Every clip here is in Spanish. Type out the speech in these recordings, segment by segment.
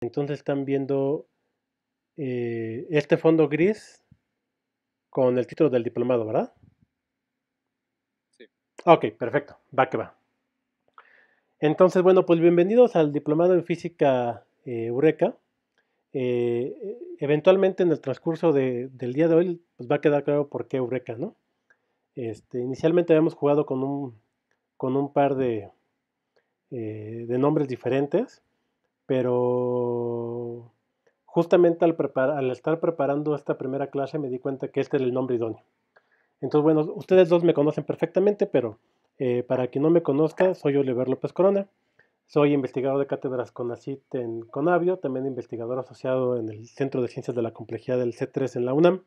Entonces están viendo eh, este fondo gris con el título del diplomado, ¿verdad? Sí. Ok, perfecto. Va que va. Entonces, bueno, pues bienvenidos al diplomado en física eh, Eureka. Eh, eventualmente en el transcurso del día de hoy, pues va a quedar claro por qué Eureka, ¿no? Este, inicialmente habíamos jugado con un, con un par de, de nombres diferentes. Pero justamente al, estar preparando esta primera clase me di cuenta que este era el nombre idóneo. Entonces, bueno, ustedes dos me conocen perfectamente, pero eh, para quien no me conozca, soy Oliver López Corona. Soy investigador de cátedras CONACIT en Conavio, también investigador asociado en el Centro de Ciencias de la Complejidad del C3 en la UNAM.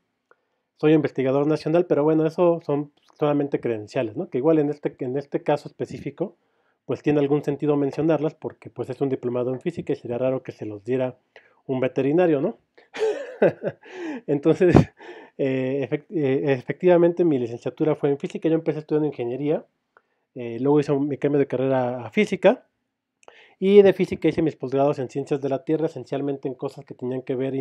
Soy investigador nacional, pero bueno, eso son solamente credenciales, ¿no? Que igual en este, este caso específico pues tiene algún sentido mencionarlas porque pues es un diplomado en física y sería raro que se los diera un veterinario, ¿no? Entonces, eh, eh, efectivamente mi licenciatura fue en física, yo empecé estudiando ingeniería, eh, luego hice mi cambio de carrera a física y de física hice mis posgrados en ciencias de la Tierra, esencialmente en cosas que tenían que ver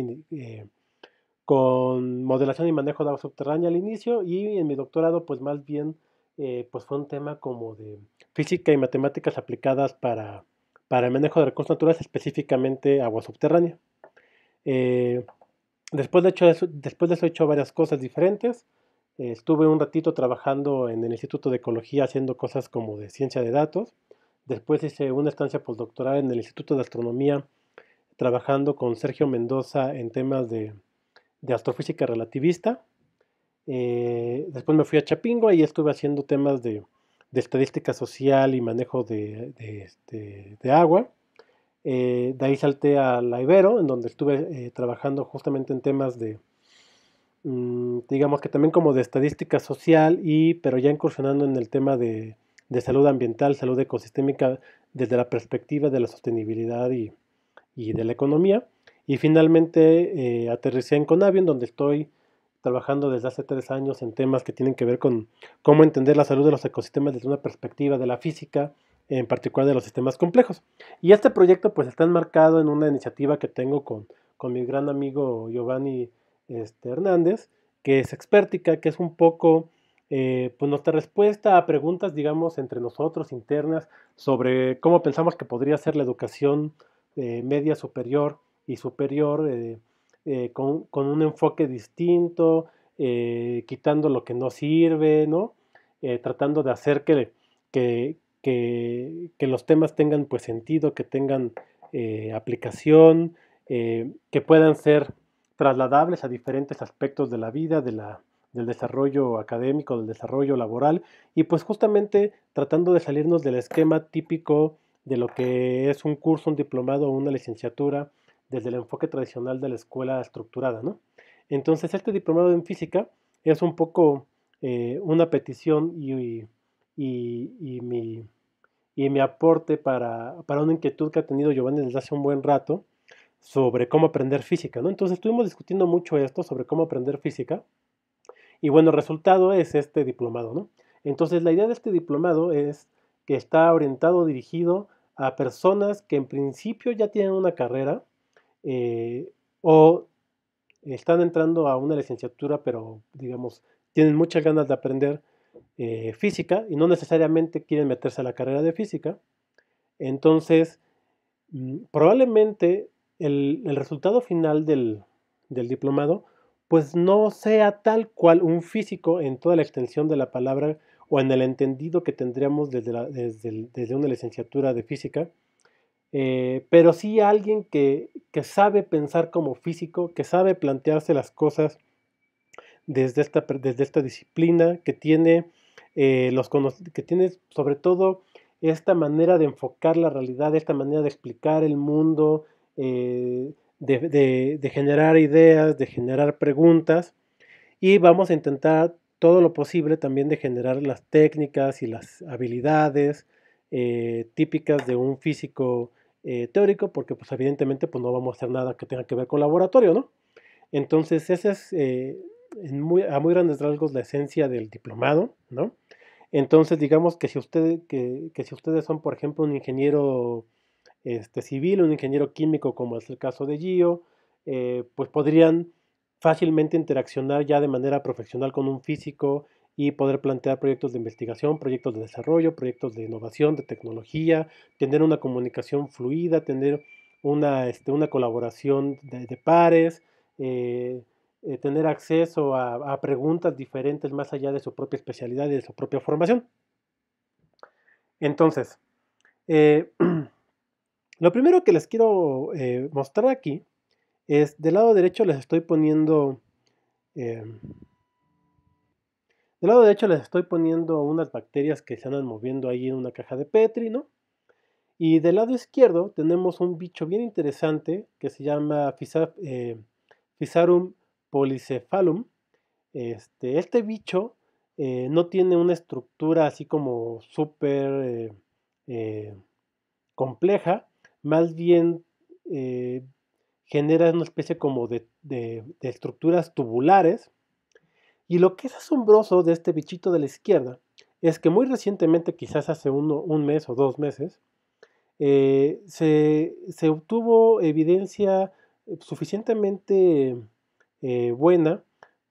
con modelación y manejo de agua subterránea al inicio y en mi doctorado pues más bien pues fue un tema como de física y matemáticas aplicadas para, para el manejo de recursos naturales, específicamente agua subterránea. Eh, después, de hecho, después de eso he hecho varias cosas diferentes. estuve un ratito trabajando en el Instituto de Ecología haciendo cosas como de ciencia de datos. Después hice una estancia postdoctoral en el Instituto de Astronomía trabajando con Sergio Mendoza en temas de, astrofísica relativista. Eh, después me fui a Chapingo y estuve haciendo temas de, de estadística social y manejo de, este, agua. Eh, de ahí salté a la Ibero, en donde estuve eh, trabajando justamente en temas de, mm, digamos que también como de estadística social, y, pero ya incursionando en el tema de, salud ambiental, salud ecosistémica, desde la perspectiva de la sostenibilidad y, de la economía. Y finalmente eh, aterricé en Conavio en donde estoy trabajando desde hace tres años en temas que tienen que ver con cómo entender la salud de los ecosistemas desde una perspectiva de la física, en particular de los sistemas complejos. Y este proyecto pues está enmarcado en una iniciativa que tengo con, con mi gran amigo Giovanni este, Hernández, que es expertica, que es un poco eh, pues nuestra respuesta a preguntas, digamos, entre nosotros internas sobre cómo pensamos que podría ser la educación eh, media superior y superior eh, eh, con, un enfoque distinto, eh, quitando lo que no sirve, ¿no? Eh, tratando de hacer que, los temas tengan pues, sentido, que tengan aplicación, que puedan ser trasladables a diferentes aspectos de la vida, del desarrollo académico, del desarrollo laboral, y pues justamente tratando de salirnos del esquema típico de lo que es un curso, un diplomado o una licenciatura, desde el enfoque tradicional de la escuela estructurada, ¿no? Entonces, este diplomado en física es un poco eh, una petición y, y, mi, aporte para, para, una inquietud que ha tenido Giovanni desde hace un buen rato sobre cómo aprender física, ¿no? Entonces estuvimos discutiendo mucho esto sobre cómo aprender física y bueno, el resultado es este diplomado, ¿no? Entonces la idea de este diplomado es que está orientado, dirigido a personas que en principio ya tienen una carrera, eh, o están entrando a una licenciatura, pero digamos, tienen muchas ganas de aprender eh, física y no necesariamente quieren meterse a la carrera de física. Entonces, mm, probablemente el, resultado final del, diplomado pues no sea tal cual un físico en toda la extensión de la palabra o en el entendido que tendríamos desde, una licenciatura de física, eh, pero sí alguien que, sabe pensar como físico, que sabe plantearse las cosas desde esta, desde esta disciplina, que tiene, eh, que sobre todo esta manera de enfocar la realidad, esta manera de explicar el mundo, eh, de, generar ideas, de generar preguntas. Y vamos a intentar todo lo posible también de generar las técnicas y las habilidades típicas de un físico eh, teórico, porque pues evidentemente pues no vamos a hacer nada que tenga que ver con laboratorio, ¿no? Entonces, esa es eh, a muy grandes rasgos la esencia del diplomado, ¿no? Entonces, digamos que si, usted, que, si ustedes son, por ejemplo, un ingeniero este, civil, un ingeniero químico, como es el caso de Gio, eh, pues podrían fácilmente interaccionar ya de manera profesional con un físico, y poder plantear proyectos de investigación, proyectos de desarrollo, proyectos de innovación, de tecnología, tener una comunicación fluida, tener una, este, una colaboración de, pares, eh, eh, tener acceso a, preguntas diferentes más allá de su propia especialidad y de su propia formación. Entonces, eh, lo primero que les quiero mostrar aquí es, del lado derecho les estoy poniendo del lado derecho les estoy poniendo unas bacterias que se andan moviendo ahí en una caja de Petri, ¿no? Y del lado izquierdo tenemos un bicho bien interesante que se llama eh, Fisarum polycephalum. Este, este bicho eh, no tiene una estructura así como súper eh, compleja, más bien genera una especie como de, de estructuras tubulares y lo que es asombroso de este bichito de la izquierda es que muy recientemente, quizás hace un mes o dos meses, eh, se, obtuvo evidencia suficientemente eh, buena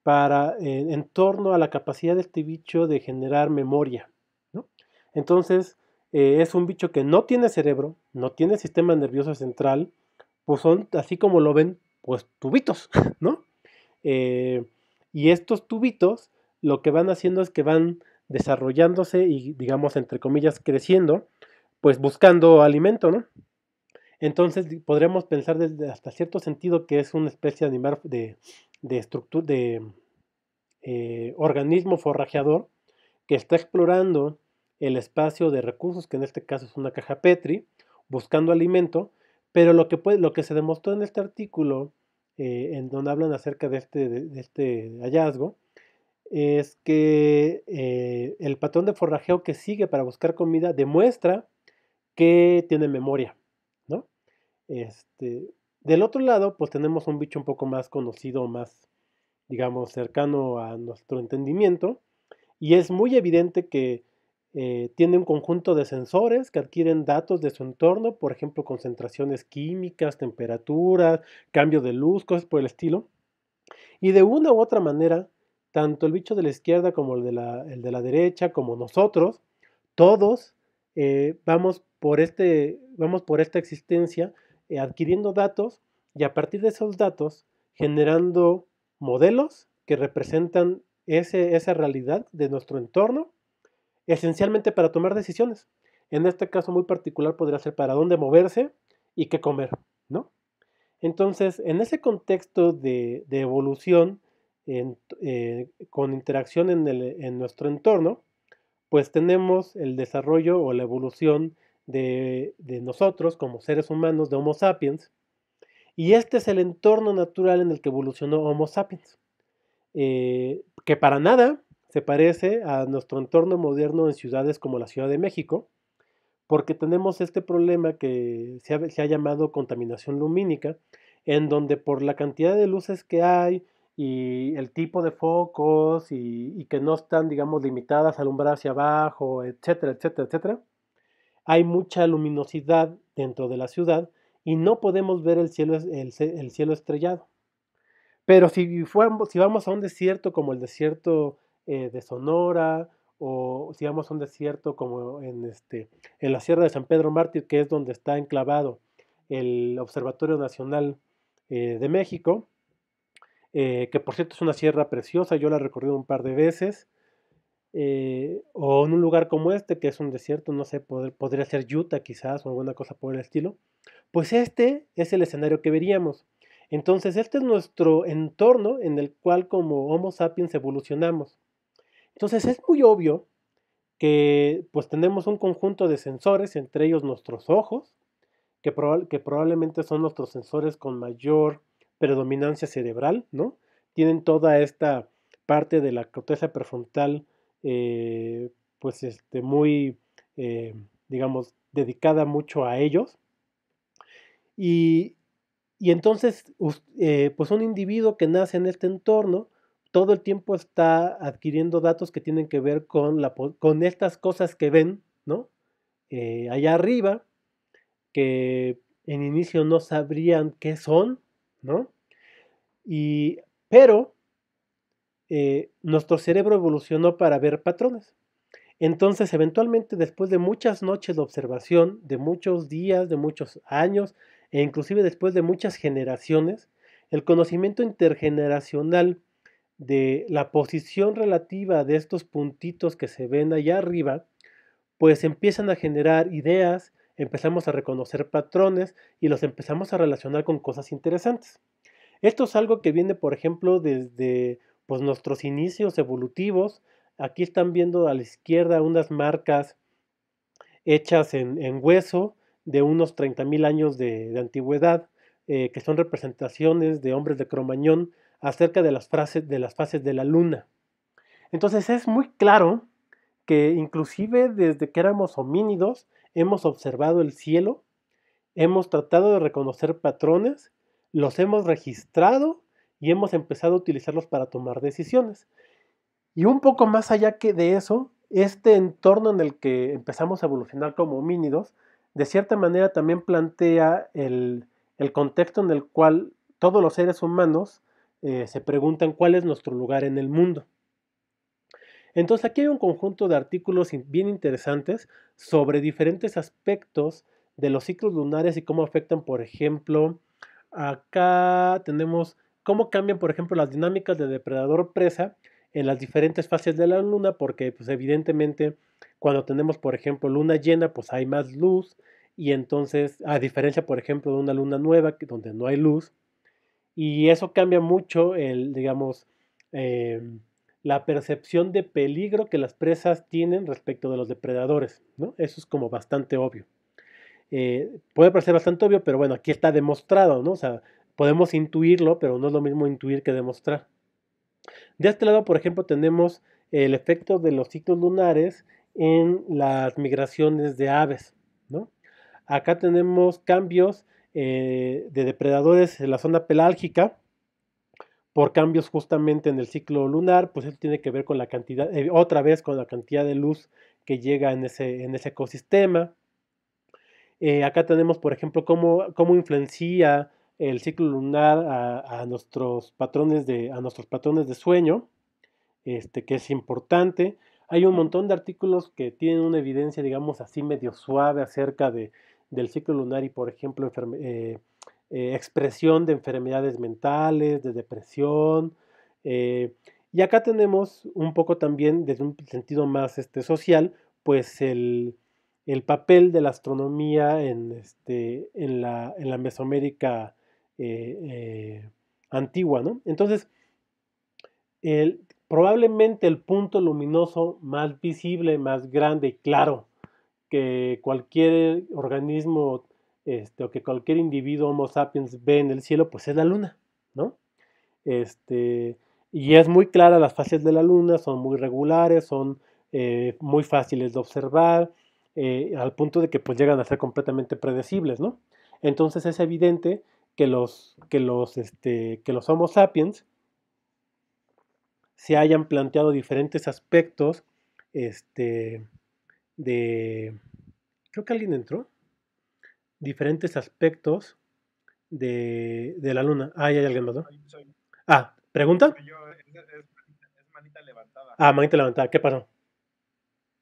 para eh, en torno a la capacidad de este bicho de generar memoria. Entonces, es un bicho que no tiene cerebro, no tiene sistema nervioso central, pues son, así como lo ven, pues tubitos, ¿no? Y estos tubitos lo que van haciendo es que van desarrollándose y, digamos, entre comillas, creciendo, pues buscando alimento, ¿no? Entonces podremos pensar desde hasta cierto sentido que es una especie de animal de, estructura, de eh, organismo forrajeador que está explorando el espacio de recursos, que en este caso es una caja Petri, buscando alimento, pero lo que, lo que se demostró en este artículo eh, en donde hablan acerca de este, de este hallazgo, es que eh, el patrón de forrajeo que sigue para buscar comida demuestra que tiene memoria, ¿no? Este, del otro lado, pues tenemos un bicho un poco más conocido, más, digamos, cercano a nuestro entendimiento, y es muy evidente que eh, tiene un conjunto de sensores que adquieren datos de su entorno, por ejemplo, concentraciones químicas, temperaturas, cambio de luz, cosas por el estilo. Y de una u otra manera, tanto el bicho de la izquierda como el de la, derecha, como nosotros, todos eh, vamos, por este, vamos por esta existencia eh, adquiriendo datos y a partir de esos datos generando modelos que representan esa realidad de nuestro entorno esencialmente para tomar decisiones. En este caso muy particular podría ser para dónde moverse y qué comer, ¿no? Entonces, en ese contexto de, evolución eh, con interacción en, nuestro entorno, pues tenemos el desarrollo o la evolución de, nosotros como seres humanos, de Homo sapiens, y este es el entorno natural en el que evolucionó Homo sapiens, eh, que para nada se parece a nuestro entorno moderno en ciudades como la Ciudad de México, porque tenemos este problema que se ha, llamado contaminación lumínica, en donde por la cantidad de luces que hay y el tipo de focos y, que no están, digamos, limitadas a alumbrar hacia abajo, etcétera, etcétera, etcétera, hay mucha luminosidad dentro de la ciudad y no podemos ver el cielo, el cielo estrellado. Pero si, fuéramos, si vamos a un desierto como el desierto eh, de Sonora o si un desierto como en, este, en la Sierra de San Pedro Mártir, que es donde está enclavado el Observatorio Nacional eh, de México, eh, que por cierto es una sierra preciosa, yo la he recorrido un par de veces, o en un lugar como este, que es un desierto, no sé, podría ser Utah quizás o alguna cosa por el estilo, pues este es el escenario que veríamos. Entonces, este es nuestro entorno en el cual como Homo sapiens evolucionamos. Entonces es muy obvio que pues tenemos un conjunto de sensores, entre ellos nuestros ojos, que, probablemente son nuestros sensores con mayor predominancia cerebral, ¿no? Tienen toda esta parte de la corteza prefrontal, eh, pues este, muy, eh, digamos, dedicada mucho a ellos. Y, entonces, eh, pues un individuo que nace en este entorno, todo el tiempo está adquiriendo datos que tienen que ver con, estas cosas que ven, ¿no? Eh, allá arriba, que en inicio no sabrían qué son, ¿no? Y, pero eh, nuestro cerebro evolucionó para ver patrones. Entonces, eventualmente, después de muchas noches de observación, de muchos días, de muchos años, e inclusive después de muchas generaciones, el conocimiento intergeneracional de la posición relativa de estos puntitos que se ven allá arriba, pues empiezan a generar ideas, empezamos a reconocer patrones y los empezamos a relacionar con cosas interesantes. Esto es algo que viene, por ejemplo, desde pues, nuestros inicios evolutivos. Aquí están viendo a la izquierda unas marcas hechas en, hueso de unos 30.000 años de, antigüedad, eh, que son representaciones de hombres de cromañón acerca de las, frases, de las fases de la luna. Entonces es muy claro que inclusive desde que éramos homínidos hemos observado el cielo, hemos tratado de reconocer patrones, los hemos registrado y hemos empezado a utilizarlos para tomar decisiones. Y un poco más allá que de eso, este entorno en el que empezamos a evolucionar como homínidos, de cierta manera también plantea el, el contexto en el cual todos los seres humanos eh, se preguntan cuál es nuestro lugar en el mundo. Entonces aquí hay un conjunto de artículos bien interesantes sobre diferentes aspectos de los ciclos lunares y cómo afectan, por ejemplo, acá tenemos cómo cambian, por ejemplo, las dinámicas de depredador-presa en las diferentes fases de la luna, porque pues evidentemente cuando tenemos, por ejemplo, luna llena, pues hay más luz y entonces, a diferencia, por ejemplo, de una luna nueva donde no hay luz, y eso cambia mucho el, digamos, em, la percepción de peligro que las presas tienen respecto de los depredadores, Eso es como bastante obvio. Eh, puede parecer bastante obvio, pero bueno, aquí está demostrado, O podemos intuirlo, pero no es lo mismo intuir que demostrar. De este lado, por ejemplo, tenemos el efecto de los ciclos lunares en las migraciones de aves, ¿no? Acá tenemos cambios eh, de depredadores en la zona pelálgica por cambios justamente en el ciclo lunar, pues eso tiene que ver con la cantidad, eh, otra vez con la cantidad de luz que llega en ese, en ese ecosistema. Eh, acá tenemos, por ejemplo, cómo, influencia el ciclo lunar a, a, nuestros patrones de, a nuestros patrones de sueño, este, que es importante. Hay un montón de artículos que tienen una evidencia, digamos así, medio suave acerca de, del ciclo lunar y, por ejemplo, eh, eh, expresión de enfermedades mentales, de depresión. Eh, y acá tenemos un poco también, desde un sentido más este, social, pues el, papel de la astronomía en, este, en, la, en Mesoamérica antigua. Entonces, probablemente el punto luminoso más visible, más grande y claro que cualquier organismo este, o que cualquier individuo Homo sapiens ve en el cielo, pues es la luna, ¿no? Este, y es muy clara las fases de la luna, son muy regulares, son eh, muy fáciles de observar, eh, al punto de que pues llegan a ser completamente predecibles, ¿no? Entonces es evidente que los, que los, este, que los Homo sapiens se hayan planteado diferentes aspectos este, de, creo que alguien entró, diferentes aspectos de, de la luna. Ah, hay alguien más, Ah, ¿pregunta? es, manita levantada. Ah, manita levantada, ¿qué pasó?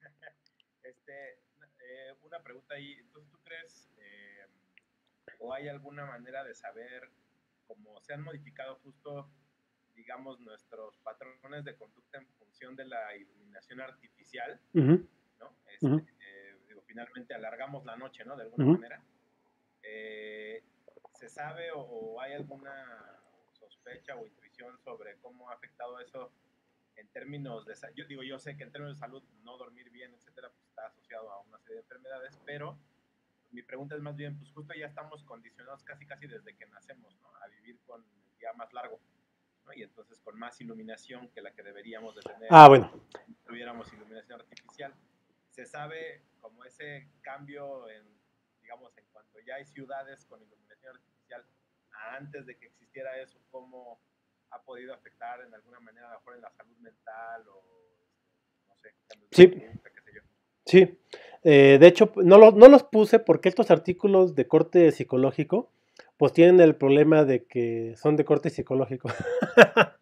Este, eh, una pregunta ahí, entonces tú crees, eh, o hay alguna manera de saber cómo se han modificado justo digamos, nuestros patrones de conducta en función de la iluminación artificial, ¿no? Este, eh, finalmente alargamos la noche, ¿no? De alguna manera. Eh, ¿Se sabe o, hay alguna sospecha o intuición sobre cómo ha afectado eso en términos de salud? Yo digo, yo sé que en términos de salud, no dormir bien, etcétera, pues, está asociado a una serie de enfermedades, pero mi pregunta es más bien, pues justo ya estamos condicionados casi casi desde que nacemos, A vivir con el día más largo. ¿no? y entonces con más iluminación que la que deberíamos de tener. Ah, si tuviéramos iluminación artificial se sabe como ese cambio en, digamos, en cuanto ya hay ciudades con iluminación artificial, antes de que existiera eso, cómo ha podido afectar en alguna manera, mejor en la salud mental o, este, no sé, sí. qué sé yo. Sí, eh, de hecho, no, no los puse porque estos artículos de corte psicológico, pues tienen el problema de que son de corte psicológico.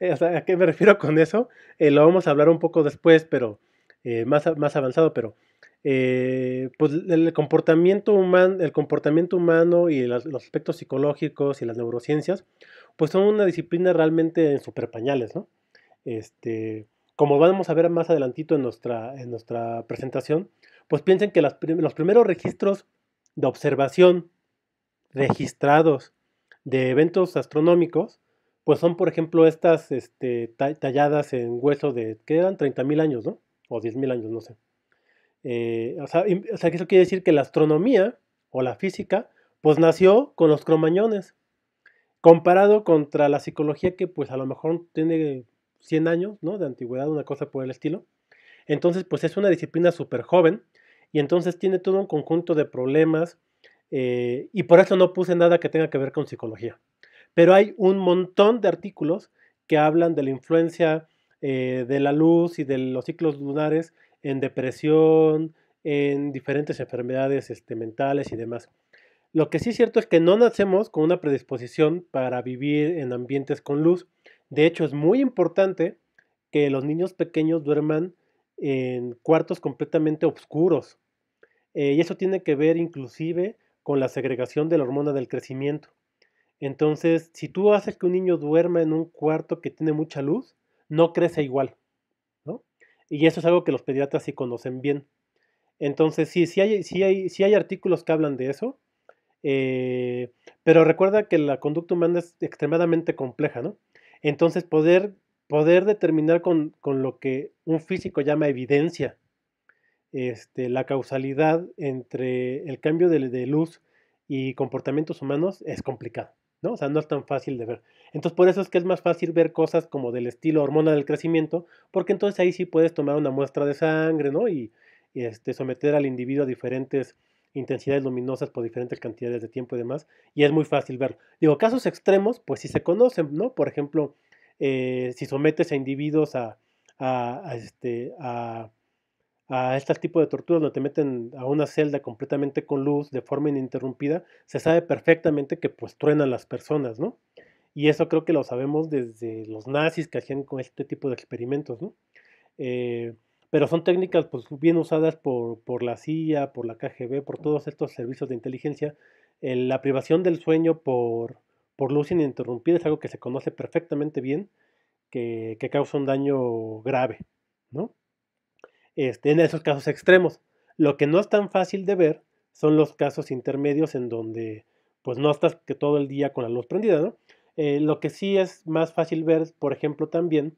Eh, ¿A qué me refiero con eso? Eh, lo vamos a hablar un poco después, pero eh, más, más avanzado, pero eh, pues el comportamiento, humano, el comportamiento humano y los, aspectos psicológicos y las neurociencias, pues son una disciplina realmente en super ¿no? Este, como vamos a ver más adelantito en nuestra, en nuestra presentación, pues piensen que los primeros registros de observación registrados de eventos astronómicos, pues son, por ejemplo, estas este, talladas en hueso de, que eran 30.000 años, ¿no? o 10.000 años, no sé. Eh, o, sea, eso quiere decir que la astronomía o la física, pues nació con los cromañones, comparado contra la psicología que pues a lo mejor tiene 100 años, ¿no? De antigüedad, una cosa por el estilo. Entonces, pues es una disciplina súper joven y entonces tiene todo un conjunto de problemas eh, y por eso no puse nada que tenga que ver con psicología. Pero hay un montón de artículos que hablan de la influencia eh, de la luz y de los ciclos lunares en depresión, en diferentes enfermedades este, mentales y demás. Lo que sí es cierto es que no nacemos con una predisposición para vivir en ambientes con luz. De hecho, es muy importante que los niños pequeños duerman en cuartos completamente oscuros. Eh, y eso tiene que ver inclusive con la segregación de la hormona del crecimiento. Entonces, si tú haces que un niño duerma en un cuarto que tiene mucha luz, no crece igual. ¿no? Y eso es algo que los pediatras sí conocen bien. Entonces, sí, sí hay, sí hay, sí hay artículos que hablan de eso, eh, pero recuerda que la conducta humana es extremadamente compleja, ¿no? Entonces, poder, poder determinar con, lo que un físico llama evidencia, este, la causalidad entre el cambio de luz y comportamientos humanos es complicado. ¿no? O sea, no es tan fácil de ver. Entonces, por eso es que es más fácil ver cosas como del estilo hormona del crecimiento, porque entonces ahí sí puedes tomar una muestra de sangre, ¿no? Y, este, someter al individuo a diferentes intensidades luminosas por diferentes cantidades de tiempo y demás, y es muy fácil verlo. Digo, casos extremos, pues sí se conocen, ¿no? Por ejemplo, eh, si sometes a individuos a, este, a a este tipo de torturas donde te meten a una celda completamente con luz de forma ininterrumpida, se sabe perfectamente que pues truenan las personas, ¿no? Y eso creo que lo sabemos desde los nazis que hacían con este tipo de experimentos, ¿no? Eh, pero son técnicas pues bien usadas por, la CIA, por la KGB, por todos estos servicios de inteligencia. la privación del sueño por, por luz ininterrumpida es algo que se conoce perfectamente bien, que, que causa un daño grave, ¿no? Este, en esos casos extremos. Lo que no es tan fácil de ver son los casos intermedios en donde pues no estás que todo el día con la luz prendida, eh, lo que sí es más fácil ver, por ejemplo, también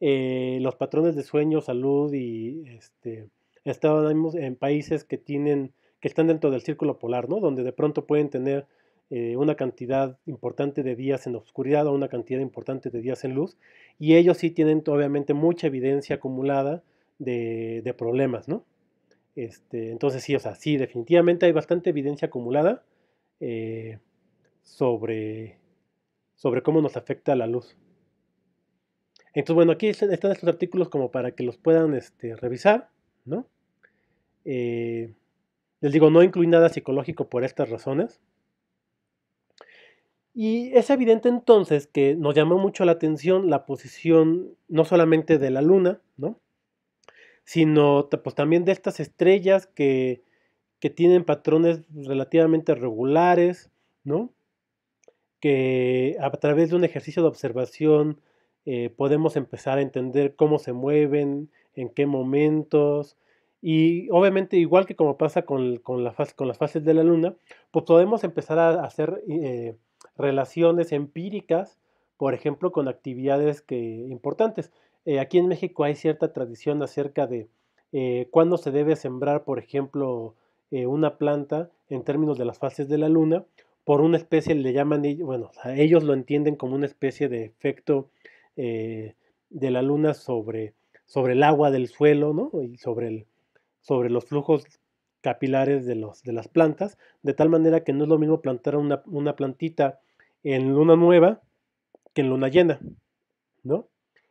eh, los patrones de sueño, salud y este, estado de ánimo en países que tienen que están dentro del círculo polar, ¿no? Donde de pronto pueden tener eh, una cantidad importante de días en oscuridad o una cantidad importante de días en luz. Y ellos sí tienen obviamente mucha evidencia acumulada de, problemas, ¿no? Este, entonces sí, o sea, sí, definitivamente hay bastante evidencia acumulada eh, sobre, sobre cómo nos afecta la luz. Entonces, bueno, aquí están estos artículos como para que los puedan este, revisar, ¿no? Eh, les digo, no incluí nada psicológico por estas razones. Y es evidente entonces que nos llamó mucho la atención la posición no solamente de la Luna, ¿no? sino pues también de estas estrellas que, tienen patrones relativamente regulares, ¿no? Que a través de un ejercicio de observación eh, podemos empezar a entender cómo se mueven, en qué momentos, y obviamente, igual que como pasa con, con las fases de la luna, pues podemos empezar a hacer eh, relaciones empíricas, por ejemplo, con actividades que, importantes. Eh, aquí en México hay cierta tradición acerca de eh, cuándo se debe sembrar, por ejemplo, eh, una planta en términos de las fases de la luna, por una especie le llaman, bueno, a ellos lo entienden como una especie de efecto de la luna sobre, sobre el agua del suelo, ¿no? Y sobre, el, sobre los flujos capilares de, los, de las plantas, de tal manera que no es lo mismo plantar una, una plantita en luna nueva que en luna llena, ¿no?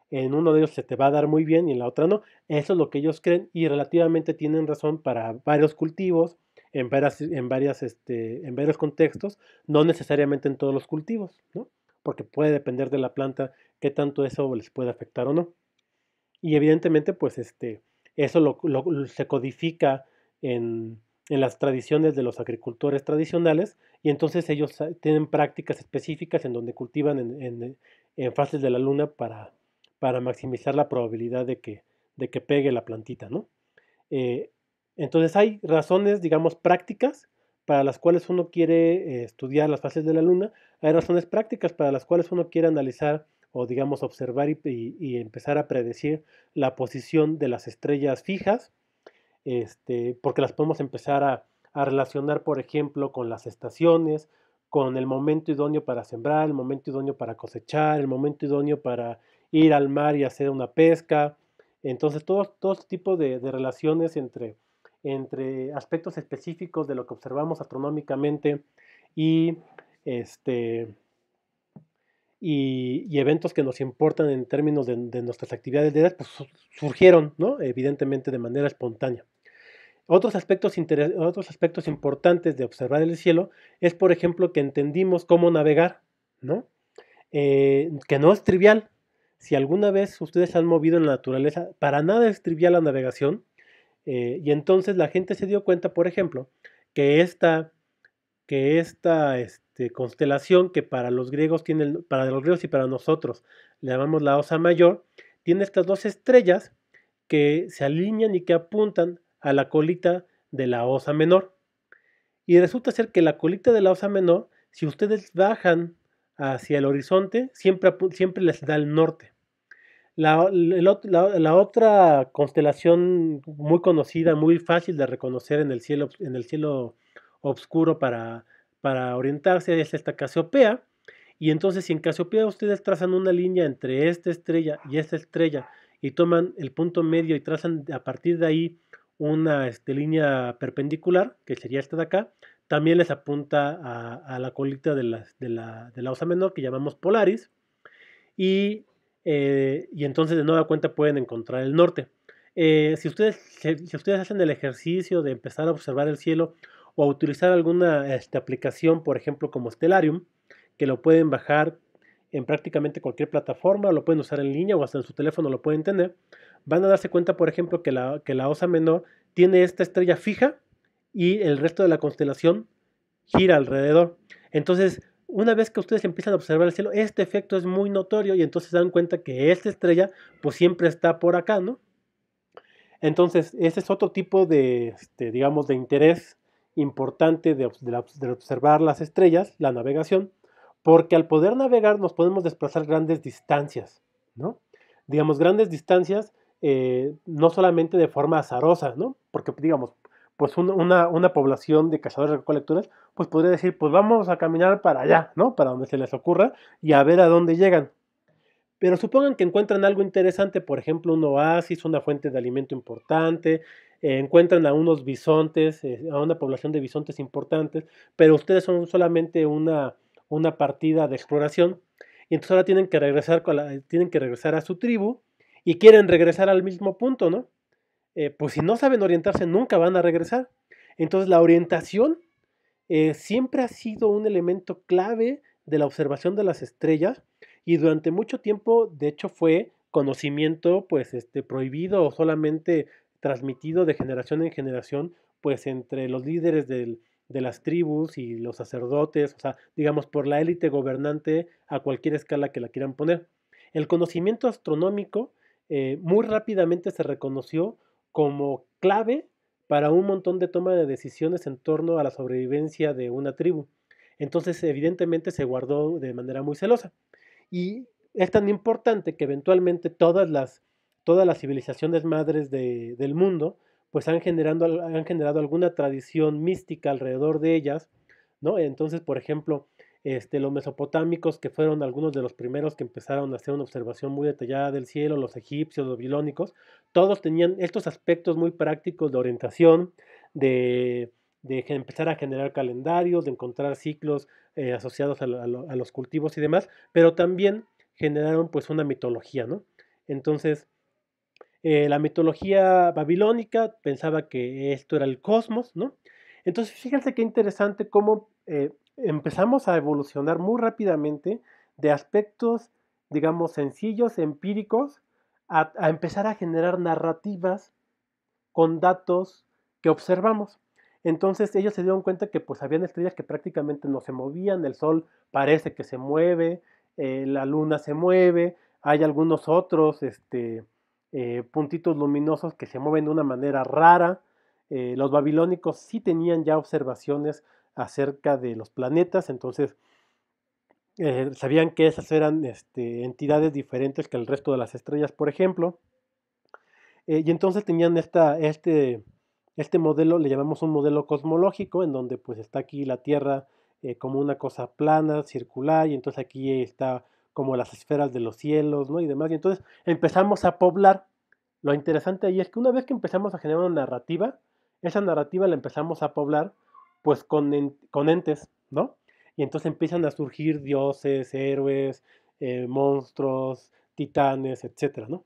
en uno de ellos se te va a dar muy bien y en la otra no. Eso es lo que ellos creen y relativamente tienen razón para varios cultivos, en, varias, en, varias, este, en varios contextos, no necesariamente en todos los cultivos, ¿no? porque puede depender de la planta qué tanto eso les puede afectar o no. Y evidentemente, pues este, eso se codifica en, en las tradiciones de los agricultores tradicionales y entonces ellos ah, tienen prácticas específicas en donde cultivan en, en fases de la luna para, para maximizar la probabilidad de que, de que pegue la plantita, ¿no? Eh, entonces hay razones, digamos, prácticas para las cuales uno quiere eh, estudiar las fases de la luna, hay razones prácticas para las cuales uno quiere analizar o digamos observar y, empezar a predecir la posición de las estrellas fijas, este, porque las podemos empezar a relacionar, por ejemplo, con las estaciones, con el momento idóneo para sembrar, el momento idóneo para cosechar, el momento idóneo para ir al mar y hacer una pesca. Entonces, todo, este tipo de, relaciones entre, entre aspectos específicos de lo que observamos astronómicamente y, este, y, eventos que nos importan en términos de, nuestras actividades de pues, edad, surgieron, ¿no? evidentemente, de manera espontánea. Otros aspectos, otros aspectos importantes de observar el cielo es, por ejemplo, que entendimos cómo navegar, ¿no? Eh, que no es trivial, si alguna vez ustedes se han movido en la naturaleza, para nada es trivial la navegación. Eh, y entonces la gente se dio cuenta, por ejemplo, que esta, que esta este, constelación que para los griegos tiene, para los griegos y para nosotros le llamamos la Osa Mayor, tiene estas dos estrellas que se alinean y que apuntan a la colita de la Osa Menor. Y resulta ser que la colita de la Osa Menor, si ustedes bajan hacia el horizonte, siempre, siempre les da el norte. La, otra constelación muy conocida, muy fácil de reconocer en el cielo, en el cielo oscuro para, para orientarse es esta Casiopea. Y entonces si en Casiopea ustedes trazan una línea entre esta estrella y esta estrella y toman el punto medio y trazan a partir de ahí una este, línea perpendicular, que sería esta de acá, también les apunta a, la colita de la, osa menor que llamamos Polaris. Eh, y, entonces de nueva cuenta pueden encontrar el norte. Eh, si, ustedes, si ustedes hacen el ejercicio de empezar a observar el cielo o a utilizar alguna este, aplicación, por ejemplo como Stellarium, que lo pueden bajar en prácticamente cualquier plataforma, lo pueden usar en línea o hasta en su teléfono lo pueden tener, van a darse cuenta, por ejemplo, que la osa menor tiene esta estrella fija y el resto de la constelación gira alrededor. Entonces, una vez que ustedes empiezan a observar el cielo, este efecto es muy notorio y entonces se dan cuenta que esta estrella pues siempre está por acá, ¿no? Entonces, ese es otro tipo de, este, digamos, de interés importante de, observar las estrellas, la navegación, porque al poder navegar nos podemos desplazar grandes distancias, ¿no? Digamos, grandes distancias, eh, no solamente de forma azarosa, ¿no? Porque, digamos, pues una, población de cazadores recolectores, pues podría decir, pues vamos a caminar para allá, ¿no? Para donde se les ocurra y a ver a dónde llegan. Pero supongan que encuentran algo interesante, por ejemplo, un oasis, una fuente de alimento importante, eh, encuentran a unos bisontes, eh, a una población de bisontes importantes, pero ustedes son solamente una, una partida de exploración. Y entonces ahora tienen que regresar, con tienen que regresar a su tribu y quieren regresar al mismo punto, ¿no? Eh, pues si no saben orientarse nunca van a regresar. Entonces la orientación eh, siempre ha sido un elemento clave de la observación de las estrellas y durante mucho tiempo de hecho fue conocimiento pues este prohibido o solamente transmitido de generación en generación pues entre los líderes de las tribus y los sacerdotes, o sea, digamos por la élite gobernante a cualquier escala que la quieran poner. El conocimiento astronómico eh, muy rápidamente se reconoció como clave para un montón de toma de decisiones en torno a la sobrevivencia de una tribu. Entonces, evidentemente, se guardó de manera muy celosa. Y es tan importante que eventualmente todas las, todas las civilizaciones madres del mundo pues han, han generado alguna tradición mística alrededor de ellas, ¿no? Entonces, por ejemplo, este, los mesopotámicos, que fueron algunos de los primeros que empezaron a hacer una observación muy detallada del cielo, los egipcios, los babilónicos, todos tenían estos aspectos muy prácticos de orientación, de, empezar a generar calendarios, de encontrar ciclos eh, asociados a, los cultivos y demás, pero también generaron pues una mitología, ¿no? Entonces, eh, la mitología babilónica pensaba que esto era el cosmos, ¿no? Entonces, fíjense qué interesante cómo... Eh, empezamos a evolucionar muy rápidamente de aspectos, digamos, sencillos, empíricos, a, empezar a generar narrativas con datos que observamos. Entonces ellos se dieron cuenta que pues habían estrellas que prácticamente no se movían, el Sol parece que se mueve, eh, la Luna se mueve, hay algunos otros este, eh, puntitos luminosos que se mueven de una manera rara. Eh, los babilónicos sí tenían ya observaciones acerca de los planetas, entonces eh, sabían que esas eran este, entidades diferentes que el resto de las estrellas, por ejemplo, eh, y entonces tenían este, este modelo, le llamamos un modelo cosmológico, en donde pues está aquí la Tierra eh, como una cosa plana, circular, y entonces aquí está como las esferas de los cielos, ¿no? Y demás, y entonces empezamos a poblar. Lo interesante ahí es que una vez que empezamos a generar una narrativa, esa narrativa la empezamos a poblar pues con, con entes, ¿no? Y entonces empiezan a surgir dioses, héroes, eh, monstruos, titanes, etcétera, ¿no?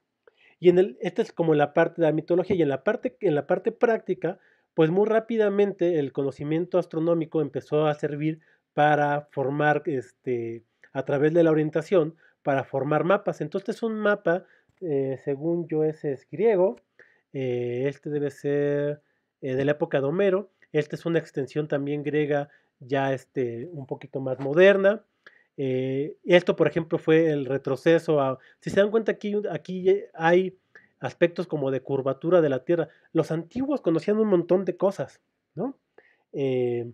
Y en el, esta es como la parte de la mitología y en la parte, en la parte práctica, pues muy rápidamente el conocimiento astronómico empezó a servir para formar, este, a través de la orientación, para formar mapas. Entonces un mapa, eh, según yo, ese es griego, eh, este debe ser de la época de Homero, esta es una extensión también griega ya este, un poquito más moderna. Eh, esto, por ejemplo, fue el retroceso a... Si se dan cuenta, aquí, aquí hay aspectos como de curvatura de la Tierra. Los antiguos conocían un montón de cosas, ¿no? Eh,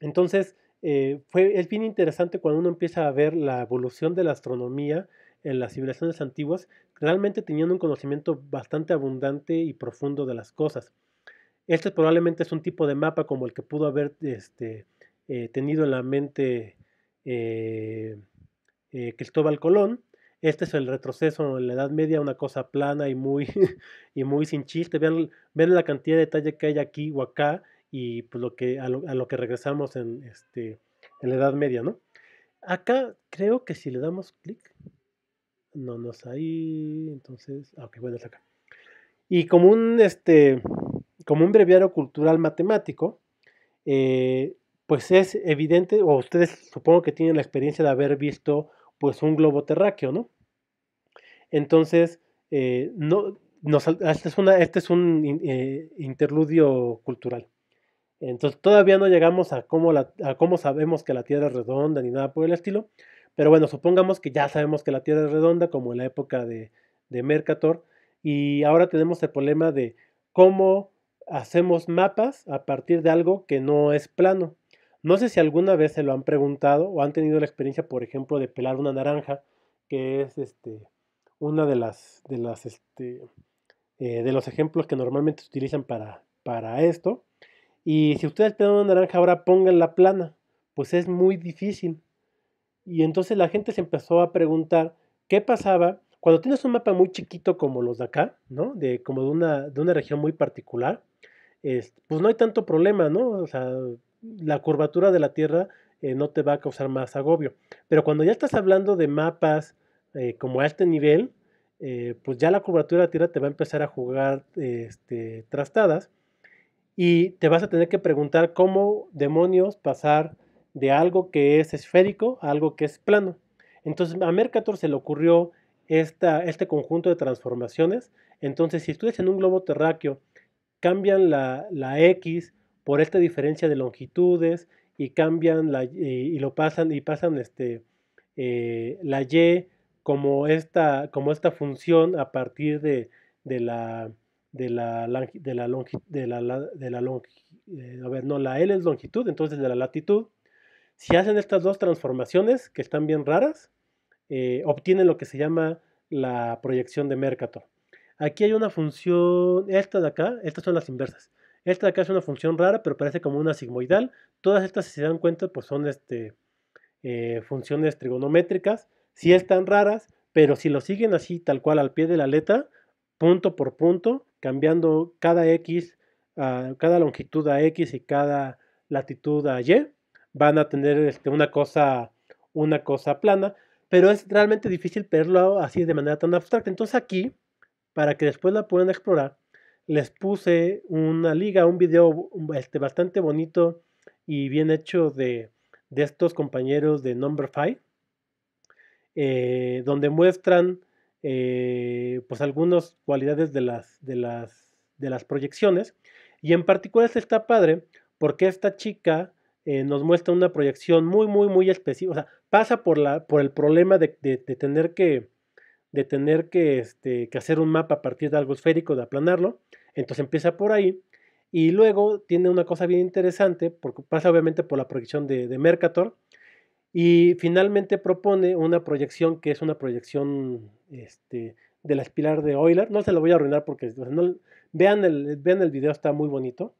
entonces, eh, fue, es bien interesante cuando uno empieza a ver la evolución de la astronomía en las civilizaciones antiguas, realmente tenían un conocimiento bastante abundante y profundo de las cosas. Este probablemente es un tipo de mapa como el que pudo haber este, eh, tenido en la mente eh, eh, Cristóbal Colón. Este es el retroceso en la Edad Media, una cosa plana y muy, y muy sin chiste. Vean, la cantidad de detalle que hay aquí o acá y pues, lo que, a, lo, que regresamos este, en, la Edad Media, ¿no? Acá creo que si le damos clic, no nos ahí, entonces, ah, ok, bueno, es acá. Y como un, este, como un breviario cultural matemático, eh, pues es evidente, o ustedes supongo que tienen la experiencia de haber visto pues un globo terráqueo, ¿no? Entonces, eh, no, nos, este es, una, este es un eh, interludio cultural. Entonces, todavía no llegamos a cómo, a sabemos que la Tierra es redonda ni nada por el estilo, pero bueno, supongamos que ya sabemos que la Tierra es redonda, como en la época de Mercator, y ahora tenemos el problema de cómo hacemos mapas a partir de algo que no es plano. No sé si alguna vez se lo han preguntado o han tenido la experiencia, por ejemplo, de pelar una naranja, que es este, una de las, de las, este, eh, de los ejemplos que normalmente se utilizan para, esto. Y si ustedes pelan una naranja ahora, pónganla plana, pues es muy difícil. Y entonces la gente se empezó a preguntar qué pasaba cuando tienes un mapa muy chiquito como los de acá, ¿no? De, como de una región muy particular este, pues no hay tanto problema, ¿no? O sea, la curvatura de la Tierra eh, no te va a causar más agobio. Pero cuando ya estás hablando de mapas eh, como a este nivel, eh, pues ya la curvatura de la Tierra te va a empezar a jugar este, trastadas y te vas a tener que preguntar cómo demonios pasar de algo que es esférico a algo que es plano. Entonces a Mercator se le ocurrió esta, este conjunto de transformaciones. Entonces si tú en un globo terráqueo cambian la, la X por esta diferencia de longitudes y cambian la, y, lo pasan y pasan este, eh, la Y como esta, como esta función a partir de, la de la de la de la, de eh, a ver, no, la L es longitud, entonces de la latitud. Si hacen estas dos transformaciones que están bien raras, eh, obtienen lo que se llama la proyección de Mercator. Aquí hay una función, esta de acá, estas son las inversas. Esta de acá es una función rara, pero parece como una sigmoidal. Todas estas, si se dan cuenta, pues son este, eh, funciones trigonométricas. Sí están raras, pero si lo siguen así, tal cual, al pie de la letra, punto por punto, cambiando cada X, ah, cada longitud a X y cada latitud a Y, van a tener este, una, cosa, una cosa plana. Pero es realmente difícil verlo así de manera tan abstracta. Entonces aquí para que después la puedan explorar, les puse una liga, un video este, bastante bonito y bien hecho de, estos compañeros de Number 5, eh, donde muestran eh, pues algunas cualidades de las, de, las, de las proyecciones. Y en particular esta está padre porque esta chica eh, nos muestra una proyección muy, muy, muy específica. O sea, pasa por, la, por el problema de tener que de tener este, que, hacer un mapa a partir de algo esférico, de aplanarlo. Entonces empieza por ahí. Y luego tiene una cosa bien interesante, porque pasa obviamente por la proyección de, Mercator. Y finalmente propone una proyección que es una proyección este, de la espiral de Euler. No se lo voy a arruinar porque vean, el, vean el video, está muy bonito.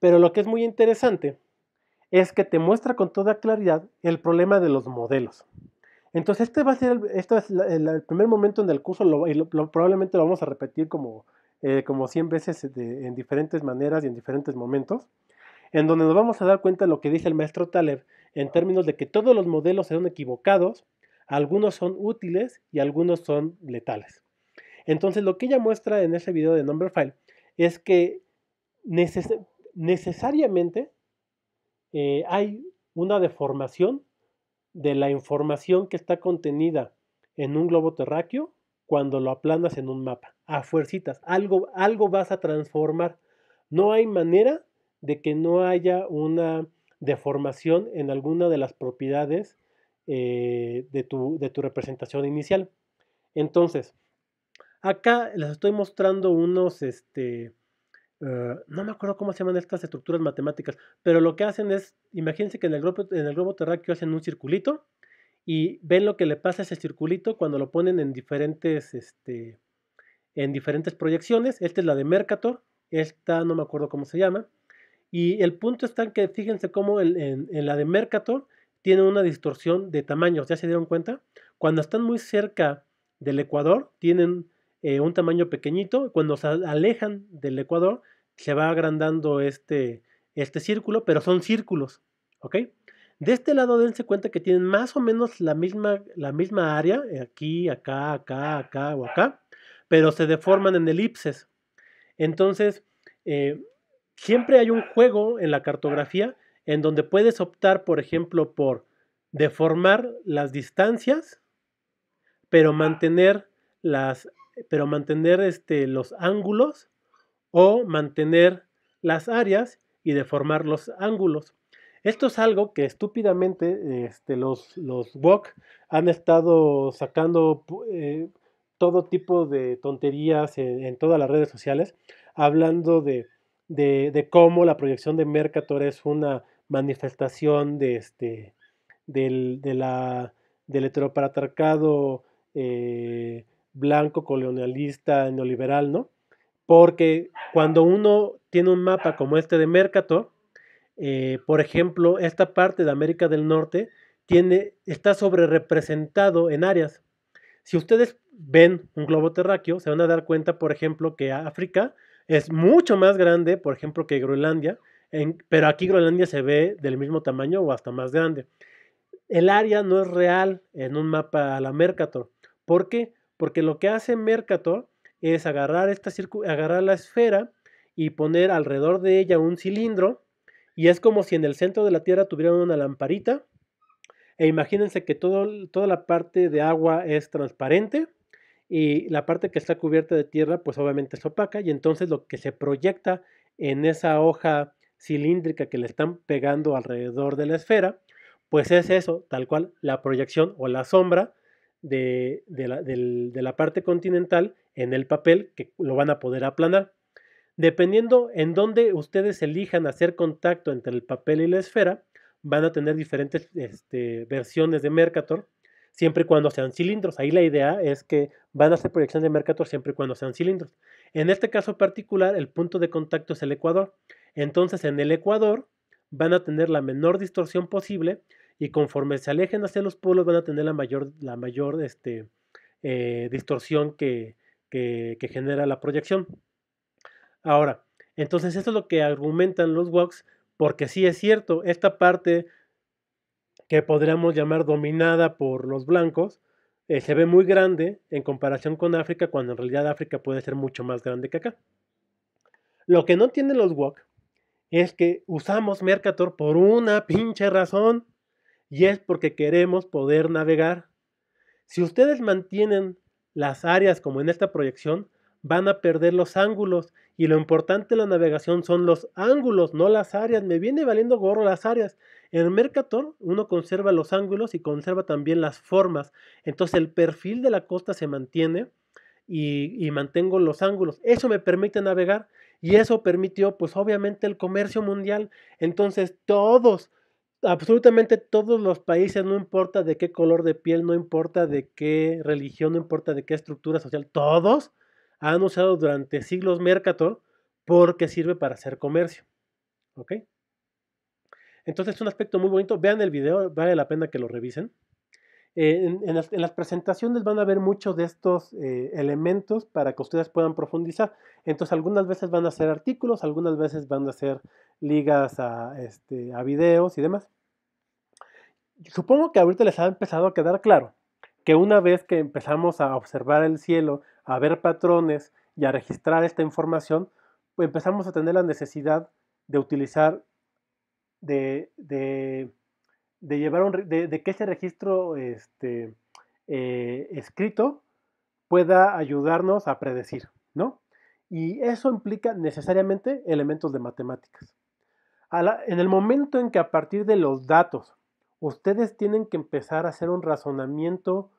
pero lo que es muy interesante es que te muestra con toda claridad el problema de los modelos. Entonces este va a ser, el, es el, primer momento en el curso y probablemente lo vamos a repetir como, eh, como 100 veces este, en diferentes maneras y en diferentes momentos, en donde nos vamos a dar cuenta de lo que dice el maestro Taleb en términos de que todos los modelos son equivocados, algunos son útiles y algunos son letales. Entonces lo que ella muestra en ese video de Number File es que necesariamente eh, hay una deformación de la información que está contenida en un globo terráqueo cuando lo aplanas en un mapa. A fuercitas, algo, algo vas a transformar. No hay manera de que no haya una deformación en alguna de las propiedades eh, de, tu, de tu representación inicial. Entonces, acá les estoy mostrando unos, este, eh, no me acuerdo cómo se llaman estas estructuras matemáticas, pero lo que hacen es, imagínense que en el, globo, en el terráqueo hacen un circulito y ven lo que le pasa a ese circulito cuando lo ponen en diferentes, este, en diferentes proyecciones. Esta es la de Mercator, esta no me acuerdo cómo se llama. Y el punto está que fíjense cómo en, la de Mercator tiene una distorsión de tamaños, ¿ya se dieron cuenta? Cuando están muy cerca del ecuador, tienen eh, un tamaño pequeñito. Cuando se alejan del ecuador, se va agrandando este, este círculo, pero son círculos, ¿ok? De este lado dense cuenta que tienen más o menos la misma, la misma área, eh, aquí, acá, acá, acá o acá, pero se deforman en elipses. Entonces, eh, siempre hay un juego en la cartografía en donde puedes optar, por ejemplo, por deformar las distancias, pero mantener las pero mantener este, los ángulos o mantener las áreas y deformar los ángulos. Esto es algo que estúpidamente este, los, los han estado sacando eh, todo tipo de tonterías en, todas las redes sociales, hablando de, cómo la proyección de Mercator es una manifestación de este, del, de del blanco, colonialista, neoliberal, ¿no? Porque cuando uno tiene un mapa como este de Mercator, eh, por ejemplo, esta parte de América del Norte tiene, está sobre representado en áreas. Si ustedes ven un globo terráqueo, se van a dar cuenta, por ejemplo, que África es mucho más grande, por ejemplo, que Groenlandia, en, pero aquí Groenlandia se ve del mismo tamaño o hasta más grande. El área no es real en un mapa a la Mercator. ¿Por qué? Porque lo que hace Mercator es agarrar, esta agarrar la esfera y poner alrededor de ella un cilindro. Y es como si en el centro de la Tierra tuvieran una lamparita. E imagínense que toda la parte de agua es transparente y la parte que está cubierta de tierra pues obviamente es opaca y entonces lo que se proyecta en esa hoja cilíndrica que le están pegando alrededor de la esfera pues es eso, tal cual, la proyección o la sombra de, la, parte continental en el papel que lo van a poder aplanar. Dependiendo en dónde ustedes elijan hacer contacto entre el papel y la esfera, van a tener diferentes este, versiones de Mercator, siempre cuando sean cilindros. Ahí la idea es que van a hacer proyección de Mercator siempre y cuando sean cilindros. En este caso particular, el punto de contacto es el ecuador. Entonces, en el ecuador van a tener la menor distorsión posible y conforme se alejen hacia los pueblos van a tener la mayor, la mayor este, eh, distorsión que, genera la proyección. Ahora, entonces esto es lo que argumentan los WOCs, porque sí es cierto, esta parte que podríamos llamar dominada por los blancos, eh, se ve muy grande en comparación con África, cuando en realidad África puede ser mucho más grande que acá. Lo que no tienen los WOCs es que usamos Mercator por una pinche razón y es porque queremos poder navegar. Si ustedes mantienen las áreas como en esta proyección, van a perder los ángulos y lo importante en la navegación son los ángulos, no las áreas. Me viene valiendo gorro las áreas. En Mercator uno conserva los ángulos y conserva también las formas. Entonces el perfil de la costa se mantiene y mantengo los ángulos. Eso me permite navegar y eso permitió pues obviamente el comercio mundial. Entonces todos absolutamente todos los países, no importa de qué color de piel, no importa de qué religión, no importa de qué estructura social, todos han usado durante siglos Mercator porque sirve para hacer comercio. ¿Ok? Entonces es un aspecto muy bonito. Vean el video, vale la pena que lo revisen. Eh, en, las, presentaciones van a haber muchos de estos eh, elementos para que ustedes puedan profundizar. Entonces, algunas veces van a ser artículos, algunas veces van a ser ligas este, a, videos y demás. Supongo que ahorita les ha empezado a quedar claro que una vez que empezamos a observar el cielo, a ver patrones y a registrar esta información, pues, empezamos a tener la necesidad de utilizar de de llevar un, de, que ese registro este, eh, escrito pueda ayudarnos a predecir, ¿no? Y eso implica necesariamente elementos de matemáticas. en el momento en que a partir de los datos ustedes tienen que empezar a hacer un razonamiento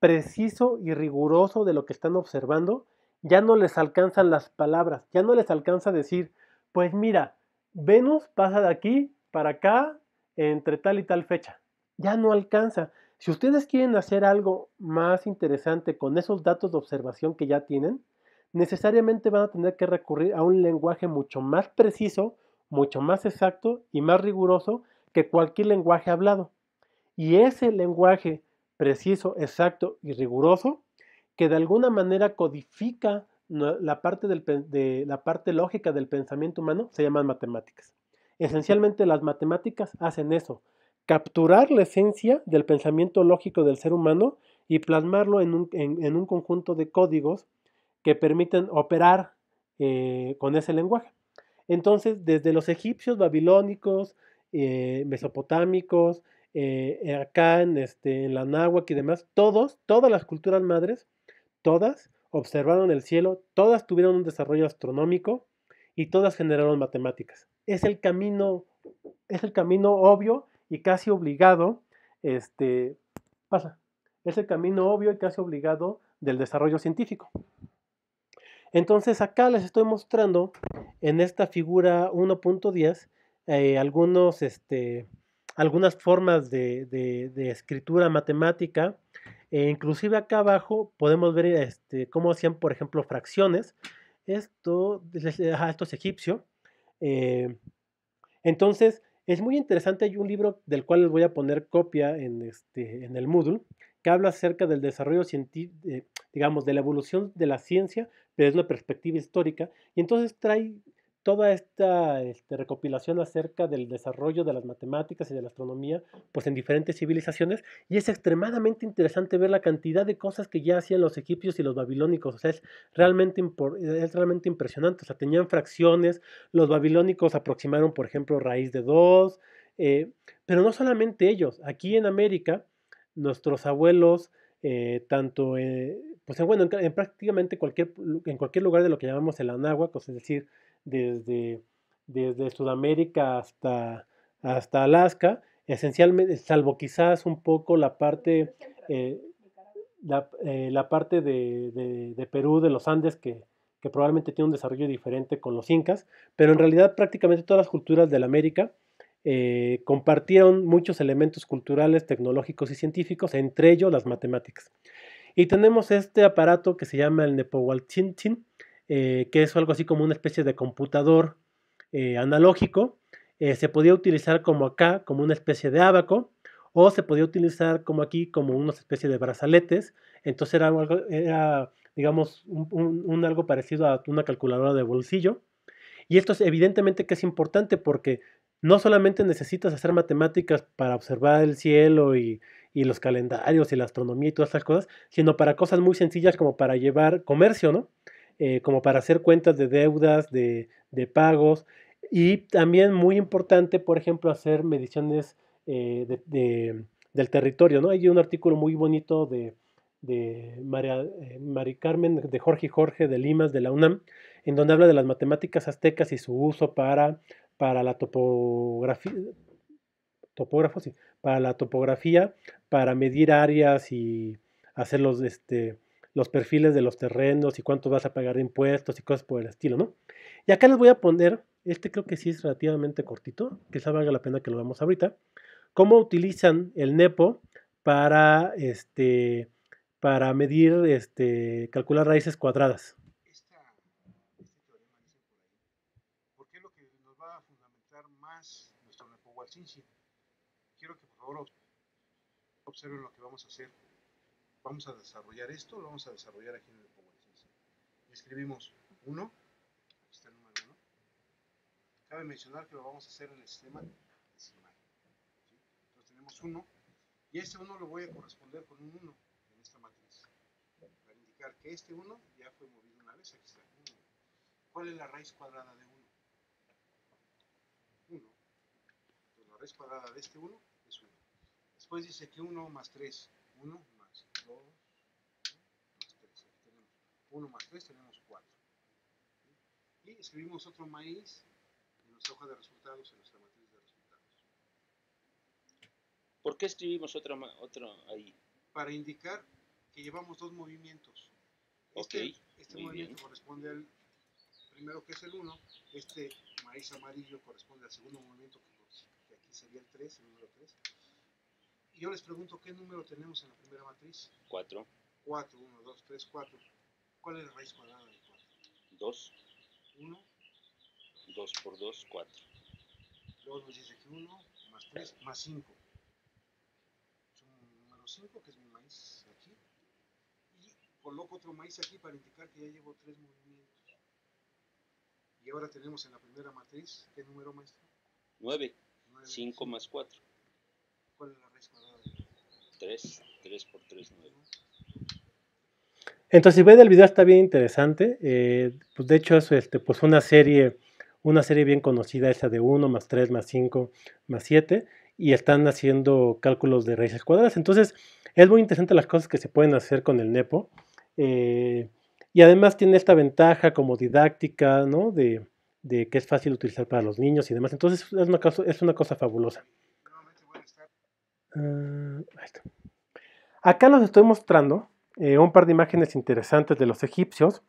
preciso y riguroso de lo que están observando, ya no les alcanzan las palabras, ya no les alcanza decir, pues mira, Venus pasa de aquí para acá entre tal y tal fecha. Ya no alcanza. Si ustedes quieren hacer algo más interesante con esos datos de observación que ya tienen, necesariamente van a tener que recurrir a un lenguaje mucho más preciso, mucho más exacto y más riguroso que cualquier lenguaje hablado. Y ese lenguaje preciso, exacto y riguroso, que de alguna manera codifica la parte, lógica del pensamiento humano, se llaman matemáticas. Esencialmente las matemáticas hacen eso, capturar la esencia del pensamiento lógico del ser humano y plasmarlo en un, conjunto de códigos que permiten operar eh, con ese lenguaje. Entonces, desde los egipcios, babilónicos, eh, mesopotámicos, eh, acá este, en, la náhuatl y demás, todos, todas las culturas madres, todas observaron el cielo, todas tuvieron un desarrollo astronómico, y todas generaron matemáticas. Es el camino, es el camino obvio y casi obligado, este, pasa, es el camino obvio y casi obligado del desarrollo científico. Entonces acá les estoy mostrando en esta figura 1.10 eh, algunos, este, algunas formas de, escritura matemática. e inclusive acá abajo podemos ver este, cómo hacían, por ejemplo, fracciones. Esto, es egipcio. Eh, entonces, es muy interesante, hay un libro del cual les voy a poner copia en, este, en el Moodle, que habla acerca del desarrollo científico, digamos, de la evolución de la ciencia pero desde una perspectiva histórica, y entonces trae toda esta este, recopilación acerca del desarrollo de las matemáticas y de la astronomía pues en diferentes civilizaciones y es extremadamente interesante ver la cantidad de cosas que ya hacían los egipcios y los babilónicos, o sea, es realmente, es realmente impresionante, o sea, tenían fracciones, los babilónicos aproximaron, por ejemplo, raíz de 2, eh, pero no solamente ellos, aquí en América, nuestros abuelos, eh, tanto, eh, pues bueno, en, prácticamente cualquier, en cualquier lugar de lo que llamamos el Anáhuac, es decir, desde, Sudamérica hasta, hasta Alaska, esencialmente, salvo quizás un poco la parte, eh, eh, la, parte de, Perú, de los Andes, que, probablemente tiene un desarrollo diferente con los incas, pero en realidad prácticamente todas las culturas de la América eh, compartieron muchos elementos culturales, tecnológicos y científicos, entre ellos las matemáticas. Y tenemos este aparato que se llama el Nepohualtintin, eh, que es algo así como una especie de computador eh, analógico. Eh, se podía utilizar como acá, como una especie de abaco, o se podía utilizar como aquí, como una especie de brazaletes. Entonces era, algo, digamos, un, algo parecido a una calculadora de bolsillo. Y esto es evidentemente que es importante porque no solamente necesitas hacer matemáticas para observar el cielo y, y, los calendarios y la astronomía y todas esas cosas, sino para cosas muy sencillas como para llevar comercio, ¿no? Eh, como para hacer cuentas de deudas, de, pagos y también muy importante, por ejemplo, hacer mediciones eh, del territorio. ¿no? Hay un artículo muy bonito de, de María, eh, Mari Carmen, de Jorge Jorge de Limas, de la UNAM, en donde habla de las matemáticas aztecas y su uso para, para la topografía, topógrafo, sí, para la topografía, para medir áreas y hacer los, este, los perfiles de los terrenos y cuánto vas a pagar de impuestos y cosas por el estilo, ¿no? Y acá les voy a poner, este creo que sí es relativamente cortito, quizá valga la pena que lo veamos ahorita, cómo utilizan el NEPO para, este, para medir, este, calcular raíces cuadradas. Este lo que nos va a fundamentar más Quiero que por favor observen lo que vamos a hacer vamos a desarrollar esto, lo vamos a desarrollar aquí en el PowerSense. escribimos 1, aquí está el número 1. Cabe mencionar que lo vamos a hacer en el sistema decimal. Entonces tenemos 1, y este 1 lo voy a corresponder con un 1 en esta matriz. Para indicar que este 1 ya fue movido una vez, aquí está 1. ¿Cuál es la raíz cuadrada de 1? 1. Entonces la raíz cuadrada de este 1 es 1. Después dice que 1 más 3, 1 tenemos 1 más 3, tenemos 4. Y escribimos otro maíz en nuestra hoja de resultados, en nuestra matriz de resultados. ¿Por qué escribimos otro, otro ahí? Para indicar que llevamos dos movimientos. Este, okay, este movimiento corresponde al primero que es el 1, este maíz amarillo corresponde al segundo movimiento que, aquí sería el 3, el número 3, y yo les pregunto, ¿qué número tenemos en la primera matriz? 4. 4, 1, 2, 3, 4. ¿Cuál es la raíz cuadrada de 4? 2. 1. 2 por 2, 4. Luego nos dice que 1 más 3 más 5. Es un número 5, que es mi maíz aquí. Y coloco otro maíz aquí para indicar que ya llevo 3 movimientos. Y ahora tenemos en la primera matriz, ¿qué número maestro? 9. 9 5 más 4. ¿Cuál es la raíz cuadrada? 3, por 3, 9. Entonces, si ven el video, está bien interesante. Eh, pues de hecho, es este, pues una serie, una serie bien conocida, esa de 1 más 3 más 5 más 7, y están haciendo cálculos de raíces cuadradas. Entonces, es muy interesante las cosas que se pueden hacer con el NEPO. Eh, y además tiene esta ventaja como didáctica, ¿no? De, de que es fácil utilizar para los niños y demás. Entonces, es una es una cosa fabulosa. Mm, Acá los estoy mostrando eh, un par de imágenes interesantes de los egipcios,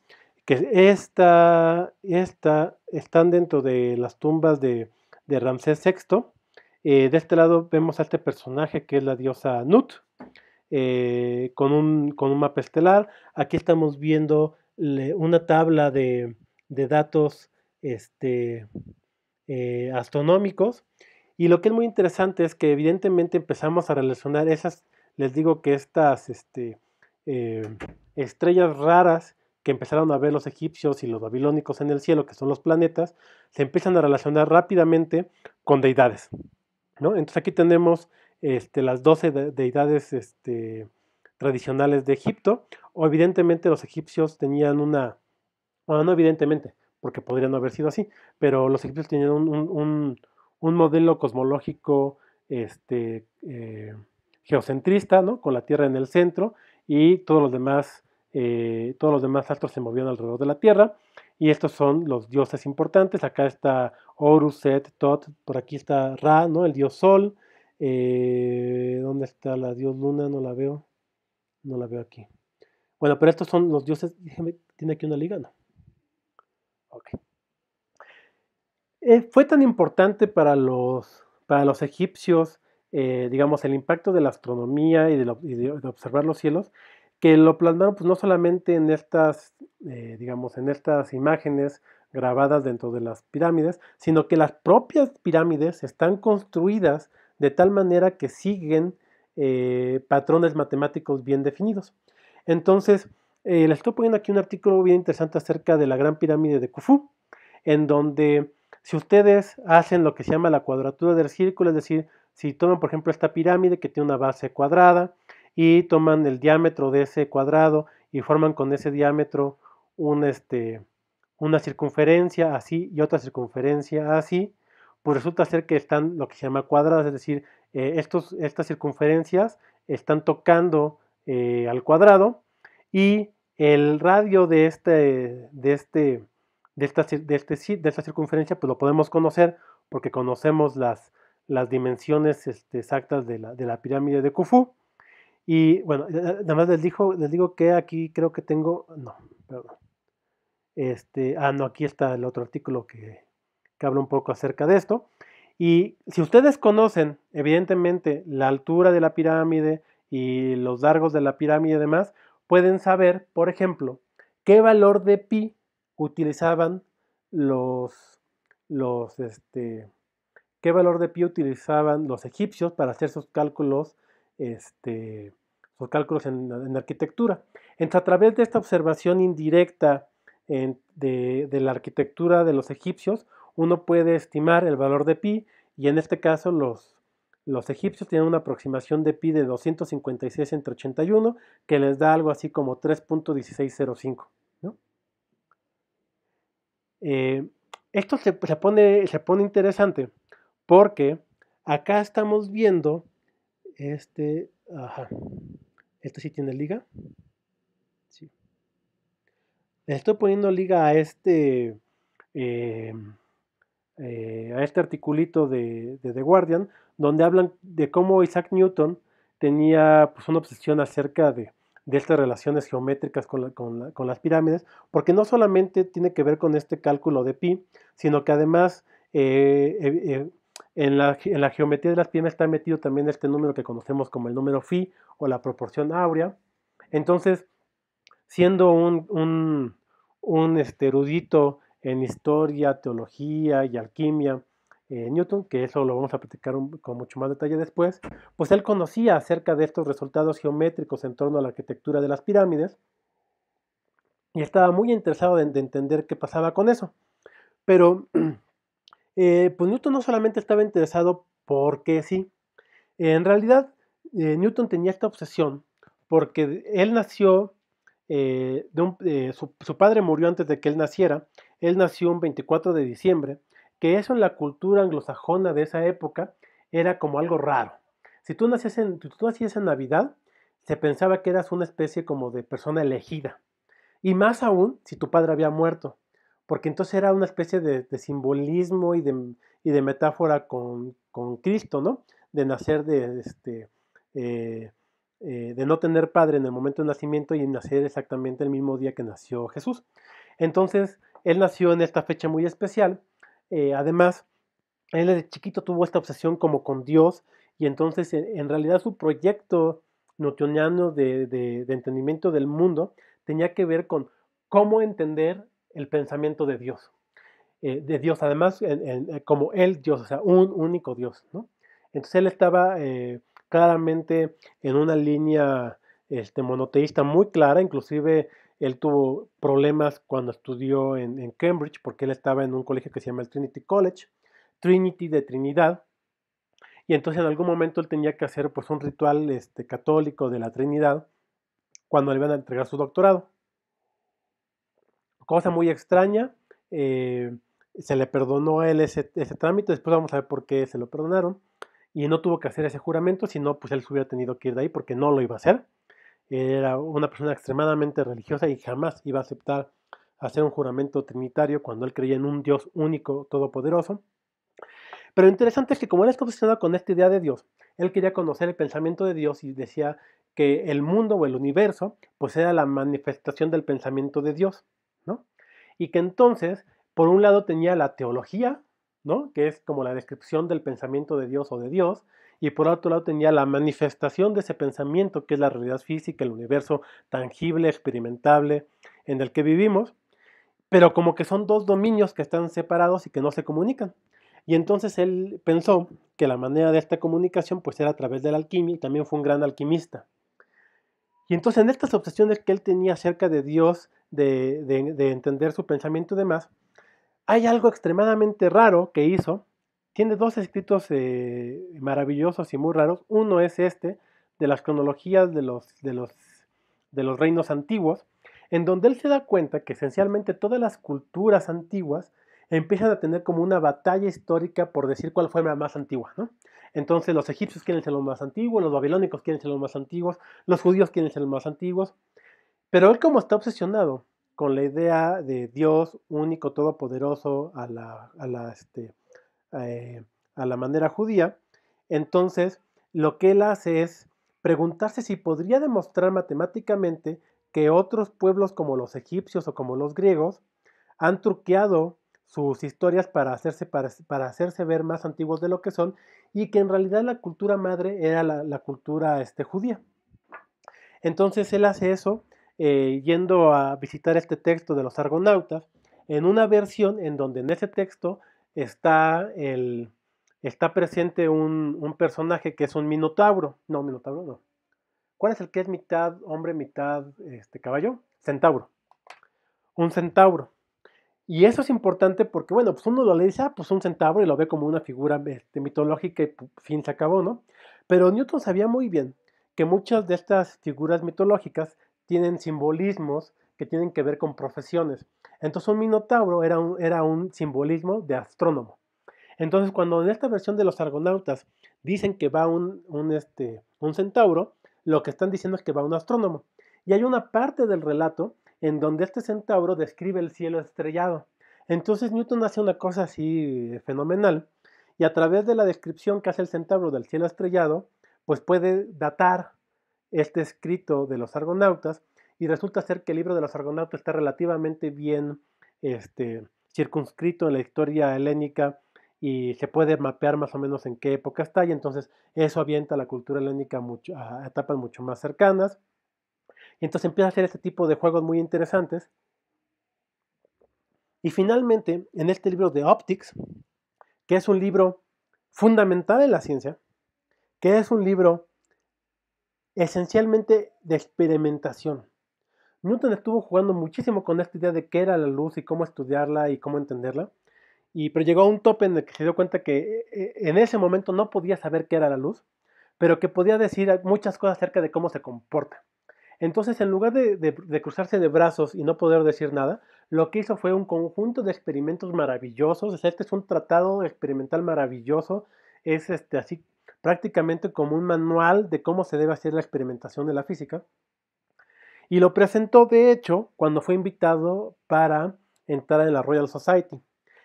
que esta, esta están dentro de las tumbas de, Ramsés VI. Eh, de este lado vemos a este personaje que es la diosa Nut, eh, con, un, mapa estelar. Aquí estamos viendo una tabla de, de datos este, astronómicos y lo que es muy interesante es que evidentemente empezamos a relacionar esas, les digo que estas este, eh, estrellas raras que empezaron a ver los egipcios y los babilónicos en el cielo, que son los planetas, se empiezan a relacionar rápidamente con deidades. ¿no? Entonces aquí tenemos este, las 12 deidades este, tradicionales de Egipto, o evidentemente los egipcios tenían una, bueno, no evidentemente, porque podría no haber sido así, pero los egipcios tenían un un modelo cosmológico este, eh, geocentrista, ¿no? con la Tierra en el centro y todos los demás, eh, todos los demás astros se movían alrededor de la Tierra. Y estos son los dioses importantes. Acá está Horus, Set, Tot, por aquí está Ra, ¿no? el dios Sol. Eh, ¿Dónde está la dios Luna? No la veo. No la veo aquí. Bueno, pero estos son los dioses. Déjeme, ¿tiene aquí una liga? No. Ok. Eh, fue tan importante para los, para los egipcios, eh, digamos, el impacto de la astronomía y de, observar los cielos, que lo plasmaron pues, no solamente en estas, eh, digamos, en estas imágenes grabadas dentro de las pirámides, sino que las propias pirámides están construidas de tal manera que siguen patrones matemáticos bien definidos. Entonces, les estoy poniendo aquí un artículo bien interesante acerca de la Gran Pirámide de Khufu, en donde si ustedes hacen lo que se llama la cuadratura del círculo, es decir, si toman por ejemplo esta pirámide que tiene una base cuadrada y toman el diámetro de ese cuadrado y forman con ese diámetro este, una circunferencia así y otra circunferencia así, pues resulta ser que están lo que se llama cuadradas, es decir, eh, estas circunferencias están tocando eh, al cuadrado y el radio de este, de este este de esta, circunferencia, pues lo podemos conocer porque conocemos las, las dimensiones este, exactas de la, pirámide de Khufu. Y bueno, eh, eh, además les, digo, les digo que aquí creo que tengo, no, perdón. Este, ah, no, aquí está el otro artículo que, que habla un poco acerca de esto. Y si ustedes conocen, evidentemente, la altura de la pirámide y los largos de la pirámide y demás, pueden saber, por ejemplo, qué valor de pi utilizaban los, los este, qué valor de pi utilizaban los egipcios para hacer sus cálculos, este, sus cálculos en, arquitectura. Entonces, a través de esta observación indirecta de, la arquitectura de los egipcios, uno puede estimar el valor de pi y en este caso los, los egipcios tienen una aproximación de pi de 256 entre 81 que les da algo así como 3.1605. Eh, esto se, pone, se pone interesante porque acá estamos viendo este, ajá, este sí tiene liga. Sí. Le estoy poniendo liga a este, em, eh, a este articulito de, The Guardian, donde hablan de cómo Isaac Newton tenía pues, una obsesión acerca de, de estas relaciones geométricas con, las pirámides, porque no solamente tiene que ver con este cálculo de pi, sino que además eh, eh, eh, en, la, geometría de las pirámides está metido también este número que conocemos como el número phi o la proporción áurea. Entonces, siendo un, este, erudito en historia, teología y alquimia, eh, Newton, que eso lo vamos a platicar con mucho más detalle después, pues él conocía acerca de estos resultados geométricos en torno a la arquitectura de las pirámides y estaba muy interesado en de entender qué pasaba con eso. Pero, eh, pues Newton no solamente estaba interesado porque sí, en realidad eh, Newton tenía esta obsesión porque él nació, su padre murió antes de que él naciera, él nació un 24 de diciembre, que eso en la cultura anglosajona de esa época era como algo raro. Si tú nacías en, tú Navidad, se pensaba que eras una especie como de persona elegida. Y más aún si tu padre había muerto, porque entonces era una especie de, simbolismo y de, metáfora con, Cristo, ¿no? De nacer de, este, eh, eh, de no tener padre en el momento de nacimiento y nacer exactamente el mismo día que nació Jesús. Entonces, él nació en esta fecha muy especial eh, además, él de chiquito tuvo esta obsesión como con Dios y entonces en, realidad su proyecto newtoniano de, entendimiento del mundo tenía que ver con cómo entender el pensamiento de Dios. Eh, de Dios, además, eh, como el Dios, o sea, un único Dios, Entonces él estaba claramente en una línea este, monoteísta muy clara, inclusive él tuvo problemas cuando estudió en, Cambridge porque él estaba en un colegio que se llama el Trinity College, Trinity de Trinidad. Y entonces en algún momento él tenía que hacer pues, un ritual este, católico de la Trinidad cuando le iban a entregar su doctorado. Cosa muy extraña, eh, se le perdonó a él ese, trámite, después vamos a ver por qué se lo perdonaron y no tuvo que hacer ese juramento, sino pues él se hubiera tenido que ir de ahí porque no lo iba a hacer. Era una persona extremadamente religiosa y jamás iba a aceptar hacer un juramento trinitario cuando él creía en un Dios único, todopoderoso. Pero lo interesante es que como él está obsesionado con esta idea de Dios, él quería conocer el pensamiento de Dios y decía que el mundo o el universo pues era la manifestación del pensamiento de Dios, ¿no? Y que entonces, por un lado tenía la teología, ¿no? Que es como la descripción del pensamiento de Dios o de Dios, y por otro lado tenía la manifestación de ese pensamiento que es la realidad física, el universo tangible, experimentable en el que vivimos, pero como que son dos dominios que están separados y que no se comunican. Y entonces él pensó que la manera de esta comunicación pues era a través de la alquimia y también fue un gran alquimista. Y entonces en estas obsesiones que él tenía acerca de Dios, de, de entender su pensamiento y demás, hay algo extremadamente raro que hizo tiene dos escritos eh, maravillosos y muy raros. Uno es este, de las cronologías de los, reinos antiguos, en donde él se da cuenta que esencialmente todas las culturas antiguas empiezan a tener como una batalla histórica por decir cuál fue la más antigua, ¿no? Entonces los egipcios quieren ser los más antiguos, los babilónicos quieren ser los más antiguos, los judíos quieren ser los más antiguos, pero él como está obsesionado con la idea de Dios único, todopoderoso, a la, este, eh, a la manera judía. Entonces, lo que él hace es preguntarse si podría demostrar matemáticamente que otros pueblos como los egipcios o como los griegos han truqueado sus historias para hacerse, para, hacerse ver más antiguos de lo que son y que en realidad la cultura madre era la, cultura este, judía. Entonces él hace eso eh, yendo a visitar este texto de los argonautas en una versión en donde en ese texto está, el, está presente un, personaje que es un minotauro. No, minotauro no. ¿Cuál es el que es mitad hombre, mitad este, caballo? Centauro. Un centauro. Y eso es importante porque, bueno, pues uno lo le dice, ah, pues un centauro y lo ve como una figura este, mitológica y pues, fin se acabó, ¿no? Pero Newton sabía muy bien que muchas de estas figuras mitológicas tienen simbolismos que tienen que ver con profesiones. Entonces un minotauro era un, simbolismo de astrónomo. Entonces cuando en esta versión de los argonautas dicen que va un, este, un centauro, lo que están diciendo es que va un astrónomo. Y hay una parte del relato en donde este centauro describe el cielo estrellado. Entonces Newton hace una cosa así eh, fenomenal y a través de la descripción que hace el centauro del cielo estrellado, pues puede datar este escrito de los argonautas y resulta ser que el libro de los argonautas está relativamente bien este, circunscrito en la historia helénica y se puede mapear más o menos en qué época está y entonces eso avienta la cultura helénica a etapas mucho más cercanas. Y entonces empieza a hacer este tipo de juegos muy interesantes. Y finalmente, en este libro de Optics, que es un libro fundamental en la ciencia, que es un libro esencialmente de experimentación. Newton estuvo jugando muchísimo con esta idea de qué era la luz y cómo estudiarla y cómo entenderla. Y, pero llegó a un tope en el que se dio cuenta que eh, eh, en ese momento no podía saber qué era la luz, pero que podía decir muchas cosas acerca de cómo se comporta. Entonces, en lugar de, cruzarse de brazos y no poder decir nada, lo que hizo fue un conjunto de experimentos maravillosos. este es un tratado experimental maravilloso. Es este, así prácticamente como un manual de cómo se debe hacer la experimentación de la física y lo presentó de hecho cuando fue invitado para entrar en la Royal Society.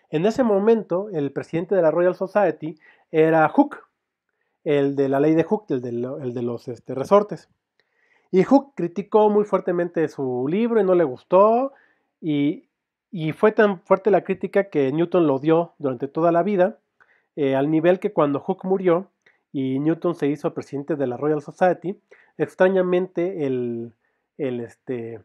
En ese momento el presidente de la Royal Society era Hooke, el de la ley de Hooke, el de, los este, resortes. Y Hooke criticó muy fuertemente su libro y no le gustó y, fue tan fuerte la crítica que Newton lo dio durante toda la vida, eh, al nivel que cuando Hooke murió y Newton se hizo presidente de la Royal Society, extrañamente el, el este,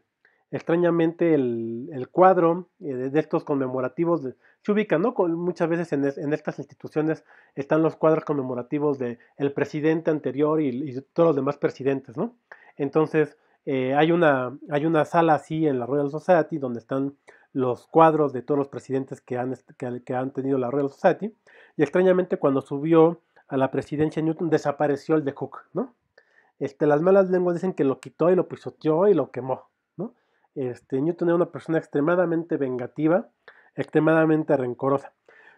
extrañamente el, cuadro eh, de, estos conmemorativos se ubica ¿no? muchas veces en, estas instituciones están los cuadros conmemorativos del el presidente anterior y, todos los demás presidentes, ¿no? Entonces, eh, hay, una, hay una sala así en la Royal Society donde están los cuadros de todos los presidentes que han, este, han tenido la Royal Society. Y extrañamente cuando subió a la presidencia Newton desapareció el de Cook, ¿no? Este, las malas lenguas dicen que lo quitó y lo pisoteó y lo quemó. Newton era este, una persona extremadamente vengativa, extremadamente rencorosa.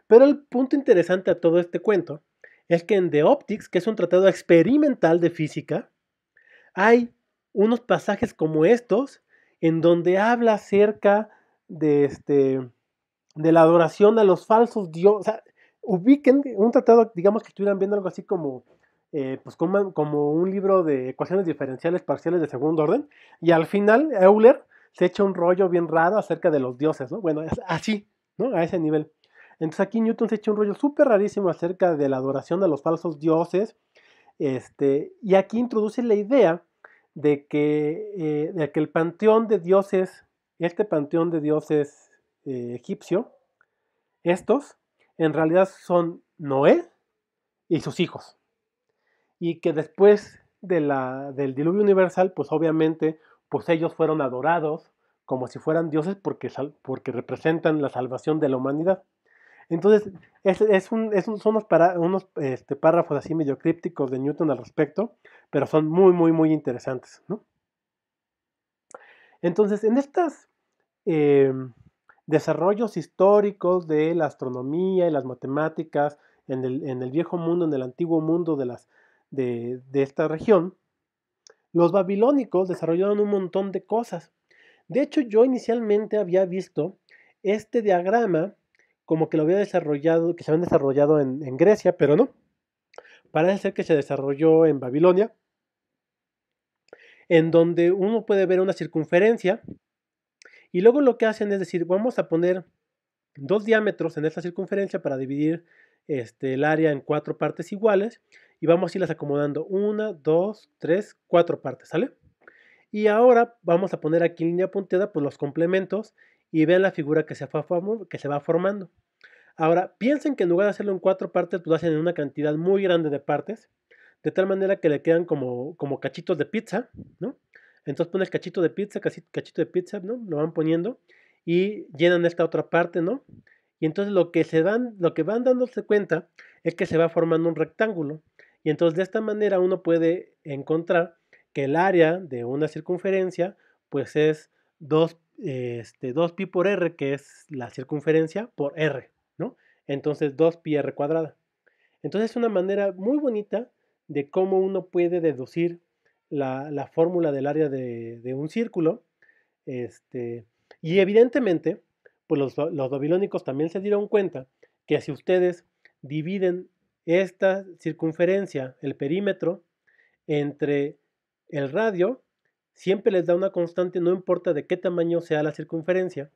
Pero el punto interesante a todo este cuento es que en The Optics, que es un tratado experimental de física, hay unos pasajes como estos en donde habla acerca de, este, de la adoración a los falsos dioses. O sea, ubiquen un tratado, digamos que estuvieran viendo algo así como eh, pues como, un libro de ecuaciones diferenciales parciales de segundo orden. Y al final, Euler se echa un rollo bien raro acerca de los dioses, ¿no? Bueno, así, ¿no? A ese nivel. Entonces aquí Newton se echa un rollo súper rarísimo acerca de la adoración a los falsos dioses. Este, y aquí introduce la idea de que, eh, de que el panteón de dioses, este panteón de dioses eh, egipcio, estos en realidad son Noé y sus hijos y que después de la, del diluvio universal, pues obviamente, pues ellos fueron adorados como si fueran dioses porque, porque representan la salvación de la humanidad. Entonces, es, son unos, unos este, párrafos así medio crípticos de Newton al respecto, pero son muy, muy, muy interesantes. Entonces, en estos em, desarrollos históricos de la astronomía y las matemáticas en el, viejo mundo, en el antiguo mundo de las de, esta región, los babilónicos desarrollaron un montón de cosas. De hecho, yo inicialmente había visto este diagrama como que lo había desarrollado, que se habían desarrollado en, Grecia, pero no. Parece ser que se desarrolló en Babilonia, en donde uno puede ver una circunferencia y luego lo que hacen es decir, vamos a poner dos diámetros en esta circunferencia para dividir este, el área en cuatro partes iguales y vamos a irlas acomodando una, dos, tres, cuatro partes, ¿sale? Y ahora vamos a poner aquí en línea punteada pues, los complementos y vean la figura que se, que se va formando. Ahora, piensen que en lugar de hacerlo en cuatro partes, pues, lo hacen en una cantidad muy grande de partes, de tal manera que le quedan como, como cachitos de pizza, ¿no? Entonces pones cachito de pizza, cachito de pizza, ¿no? Lo van poniendo y llenan esta otra parte, ¿no? Y entonces lo que se lo que van dándose cuenta es que se va formando un rectángulo. Y entonces de esta manera uno puede encontrar que el área de una circunferencia pues es 2, este, pi por r, que es la circunferencia por r, ¿no? Entonces 2 pi r cuadrada. Entonces es una manera muy bonita de cómo uno puede deducir la, fórmula del área de, un círculo. Este, y evidentemente, pues los, los babilónicos también se dieron cuenta que si ustedes dividen esta circunferencia, el perímetro, entre el radio, siempre les da una constante, no importa de qué tamaño sea la circunferencia.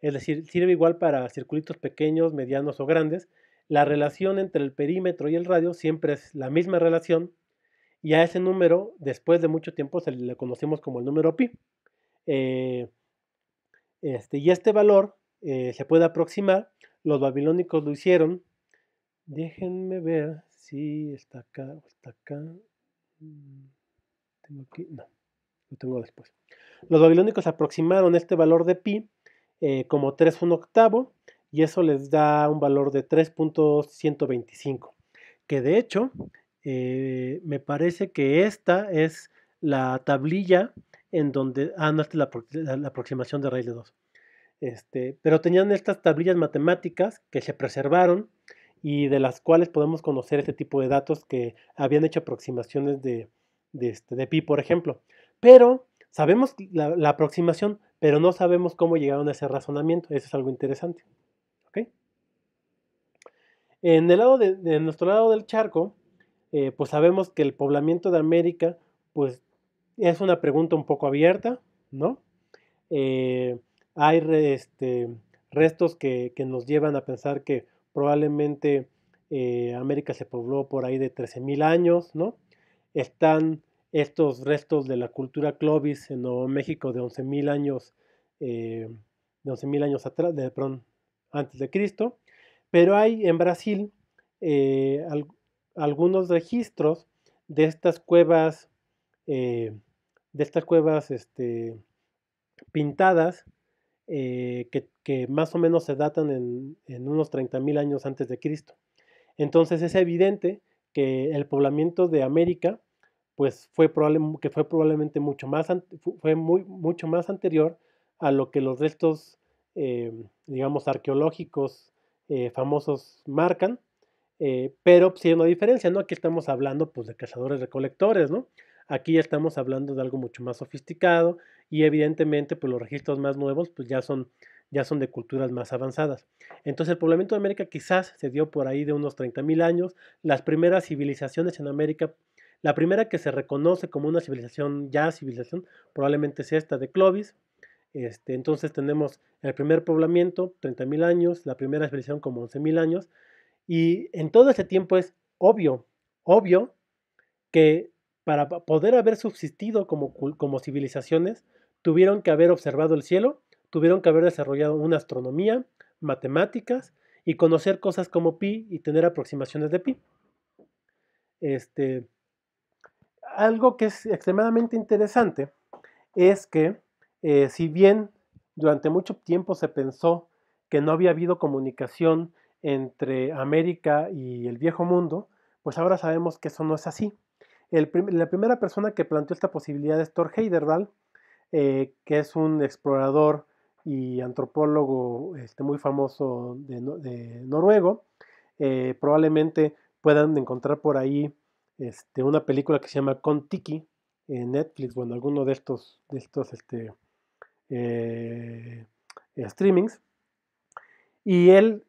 Es decir, sirve igual para circulitos pequeños, medianos o grandes. La relación entre el perímetro y el radio siempre es la misma relación. Y a ese número, después de mucho tiempo, se le conocemos como el número pi. Eh, este, y este valor eh, se puede aproximar. Los babilónicos lo hicieron Déjenme ver si está acá o está acá. Mm, tengo aquí, no, lo tengo después. Los babilónicos aproximaron este valor de pi eh, como 3 un octavo y eso les da un valor de 3.125. Que de hecho, eh, me parece que esta es la tablilla en donde. Ah, no, esta es la, aproximación de raíz de 2. Este, pero tenían estas tablillas matemáticas que se preservaron y de las cuales podemos conocer este tipo de datos que habían hecho aproximaciones de, de, este, pi, por ejemplo. Pero sabemos la, aproximación, pero no sabemos cómo llegaron a ese razonamiento. Eso es algo interesante. En el lado de, nuestro lado del charco, eh, pues sabemos que el poblamiento de América, pues es una pregunta un poco abierta, ¿no? Eh, hay este, restos que nos llevan a pensar que probablemente eh, América se pobló por ahí de 13.000 años, ¿no? Están estos restos de la cultura Clovis en Nuevo México de 11.000 años, eh, de 11.000 años atrás, de, pronto antes de Cristo, pero hay en Brasil eh, algunos registros de estas cuevas, de estas cuevas este, pintadas que, que más o menos se datan en, en unos 30.000 años antes de Cristo. Entonces es evidente que el poblamiento de América pues fue que fue probablemente mucho más, fue muy, mucho más anterior a lo que los restos, eh, digamos, arqueológicos eh, famosos marcan, eh, pero pues, sí hay una diferencia, ¿no? Aquí estamos hablando pues de cazadores recolectores, ¿no? Aquí ya estamos hablando de algo mucho más sofisticado y evidentemente pues los registros más nuevos pues ya son ya son de culturas más avanzadas. Entonces el poblamiento de América quizás se dio por ahí de unos 30.000 años. Las primeras civilizaciones en América, la primera que se reconoce como una civilización, ya civilización, probablemente sea esta de Clovis. Este, entonces tenemos el primer poblamiento, 30.000 años, la primera civilización como 11.000 años. Y en todo ese tiempo es obvio, obvio que para poder haber subsistido como, como civilizaciones, tuvieron que haber observado el cielo tuvieron que haber desarrollado una astronomía, matemáticas y conocer cosas como pi y tener aproximaciones de pi. Este, algo que es extremadamente interesante es que eh, si bien durante mucho tiempo se pensó que no había habido comunicación entre América y el viejo mundo, pues ahora sabemos que eso no es así. la primera persona que planteó esta posibilidad es Thor Heyerdahl, eh, que es un explorador y antropólogo este, muy famoso de, noruego, eh, probablemente puedan encontrar por ahí este, una película que se llama Contiki en Netflix, bueno, alguno de estos, de estos este, eh, streamings. Y él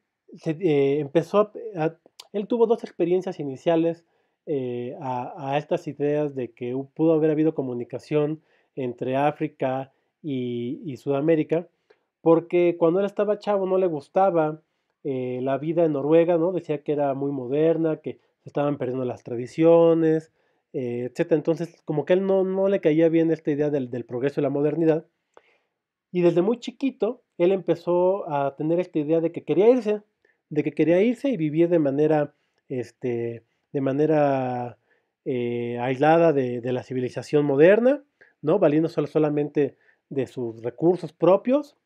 eh, empezó él tuvo dos experiencias iniciales a, estas ideas de que pudo haber habido comunicación entre África y Sudamérica, porque cuando él estaba chavo no le gustaba eh, la vida en Noruega, ¿no? Decía que era muy moderna, que se estaban perdiendo las tradiciones, eh, etc. Entonces, como que él no, le caía bien esta idea del, progreso y la modernidad. Y desde muy chiquito, él empezó a tener esta idea de que quería irse, de que quería irse y vivir de manera, este, de manera eh, aislada de, la civilización moderna, ¿no? Valiendo solamente de sus recursos propios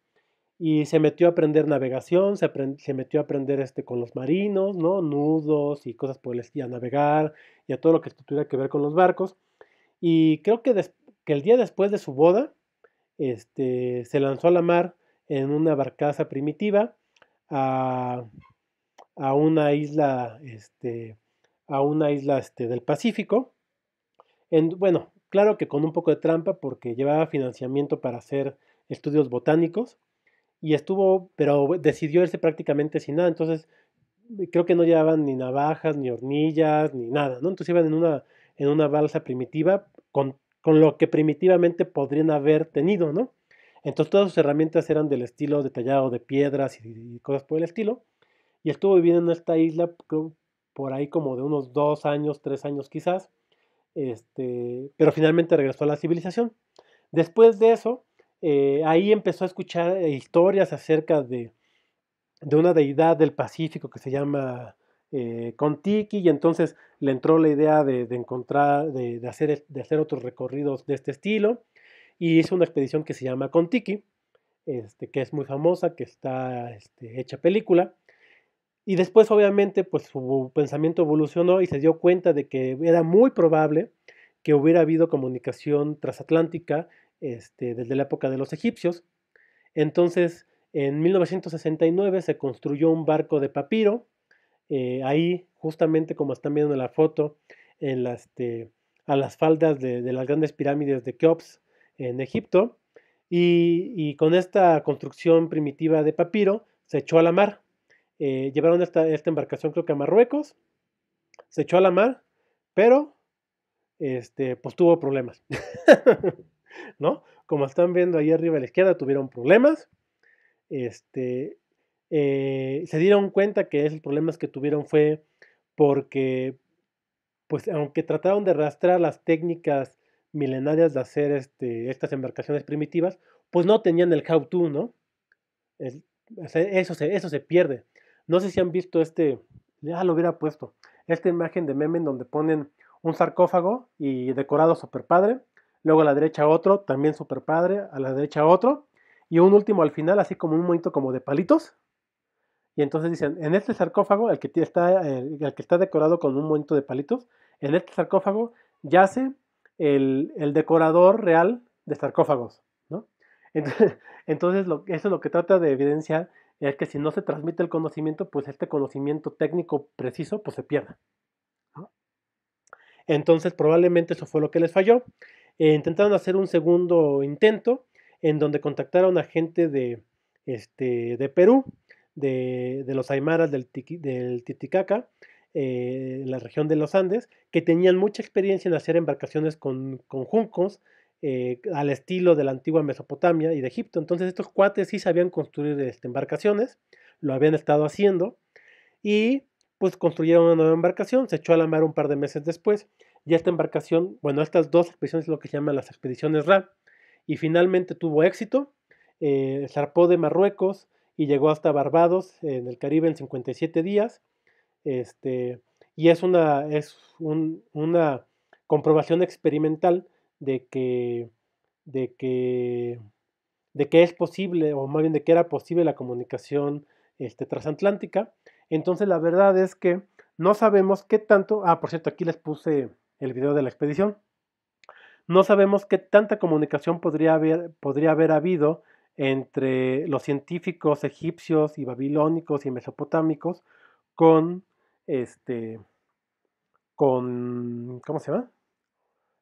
y se metió a aprender navegación, se, se, metió a aprender este, con los marinos, ¿no? Nudos y cosas por el estilo, a navegar y a todo lo que tuviera que ver con los barcos. Y creo que, que el día después de su boda, este, se lanzó a la mar en una barcaza primitiva a, una isla, este, a una isla este, del Pacífico. En, bueno, claro que con un poco de trampa porque llevaba financiamiento para hacer estudios botánicos y estuvo, pero decidió irse prácticamente sin nada, entonces eh, creo que no llevaban ni navajas, ni hornillas, ni nada, ¿no? Entonces iban en una, en una balsa primitiva con, con lo que primitivamente podrían haber tenido, ¿no? Entonces todas sus herramientas eran del estilo detallado de piedras y, cosas por el estilo, y estuvo viviendo en esta isla por ahí como de unos dos años, tres años quizás, este, pero finalmente regresó a la civilización. Después de eso, eh, ahí empezó a escuchar historias acerca de, una deidad del Pacífico que se llama eh, Contiki y entonces le entró la idea de, encontrar, de, hacer, otros recorridos de este estilo y hizo una expedición que se llama Contiki, este, que es muy famosa, que está este, hecha película. Y después, obviamente, pues, su pensamiento evolucionó y se dio cuenta de que era muy probable que hubiera habido comunicación transatlántica este, desde la época de los egipcios. Entonces, en 1969 se construyó un barco de papiro. Eh, ahí, justamente como están viendo en la foto, en las, este, a las faldas de, las grandes pirámides de Keops en Egipto. Y, con esta construcción primitiva de papiro se echó a la mar. Eh, llevaron esta, embarcación creo que a Marruecos. Se echó a la mar, pero este, pues tuvo problemas. ¿no? Como están viendo ahí arriba a la izquierda, tuvieron problemas. Este, eh, se dieron cuenta que esos problemas que tuvieron fue porque, pues, aunque trataron de arrastrar las técnicas milenarias de hacer este, estas embarcaciones primitivas, pues no tenían el how-to, ¿no? eso, se, eso se pierde. No sé si han visto este, ya lo hubiera puesto, esta imagen de meme donde ponen un sarcófago y decorado super padre luego a la derecha otro, también super padre, a la derecha otro, y un último al final, así como un monito como de palitos. Y entonces dicen, en este sarcófago, el que está, el, que está decorado con un monito de palitos, en este sarcófago yace el, decorador real de sarcófagos. ¿no? Entonces, lo, eso es lo que trata de evidenciar, es que si no se transmite el conocimiento, pues este conocimiento técnico preciso, pues se pierda. Entonces probablemente eso fue lo que les falló. Eh, intentaron hacer un segundo intento en donde contactaron a gente de, este, de Perú, de, los aymaras del, del Titicaca, eh, en la región de los Andes, que tenían mucha experiencia en hacer embarcaciones con, juncos eh, al estilo de la antigua Mesopotamia y de Egipto. Entonces estos cuates sí sabían construir este, embarcaciones, lo habían estado haciendo y pues construyeron una nueva embarcación, se echó a la mar un par de meses después y esta embarcación, bueno, estas dos expediciones es lo que se llaman las expediciones Ra. Y finalmente tuvo éxito, eh, zarpó de Marruecos y llegó hasta Barbados en el Caribe en 57 días. Este, y es una, es una comprobación experimental de que, de que, de que es posible, o más bien de que era posible la comunicación este, transatlántica. Entonces la verdad es que no sabemos qué tanto, ah, por cierto, aquí les puse el video de la expedición. No sabemos qué tanta comunicación podría haber, habido entre los científicos egipcios y babilónicos y mesopotámicos con este con cómo se llama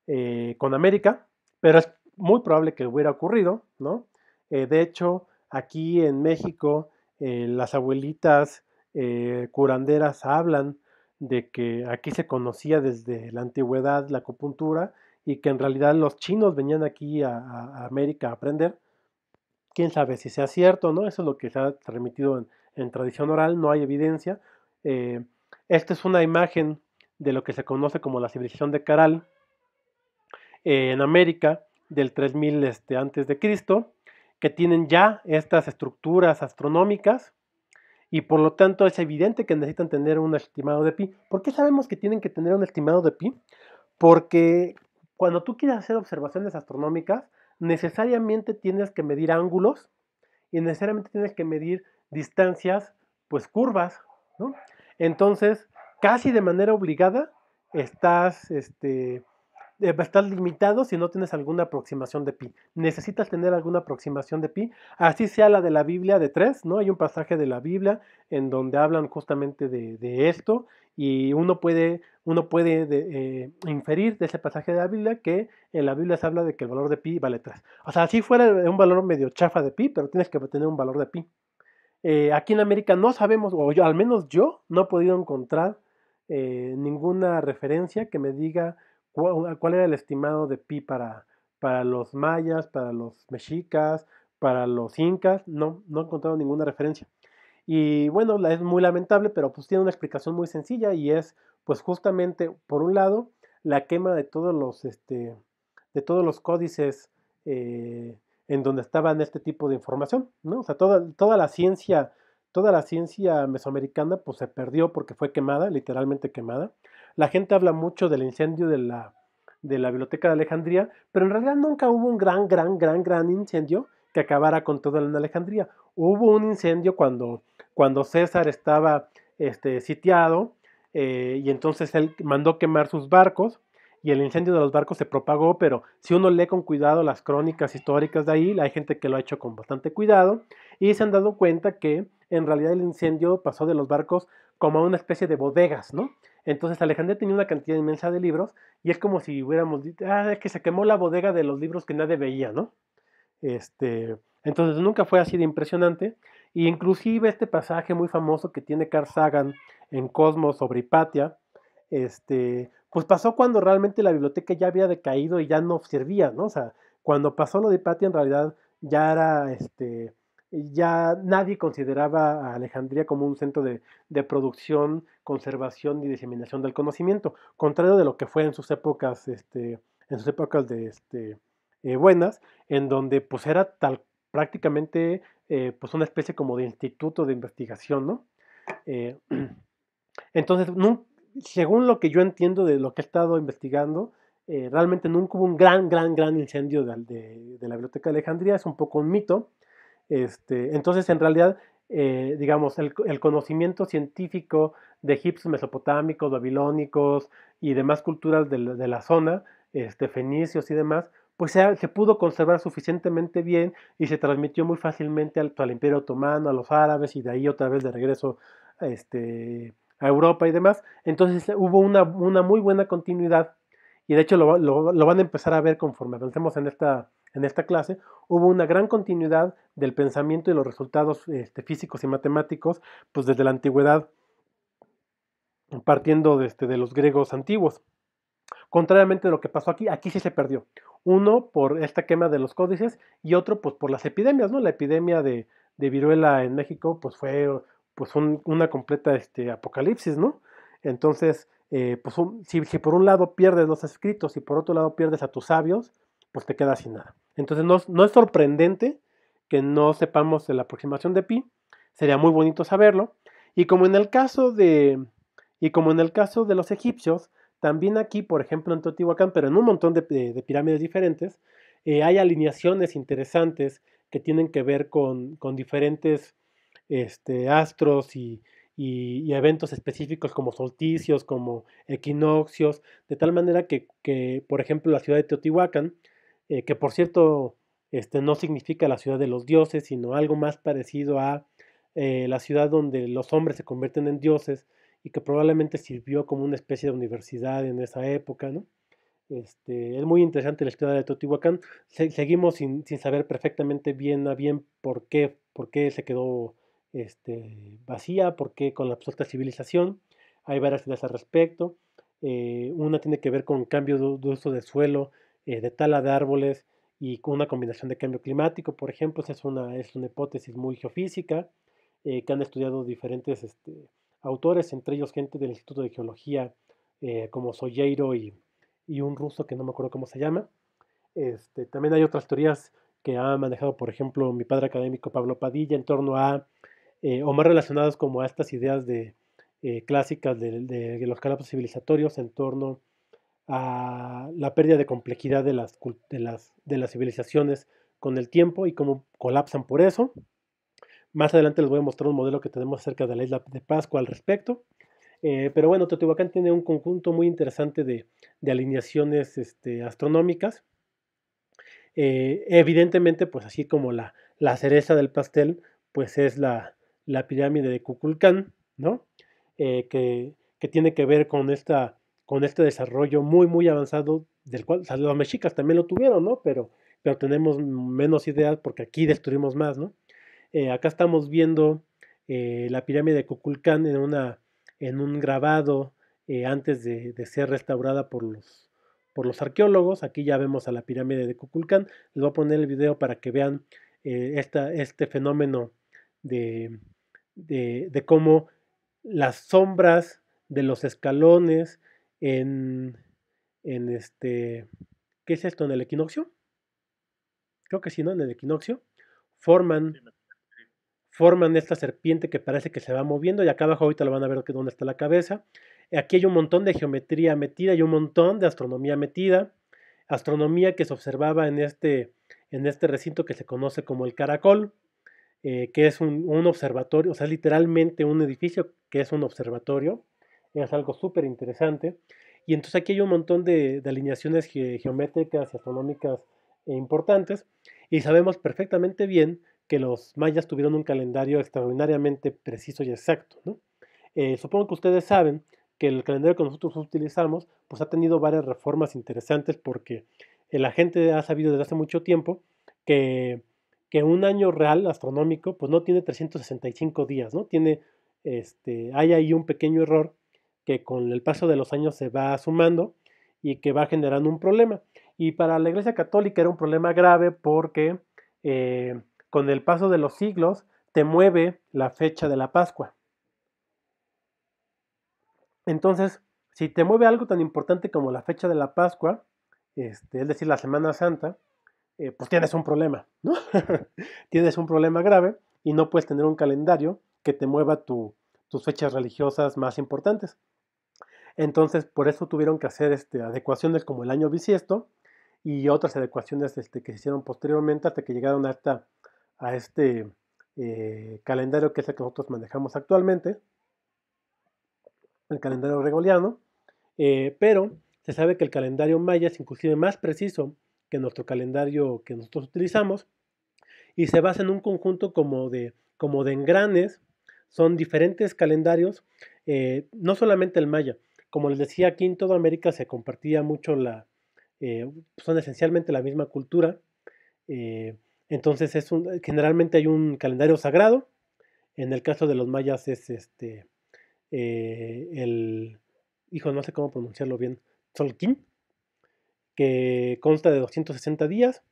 eh, con América pero es muy probable que hubiera ocurrido no eh, de hecho aquí en México eh, las abuelitas curanderas hablan de que aquí se conocía desde la antigüedad la acupuntura y que en realidad los chinos venían aquí a, América a aprender. Quién sabe si sea cierto, ¿no? Eso es lo que se ha remitido en, tradición oral, no hay evidencia. Eh, esta es una imagen de lo que se conoce como la civilización de Caral eh, en América del 3000 este, antes de Cristo, que tienen ya estas estructuras astronómicas y por lo tanto es evidente que necesitan tener un estimado de pi. ¿Por qué sabemos que tienen que tener un estimado de pi? Porque cuando tú quieres hacer observaciones astronómicas, necesariamente tienes que medir ángulos y necesariamente tienes que medir distancias, pues curvas, ¿no? Entonces, casi de manera obligada, estás este, estar limitado si no tienes alguna aproximación de pi. Necesitas tener alguna aproximación de pi, así sea la de la Biblia de 3, ¿no? Hay un pasaje de la Biblia en donde hablan justamente de, esto y uno puede, uno puede eh, inferir de ese pasaje de la Biblia que en la Biblia se habla de que el valor de pi vale 3. O sea, si fuera un valor medio chafa de pi, pero tienes que tener un valor de pi. Eh, aquí en América no sabemos, o al menos yo no he podido encontrar eh, ninguna referencia que me diga cuál era el estimado de pi para, para los mayas, para los mexicas, para los incas, no, no he encontrado ninguna referencia. Y bueno, es muy lamentable, pero pues tiene una explicación muy sencilla y es pues justamente, por un lado, la quema de todos los, este, de todos los códices eh, en donde estaban este tipo de información, O sea, toda, toda la ciencia, toda la ciencia mesoamericana pues se perdió porque fue quemada, literalmente quemada. La gente habla mucho del incendio de la, de la Biblioteca de Alejandría, pero en realidad nunca hubo un gran, gran, gran, gran incendio que acabara con toda la Alejandría. Hubo un incendio cuando, cuando César estaba este, sitiado eh, y entonces él mandó quemar sus barcos y el incendio de los barcos se propagó, pero si uno lee con cuidado las crónicas históricas de ahí, hay gente que lo ha hecho con bastante cuidado y se han dado cuenta que en realidad el incendio pasó de los barcos como a una especie de bodegas, ¿no? Entonces Alejandría tenía una cantidad inmensa de libros y es como si hubiéramos dicho, ah, es que se quemó la bodega de los libros que nadie veía, ¿no? Este, entonces nunca fue así de impresionante. e inclusive este pasaje muy famoso que tiene Carl Sagan en Cosmos sobre Hipatia, este, pues pasó cuando realmente la biblioteca ya había decaído y ya no servía, ¿no? O sea, cuando pasó lo de Hipatia en realidad ya era, este, ya nadie consideraba a Alejandría como un centro de, producción, conservación y diseminación del conocimiento, contrario de lo que fue en sus épocas, este, en sus épocas de este, eh, buenas, en donde pues era tal prácticamente eh, pues una especie como de instituto de investigación, ¿no? Eh, entonces, según lo que yo entiendo de lo que he estado investigando, realmente nunca hubo un gran, gran, gran incendio de la Biblioteca de Alejandría, es un poco un mito. Este, entonces, en realidad, eh, digamos, el, conocimiento científico de egipcios mesopotámicos, babilónicos y demás culturas de, la zona, este, fenicios y demás, pues se, pudo conservar suficientemente bien y se transmitió muy fácilmente al, Imperio Otomano, a los árabes y de ahí otra vez de regreso este, a Europa y demás. Entonces hubo una, muy buena continuidad y de hecho lo, lo van a empezar a ver conforme avancemos en esta en esta clase, hubo una gran continuidad del pensamiento y los resultados este, físicos y matemáticos, pues desde la antigüedad, partiendo de, este, los griegos antiguos. Contrariamente a lo que pasó aquí, aquí sí se perdió. Uno por esta quema de los códices y otro pues por las epidemias, ¿no? La epidemia de, viruela en México pues fue pues una completa este, apocalipsis, ¿no? Entonces, eh, pues si, por un lado pierdes los escritos y por otro lado pierdes a tus sabios, pues te quedas sin nada. Entonces no, es sorprendente que no sepamos de la aproximación de pi, sería muy bonito saberlo. Y como en el caso de, y como en el caso de los egipcios, también aquí, por ejemplo, en Teotihuacán, pero en un montón de, pirámides diferentes, eh, hay alineaciones interesantes que tienen que ver con, diferentes este, astros y, eventos específicos como solsticios, como equinoccios, de tal manera que, por ejemplo, la ciudad de Teotihuacán eh, que por cierto este, no significa la ciudad de los dioses, sino algo más parecido a eh, la ciudad donde los hombres se convierten en dioses y que probablemente sirvió como una especie de universidad en esa época, este, es muy interesante la historia de Teotihuacán. seguimos sin, saber perfectamente bien a bien por qué, por qué se quedó este, vacía, por qué con la absoluta civilización. Hay varias ideas al respecto. Eh, una tiene que ver con cambio de, de, uso de suelo eh, de tala de árboles y con una combinación de cambio climático, por ejemplo, esa es una, es una hipótesis muy geofísica eh, que han estudiado diferentes este, autores, entre ellos gente del Instituto de Geología eh, como Solleiro y, un ruso que no me acuerdo cómo se llama. Este, también hay otras teorías que ha manejado, por ejemplo, mi padre académico Pablo Padilla en torno a, o más relacionadas como a estas ideas de, clásicas de, los colapsos civilizatorios en torno a la pérdida de complejidad de las, de las, civilizaciones con el tiempo y cómo colapsan por eso. Más adelante les voy a mostrar un modelo que tenemos acerca de la isla de Pascua al respecto. Eh, pero bueno, Teotihuacán tiene un conjunto muy interesante de, alineaciones este, astronómicas. Eh, evidentemente, pues así como la, cereza del pastel, pues es la, pirámide de Cuculcán, ¿no? Eh, que, que, tiene que ver con esta con este desarrollo muy, muy avanzado, del cual los mexicas también lo tuvieron, ¿no? Pero, pero tenemos menos ideas porque aquí destruimos más, ¿no? Eh, acá estamos viendo eh, la pirámide de Kukulcán en, una, en un grabado eh, antes de, de, ser restaurada por los, por los arqueólogos. Aquí ya vemos a la pirámide de Kukulcán. Les voy a poner el video para que vean esta, este fenómeno de, de cómo las sombras de los escalones, en, en este, ¿qué es esto? ¿En el equinoccio? Creo que sí, ¿no? En el equinoccio. Forman, forman esta serpiente que parece que se va moviendo y acá abajo ahorita lo van a ver dónde está la cabeza. Aquí hay un montón de geometría metida y un montón de astronomía metida. Astronomía que se observaba en este, en este recinto que se conoce como el Caracol, eh, que es un, un observatorio, o sea, literalmente un edificio que es un observatorio es algo súper interesante. Y entonces aquí hay un montón de, alineaciones geométricas y astronómicas e importantes. Y sabemos perfectamente bien que los mayas tuvieron un calendario extraordinariamente preciso y exacto. Eh, supongo que ustedes saben que el calendario que nosotros utilizamos pues ha tenido varias reformas interesantes porque la gente ha sabido desde hace mucho tiempo que, que, un año real astronómico pues no tiene 365 días, ¿no? Tiene, este, hay ahí un pequeño error con el paso de los años se va sumando y que va generando un problema. Y para la Iglesia Católica era un problema grave porque eh, con el paso de los siglos te mueve la fecha de la Pascua. Entonces, si te mueve algo tan importante como la fecha de la Pascua, este, es decir, la Semana Santa, eh, pues tienes un problema, tienes un problema grave y no puedes tener un calendario que te mueva tus fechas religiosas más importantes. Entonces, por eso tuvieron que hacer este, adecuaciones como el año bisiesto y otras adecuaciones este, que se hicieron posteriormente hasta que llegaron hasta a este eh, calendario que es el que nosotros manejamos actualmente, el calendario regoliano, eh, pero se sabe que el calendario maya es inclusive más preciso que nuestro calendario que nosotros utilizamos y se basa en un conjunto como de, como de engranes, son diferentes calendarios, eh, no solamente el maya, como les decía, aquí en toda América se compartía mucho la, eh, son esencialmente la misma cultura. Eh, entonces es un, generalmente hay un calendario sagrado. En el caso de los mayas es este eh, el hijo, no sé cómo pronunciarlo bien, Solquín, que consta de 260 días.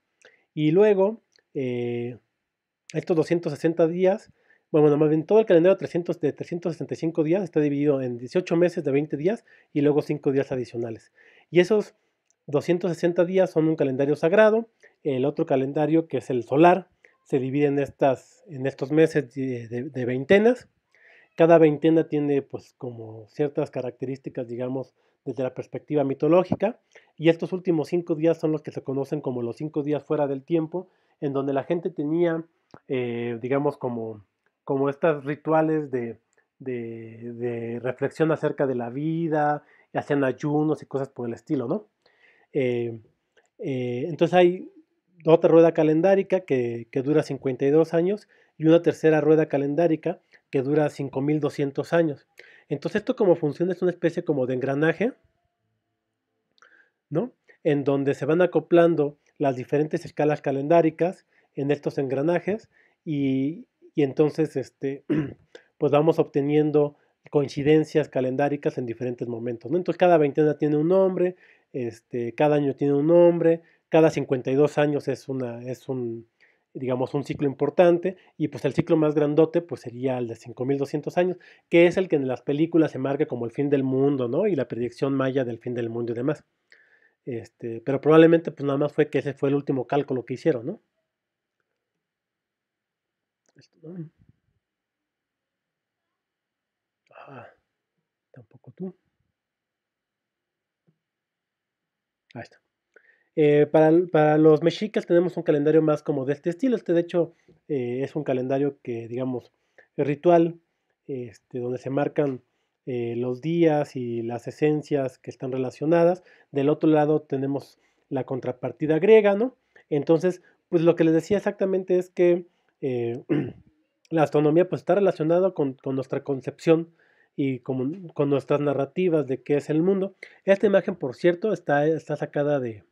Y luego estos 260 días bueno, más bien todo el calendario de 365 días está dividido en 18 meses de 20 días y luego 5 días adicionales. Y esos 260 días son un calendario sagrado, el otro calendario que es el solar se divide en, estas, en estos meses de, veintenas. Cada veintena tiene pues como ciertas características, digamos, desde la perspectiva mitológica. Y estos últimos 5 días son los que se conocen como los 5 días fuera del tiempo, en donde la gente tenía, eh, digamos, como como estos rituales de, reflexión acerca de la vida, y ayunos y cosas por el estilo, ¿no? Eh, eh, entonces hay otra rueda calendárica que, que, dura 52 años y una tercera rueda calendárica que dura 5200 años. Entonces esto como funciona es una especie como de engranaje, ¿no? En donde se van acoplando las diferentes escalas calendáricas en estos engranajes y, y entonces este, pues vamos obteniendo coincidencias calendáricas en diferentes momentos. ¿no? Entonces cada veintena tiene un nombre, este, cada año tiene un nombre, cada 52 años es, una, es un, digamos, un ciclo importante y pues el ciclo más grandote pues sería el de 5200 años, que es el que en las películas se marca como el fin del mundo, ¿no? Y la predicción maya del fin del mundo y demás. Este, pero probablemente pues nada más fue que ese fue el último cálculo que hicieron, ¿no? Esto ah, Tampoco tú. Ahí está. Eh, para, los mexicas tenemos un calendario más como de este estilo. Este de hecho eh, es un calendario que digamos es ritual, este, donde se marcan eh, los días y las esencias que están relacionadas. Del otro lado tenemos la contrapartida griega, ¿no? Entonces, pues lo que les decía exactamente es que eh, la astronomía pues está relacionada con, nuestra concepción y con, nuestras narrativas de qué es el mundo. Esta imagen, por cierto, está, sacada de,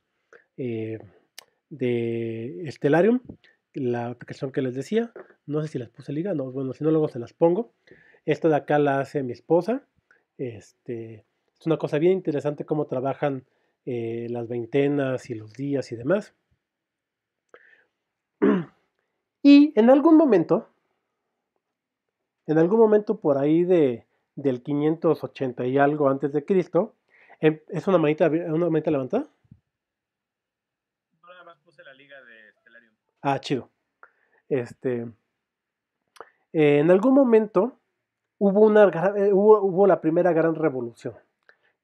eh, de Stellarium, la aplicación que les decía. No sé si las puse liga, no, bueno, si no luego se las pongo. Esta de acá la hace mi esposa. Este, es una cosa bien interesante cómo trabajan eh, las veintenas y los días y demás. en algún momento, en algún momento por ahí de, del 580 y algo antes de Cristo, em, ¿es una manita, una manita levantada? No, nada más puse la liga de Stellarium. Ah, chido. Este, en algún momento hubo, una, eh, la primera gran revolución.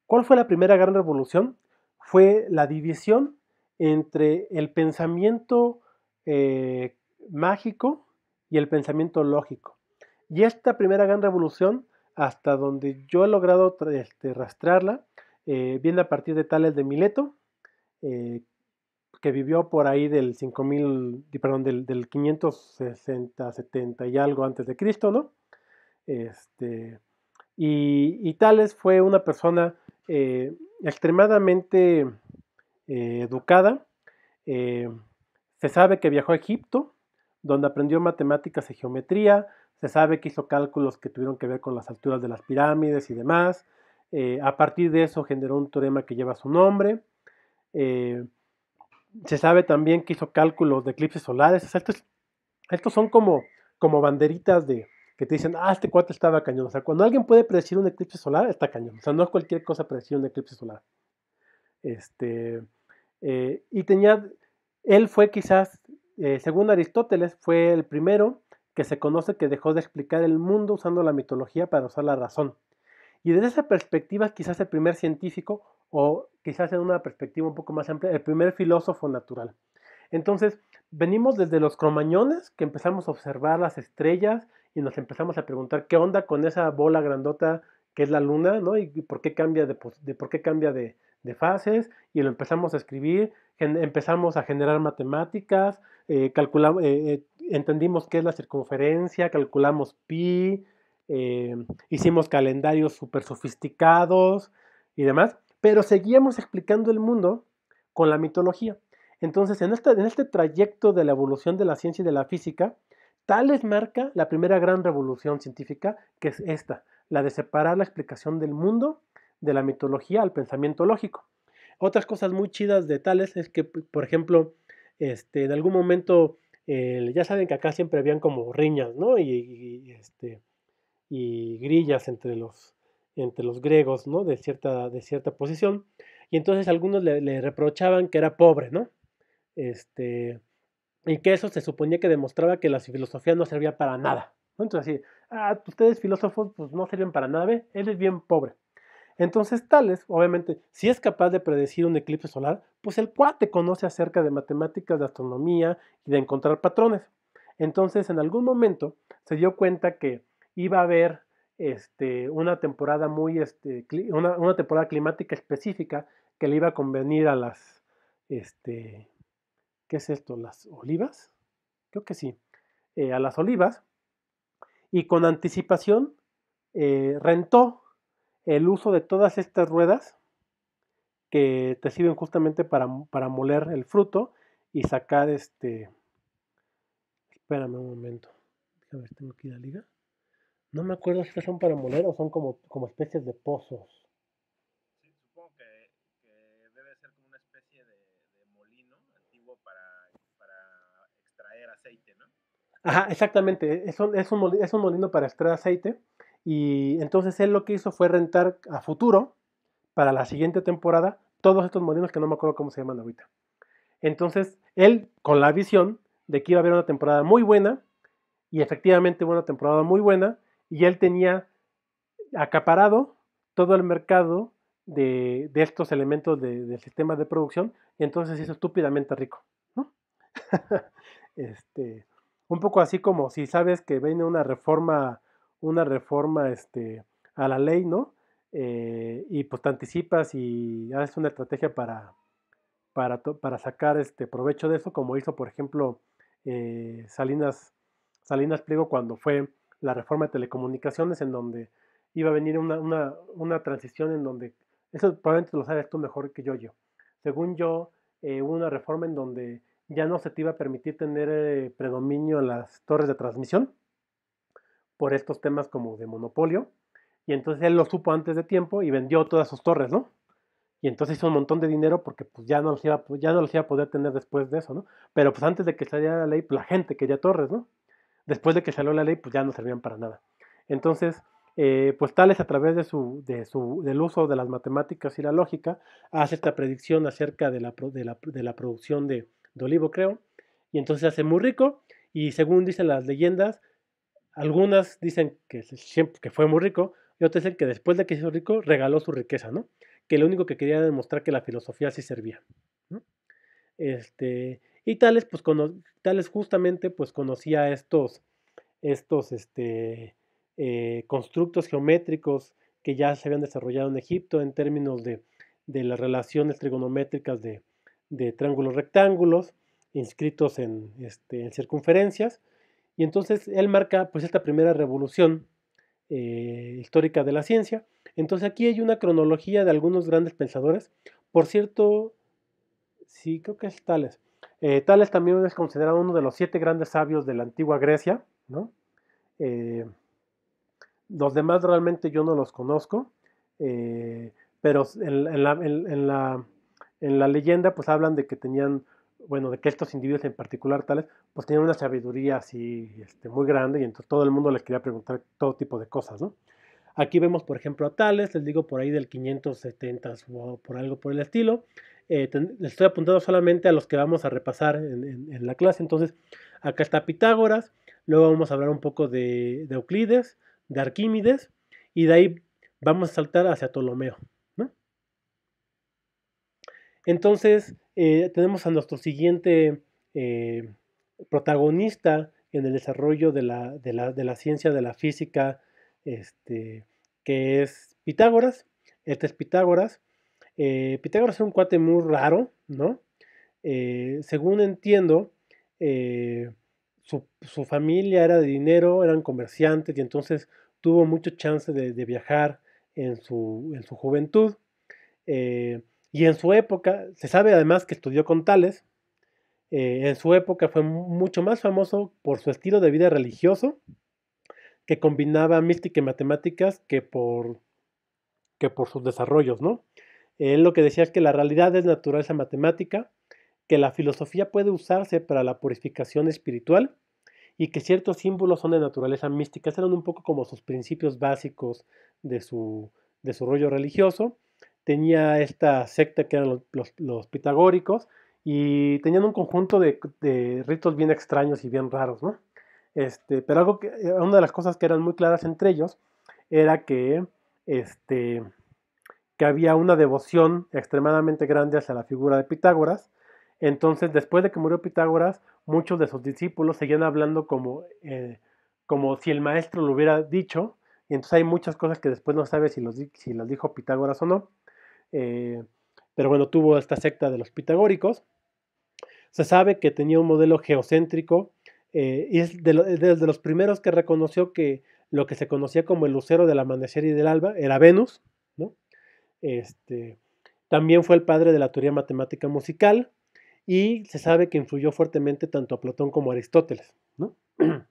¿Cuál fue la primera gran revolución? Fue la división entre el pensamiento eh, mágico y el pensamiento lógico. Y esta primera gran revolución, hasta donde yo he logrado arrastrarla, este, eh, viene a partir de Tales de Mileto, eh, que vivió por ahí del 5000, del, 560, 70 y algo antes de Cristo, ¿no? Este, y, Tales fue una persona eh, extremadamente educada. se sabe que viajó a Egipto, donde aprendió matemáticas y geometría, se sabe que hizo cálculos que tuvieron que ver con las alturas de las pirámides y demás. Eh, a partir de eso generó un teorema que lleva su nombre. Eh, se sabe también que hizo cálculos de eclipses solares. estos, son como, como banderitas de que te dicen, ah, este cuate estaba cañón. O sea, cuando alguien puede predecir un eclipse solar, está cañón. O sea, no es cualquier cosa predecir un eclipse solar. Este, eh, y tenía, él fue quizás eh, según Aristóteles, fue el primero que se conoce que dejó de explicar el mundo usando la mitología para usar la razón. Y desde esa perspectiva, quizás el primer científico, o quizás en una perspectiva un poco más amplia, el primer filósofo natural. Entonces, venimos desde los cromañones, que empezamos a observar las estrellas y nos empezamos a preguntar qué onda con esa bola grandota que es la luna, ¿no? Y por qué cambia de por qué cambia de, de fases y lo empezamos a escribir, empezamos a generar matemáticas, eh, calculamos, eh, eh, entendimos qué es la circunferencia, calculamos pi, hicimos calendarios súper sofisticados y demás, pero seguíamos explicando el mundo con la mitología. Entonces, en este, en este trayecto de la evolución de la ciencia y de la física, Tales marca la primera gran revolución científica, que es esta, la de separar la explicación del mundo de la mitología al pensamiento lógico. Otras cosas muy chidas de tales es que, por ejemplo, este, en algún momento, ya saben que acá siempre habían como riñas, ¿no? Y, este, y grillas entre los, entre los griegos, ¿no? De cierta, de cierta posición. Y entonces algunos le, reprochaban que era pobre, ¿no? Este, y que eso se suponía que demostraba que la filosofía no servía para nada. Entonces así, ah, ustedes filósofos pues no sirven para nada, Él es bien pobre. Entonces Tales, obviamente, si es capaz de predecir un eclipse solar, pues el cuate conoce acerca de matemáticas, de astronomía y de encontrar patrones. Entonces, en algún momento se dio cuenta que iba a haber este, una temporada muy este, una, temporada climática específica que le iba a convenir a las este, ¿qué es esto? ¿Las olivas? Creo que sí. Eh, a las olivas. Y con anticipación eh, rentó el uso de todas estas ruedas que te sirven justamente para, moler el fruto y sacar este... Espérame un momento. a ver, tengo aquí la liga. No me acuerdo si son para moler o son como, como especies de pozos. supongo que, debe ser como una especie de, molino antiguo para, extraer aceite, ¿no? Ajá, exactamente. Es es un, es un molino para extraer aceite y entonces él lo que hizo fue rentar a futuro, para la siguiente temporada, todos estos molinos que no me acuerdo cómo se llaman ahorita. Entonces, él, con la visión de que iba a haber una temporada muy buena, y efectivamente hubo una temporada muy buena, y él tenía acaparado todo el mercado de, estos elementos del sistema de producción, y entonces hizo estúpidamente rico. este, un poco así como si sabes que viene una reforma una reforma este, a la ley, ¿no? Eh, y pues te anticipas y haces una estrategia para, para, sacar este provecho de eso, como hizo, por ejemplo, eh, Salinas, Salinas Pliego cuando fue la reforma de telecomunicaciones, en donde iba a venir una, una, transición en donde, eso probablemente lo sabes tú mejor que yo, yo. Según yo, eh, una reforma en donde ya no se te iba a permitir tener predominio en las torres de transmisión, por estos temas como de monopolio. Y entonces él lo supo antes de tiempo y vendió todas sus torres, ¿no? Y entonces hizo un montón de dinero porque pues, ya, no los iba, ya no los iba a poder tener después de eso, ¿no? Pero pues antes de que saliera la ley, pues, la gente quería torres, ¿no? Después de que salió la ley, pues ya no servían para nada. Entonces, eh, pues Tales a través de su, de su, del uso de las matemáticas y la lógica hace esta predicción acerca de la, de la, de producción de, de olivo, creo. Y entonces se hace muy rico y según dicen las leyendas, algunas dicen que, fue muy rico y otras dicen que después de que se hizo rico regaló su riqueza, ¿no? Que lo único que quería era demostrar que la filosofía sí servía. Este, y tales, pues, tales justamente pues conocía estos, estos este, eh, constructos geométricos que ya se habían desarrollado en Egipto en términos de, las relaciones trigonométricas de, triángulos rectángulos inscritos en este, circunferencias y entonces él marca pues esta primera revolución eh, histórica de la ciencia. Entonces aquí hay una cronología de algunos grandes pensadores. Por cierto, sí, creo que es Tales. Eh, Tales también es considerado uno de los siete grandes sabios de la antigua Grecia, ¿no? Eh, los demás realmente yo no los conozco, pero en, la, en la leyenda pues hablan de que tenían bueno, de que estos individuos en particular tales, pues tenían una sabiduría así este, muy grande y entonces todo el mundo les quería preguntar todo tipo de cosas, ¿no? Aquí vemos, por ejemplo, a Tales, les digo por ahí del 570 o por algo por el estilo. Eh, les estoy apuntando solamente a los que vamos a repasar en, la clase. Entonces, acá está Pitágoras, luego vamos a hablar un poco de, de Euclides, de Arquímedes, y de ahí vamos a saltar hacia Ptolomeo. Entonces, eh, tenemos a nuestro siguiente eh, protagonista en el desarrollo de la, ciencia de la física, este, que es Pitágoras. Este es Pitágoras. Eh, Pitágoras es un cuate muy raro, ¿no? según entiendo, su, familia era de dinero, eran comerciantes y entonces tuvo mucho chance de, viajar en su, juventud. Y en su época, se sabe además que estudió con Tales, eh, en su época fue mucho más famoso por su estilo de vida religioso, que combinaba mística y matemáticas que por, que por sus desarrollos, ¿no? Él lo que decía es que la realidad es naturaleza matemática, que la filosofía puede usarse para la purificación espiritual y que ciertos símbolos son de naturaleza mística. eran un poco como sus principios básicos de su, de su rollo religioso tenía esta secta que eran los, pitagóricos y tenían un conjunto de, ritos bien extraños y bien raros, ¿no? Este, pero algo que, eh, una de las cosas que eran muy claras entre ellos era que, este, que había una devoción extremadamente grande hacia la figura de Pitágoras. Entonces, después de que murió Pitágoras, muchos de sus discípulos seguían hablando como, eh, como si el maestro lo hubiera dicho. y Entonces hay muchas cosas que después no sabe si, los, si las dijo Pitágoras o no. Eh, pero bueno, tuvo esta secta de los pitagóricos. Se sabe que tenía un modelo geocéntrico eh, y es de, los primeros que reconoció que lo que se conocía como el lucero del amanecer y del alba era Venus. ¿no? Este, también fue el padre de la teoría matemática musical y se sabe que influyó fuertemente tanto a Platón como a Aristóteles. ¿no?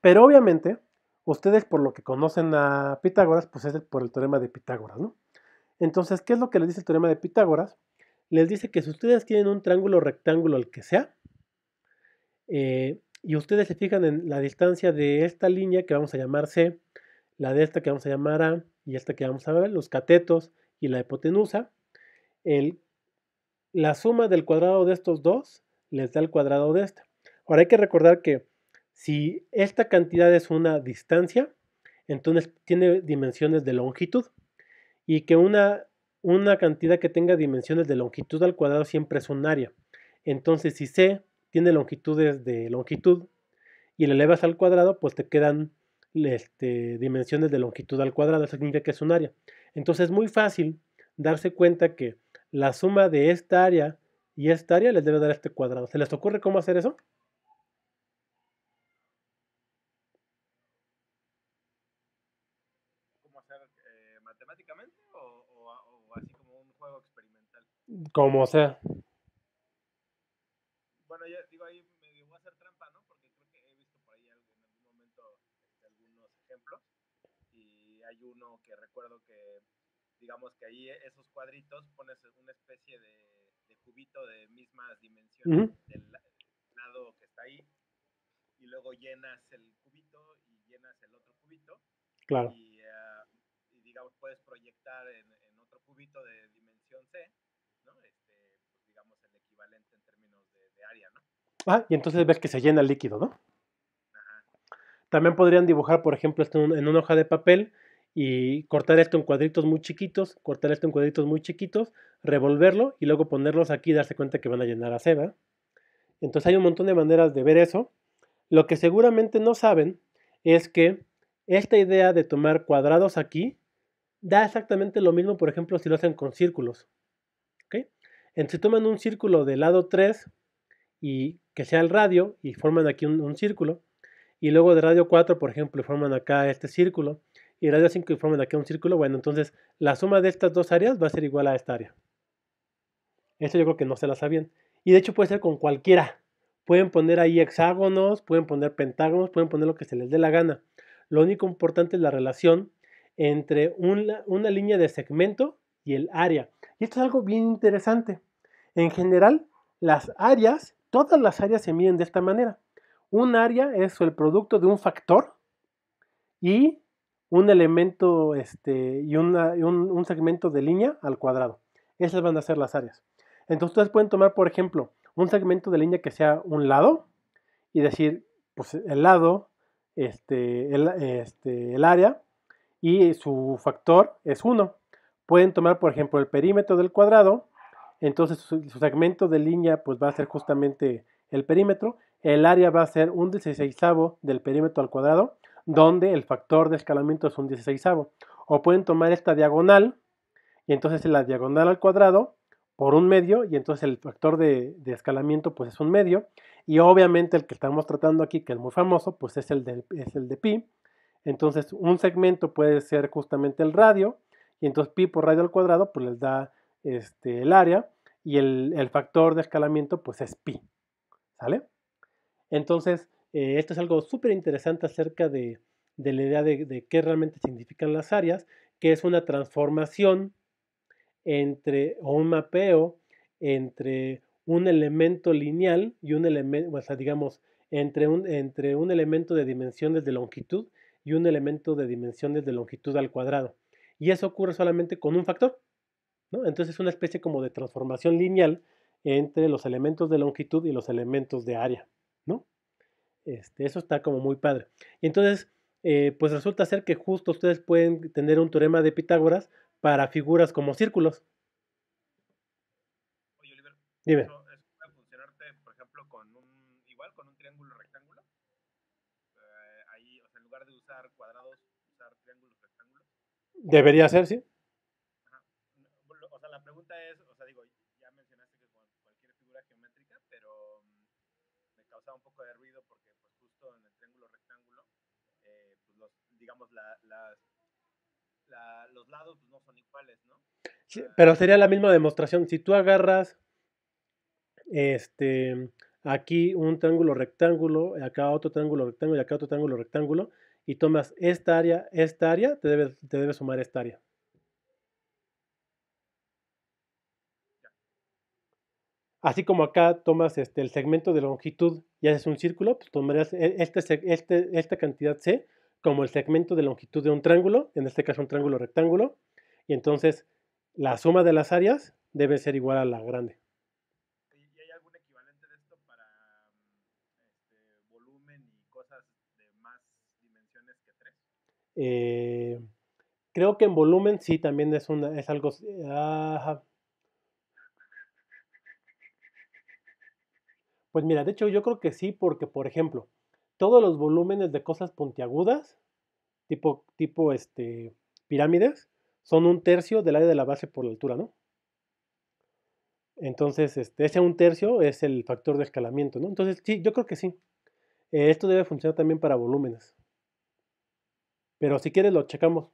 Pero obviamente, ustedes por lo que conocen a Pitágoras, pues es por el teorema de Pitágoras, ¿no? Entonces, ¿qué es lo que les dice el teorema de Pitágoras? Les dice que si ustedes tienen un triángulo rectángulo, al que sea, eh, y ustedes se fijan en la distancia de esta línea que vamos a llamar C, la de esta que vamos a llamar A y esta que vamos a ver, los catetos y la hipotenusa, la suma del cuadrado de estos dos les da el cuadrado de esta. Ahora hay que recordar que si esta cantidad es una distancia, entonces tiene dimensiones de longitud y que una, una cantidad que tenga dimensiones de longitud al cuadrado siempre es un área. Entonces, si C tiene longitudes de longitud y le elevas al cuadrado, pues te quedan este, dimensiones de longitud al cuadrado, eso significa que es un área. Entonces es muy fácil darse cuenta que la suma de esta área y esta área les debe dar este cuadrado. ¿Se les ocurre cómo hacer eso? Como sea. Bueno, ya digo ahí me voy a hacer trampa, ¿no? Porque creo que he visto por ahí en algún momento este, algunos ejemplos. Y hay uno que recuerdo que, digamos que ahí esos cuadritos pones una especie de, cubito de mismas dimensiones del, lado que está ahí. Y luego llenas el cubito y llenas el otro cubito. Claro. Y, ah, digamos, puedes proyectar en, en otro cubito de Ah, y entonces ves que se llena el líquido, ¿no? También podrían dibujar, por ejemplo, esto en una hoja de papel y cortar esto en cuadritos muy chiquitos, cortar esto en cuadritos muy chiquitos, revolverlo y luego ponerlos aquí y darse cuenta que van a llenar a ceba. Entonces hay un montón de maneras de ver eso. Lo que seguramente no saben es que esta idea de tomar cuadrados aquí da exactamente lo mismo, por ejemplo, si lo hacen con círculos. ¿okay? si toman un círculo del lado 3 y que sea el radio y forman aquí un, círculo. Y luego de radio 4, por ejemplo, forman acá este círculo. Y radio 5 forman acá un círculo. Bueno, entonces la suma de estas dos áreas va a ser igual a esta área. Esto yo creo que no se la sabían. Y de hecho puede ser con cualquiera. Pueden poner ahí hexágonos, pueden poner pentágonos, pueden poner lo que se les dé la gana. Lo único importante es la relación entre una línea de segmento y el área. Y esto es algo bien interesante. En general, las áreas Todas las áreas se miden de esta manera. Un área es el producto de un factor y un elemento este, y, un, segmento de línea al cuadrado. Esas van a ser las áreas. Entonces ustedes pueden tomar, por ejemplo, un segmento de línea que sea un lado y decir, pues el lado, este, el, este, el área y su factor es 1. Pueden tomar, por ejemplo, el perímetro del cuadrado entonces su, segmento de línea pues va a ser justamente el perímetro. El área va a ser un 16 del perímetro al cuadrado, donde el factor de escalamiento es un 16 O pueden tomar esta diagonal, y entonces la diagonal al cuadrado por un medio, y entonces el factor de, de escalamiento pues es un medio. Y obviamente el que estamos tratando aquí, que es muy famoso, pues es el de, es el de pi. Entonces un segmento puede ser justamente el radio, y entonces pi por radio al cuadrado pues les da este, el área y el, factor de escalamiento pues es pi. ¿Sale? Entonces, eh, esto es algo súper interesante acerca de, la idea de, qué realmente significan las áreas, que es una transformación entre, o un mapeo entre un elemento lineal y un elemento, o sea, digamos, entre un, entre un elemento de dimensiones de longitud y un elemento de dimensiones de longitud al cuadrado. Y eso ocurre solamente con un factor, ¿no? Entonces es una especie como de transformación lineal entre los elementos de longitud y los elementos de área, ¿no? Este, eso está como muy padre. Y entonces, eh, pues resulta ser que justo ustedes pueden tener un teorema de Pitágoras para figuras como círculos. Oye, Oliver, Dime. funcionarte, por ejemplo, con un, triángulo eh, ahí, o sea, en lugar de usar cuadrados, usar triángulos rectángulos. Debería ser, sí. Pero sería la misma demostración. Si tú agarras este, aquí un triángulo rectángulo, acá otro triángulo rectángulo y acá otro triángulo rectángulo, y tomas esta área, esta área, te debe sumar esta área. Así como acá tomas este, el segmento de longitud y haces un círculo, pues tomarías e, este este, esta cantidad C como el segmento de longitud de un triángulo, en este caso un triángulo rectángulo, y entonces la suma de las áreas debe ser igual a la grande. ¿Y hay algún equivalente de esto para este, volumen y cosas de más dimensiones que tres? Eh, creo que en volumen sí también es, una, es algo... Pues mira, de hecho yo creo que sí, porque por ejemplo, todos los volúmenes de cosas puntiagudas, tipo, tipo este, pirámides, son un tercio del área de la base por la altura, ¿no? Entonces, este, ese un tercio es el factor de escalamiento, ¿no? Entonces, sí, yo creo que sí. Eh, esto debe funcionar también para volúmenes. Pero si quieres lo checamos.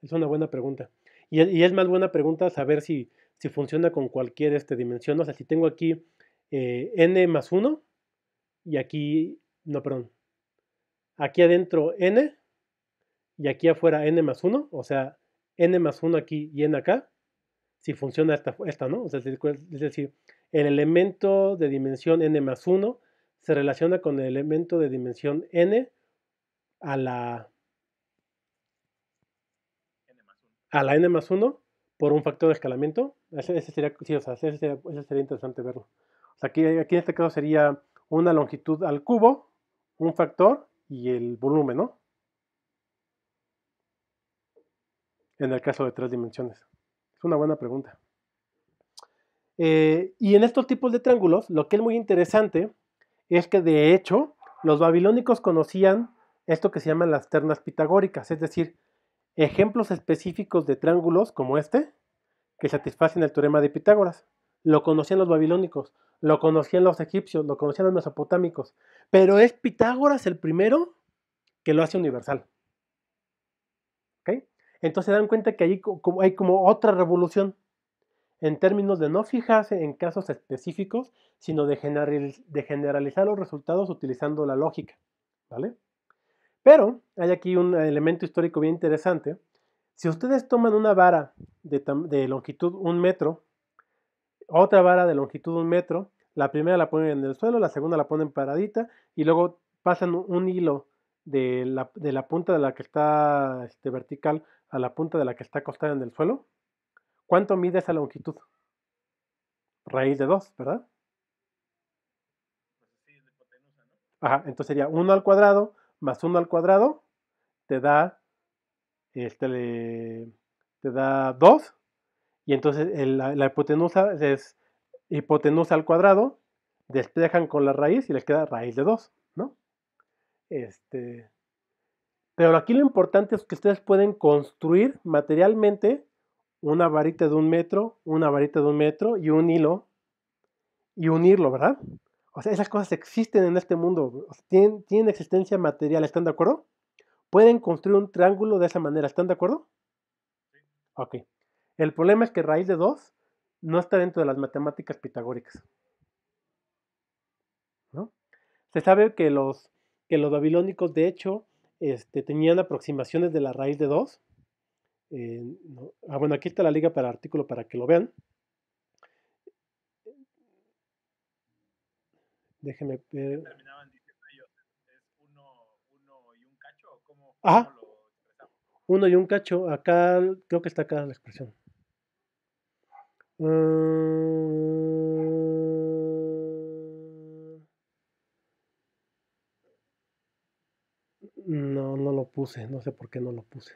Es una buena pregunta. Y, es más buena pregunta saber si, si funciona con cualquier este, dimensión. O sea, si tengo aquí eh, n más 1 y aquí, no, perdón. Aquí adentro n y aquí afuera n más 1. O sea, n más 1 aquí y n acá, si funciona esta, ¿no? es decir, el elemento de dimensión n más 1 se relaciona con el elemento de dimensión n a la a la n más 1 por un factor de escalamiento. Ese, sería, interesante verlo. aquí, aquí en este caso sería una longitud al cubo, un factor y el volumen, ¿no? en el caso de tres dimensiones? Es una buena pregunta. Eh, y en estos tipos de triángulos, lo que es muy interesante es que de hecho los babilónicos conocían esto que se llaman las ternas pitagóricas, es decir, ejemplos específicos de triángulos como este que satisfacen el teorema de Pitágoras. Lo conocían los babilónicos, lo conocían los egipcios, lo conocían los mesopotámicos, pero es Pitágoras el primero que lo hace universal. Entonces se dan cuenta que allí hay como otra revolución en términos de no fijarse en casos específicos, sino de, generalizar los resultados utilizando la lógica. ¿Vale? Pero hay aquí un elemento histórico bien interesante. Si ustedes toman una vara de, longitud un metro, otra vara de longitud un metro, la primera la ponen en el suelo, la segunda la ponen paradita y luego pasan un hilo de la, punta de la que está este, vertical a la punta de la que está acostada en el suelo, ¿cuánto mide esa longitud? Raíz de 2, ¿verdad? Ajá, entonces sería 1 al cuadrado más 1 al cuadrado te da este le, te da 2 y entonces la, la, hipotenusa es hipotenusa al cuadrado, despejan con la raíz y les queda raíz de 2, ¿no? Este, pero aquí lo importante es que ustedes pueden construir materialmente una varita de un metro, una varita de un metro y un hilo y unirlo, ¿verdad? O sea, esas cosas existen en este mundo, tienen, existencia material, ¿están de acuerdo? Pueden construir un triángulo de esa manera, ¿están de acuerdo? Ok. El problema es que raíz de 2 no está dentro de las matemáticas pitagóricas. ¿no? Se sabe que los, que los babilónicos, de hecho, este, tenían aproximaciones de la raíz de 2. Eh, no. ah, bueno, aquí está la liga para artículo para que lo vean. Déjenme ver. Terminaban diciendo ellos, ¿es uno, uno y un cacho? ¿o cómo, lo Cómo lo uno y un cacho. Acá, creo que está acá la expresión. Ah, No, no lo puse, no sé por qué no lo puse.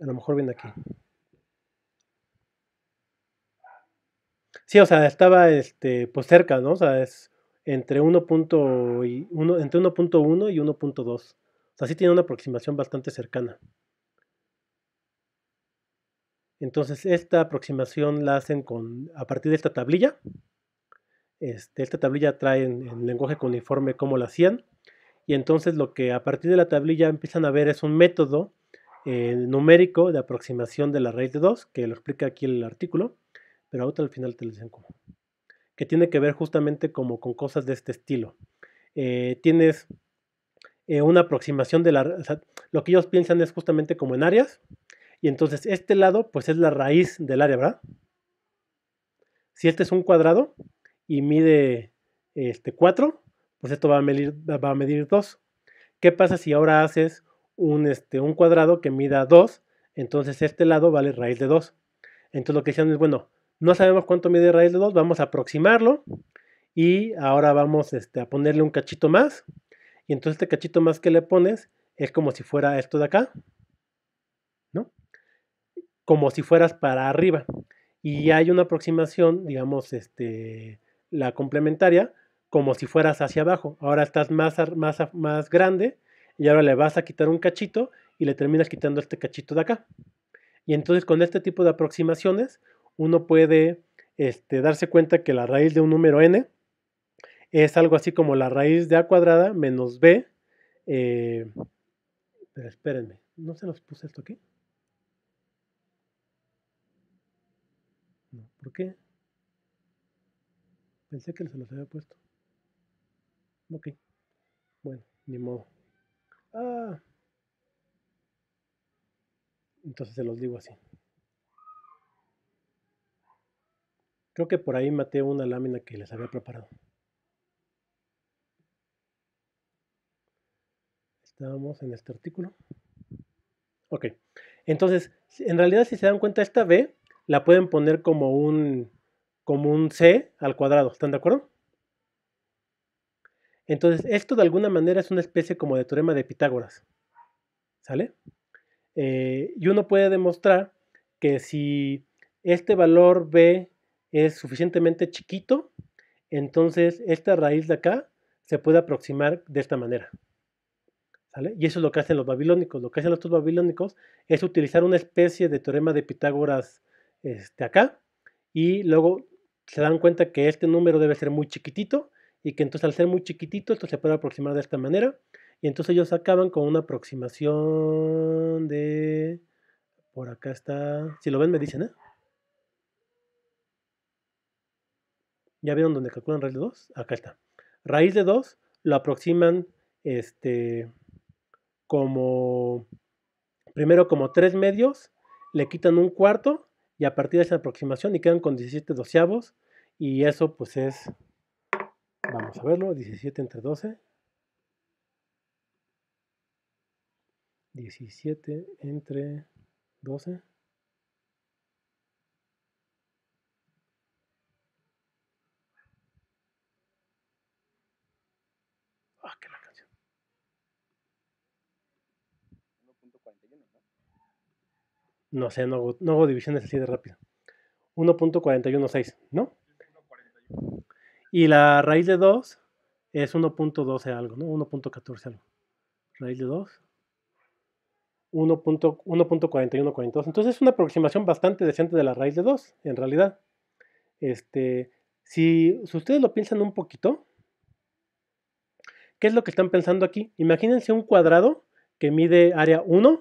A lo mejor viene aquí. Sí, o sea, estaba este pues cerca, ¿no? O sea, es entre 1.1 y 1.2. O sea, sí tiene una aproximación bastante cercana. Entonces, esta aproximación la hacen con, a partir de esta tablilla. Este, esta tablilla trae en, lenguaje uniforme cómo la hacían. Y entonces lo que a partir de la tablilla empiezan a ver es un método eh, numérico de aproximación de la raíz de 2, que lo explica aquí en el artículo, pero ahorita al final te lo dicen cómo. Que tiene que ver justamente como con cosas de este estilo. Eh, tienes eh, una aproximación de la... lo que ellos piensan es justamente como en áreas, y entonces este lado, pues es la raíz del área, ¿verdad? Si este es un cuadrado y mide este 4, pues esto va a medir, va a medir 2. ¿Qué pasa si ahora haces un, este, un cuadrado que mida 2? Entonces este lado vale raíz de 2. Entonces lo que hicieron es, bueno, no sabemos cuánto mide raíz de 2, vamos a aproximarlo y ahora vamos este, a ponerle un cachito más. Y entonces este cachito más que le pones es como si fuera esto de acá, como si fueras para arriba. Y hay una aproximación, digamos, este, la complementaria, como si fueras hacia abajo. Ahora estás más, más, más grande y ahora le vas a quitar un cachito y le terminas quitando este cachito de acá. Y entonces con este tipo de aproximaciones uno puede este, darse cuenta que la raíz de un número n es algo así como la raíz de a cuadrada menos b. Eh, pero espérenme, ¿no se los puse esto aquí? ¿Por qué? Pensé que se los había puesto. Ok. Bueno, ni modo. Ah. Entonces se los digo así. Creo que por ahí maté una lámina que les había preparado. Estábamos en este artículo. Ok. Entonces, en realidad si se dan cuenta, esta B la pueden poner como un, un C al cuadrado. ¿Están de acuerdo? Entonces, esto de alguna manera es una especie como de teorema de Pitágoras. ¿Sale? Eh, y uno puede demostrar que si este valor B es suficientemente chiquito, entonces esta raíz de acá se puede aproximar de esta manera. ¿Sale? Y eso es lo que hacen los babilónicos. Lo que hacen los babilónicos es utilizar una especie de teorema de Pitágoras este, acá y luego se dan cuenta que este número debe ser muy chiquitito y que entonces al ser muy chiquitito esto se puede aproximar de esta manera y entonces ellos acaban con una aproximación de por acá está si lo ven me dicen ¿eh? ya vieron donde calculan raíz de 2 acá está raíz de 2 lo aproximan este como primero como 3 medios le quitan un cuarto y a partir de esa aproximación y quedan con 17 doceavos y eso pues es, vamos a verlo, 17 entre 12. 17 entre 12. No sé, no hago, divisiones así de rápido. 1.416, ¿no? Y la raíz de 2 es 1.12 algo, ¿no? 1.14 algo. Raíz de 2. 1.4142. Entonces es una aproximación bastante decente de la raíz de 2, en realidad. Este, si, si ustedes lo piensan un poquito, ¿qué es lo que están pensando aquí? Imagínense un cuadrado que mide área 1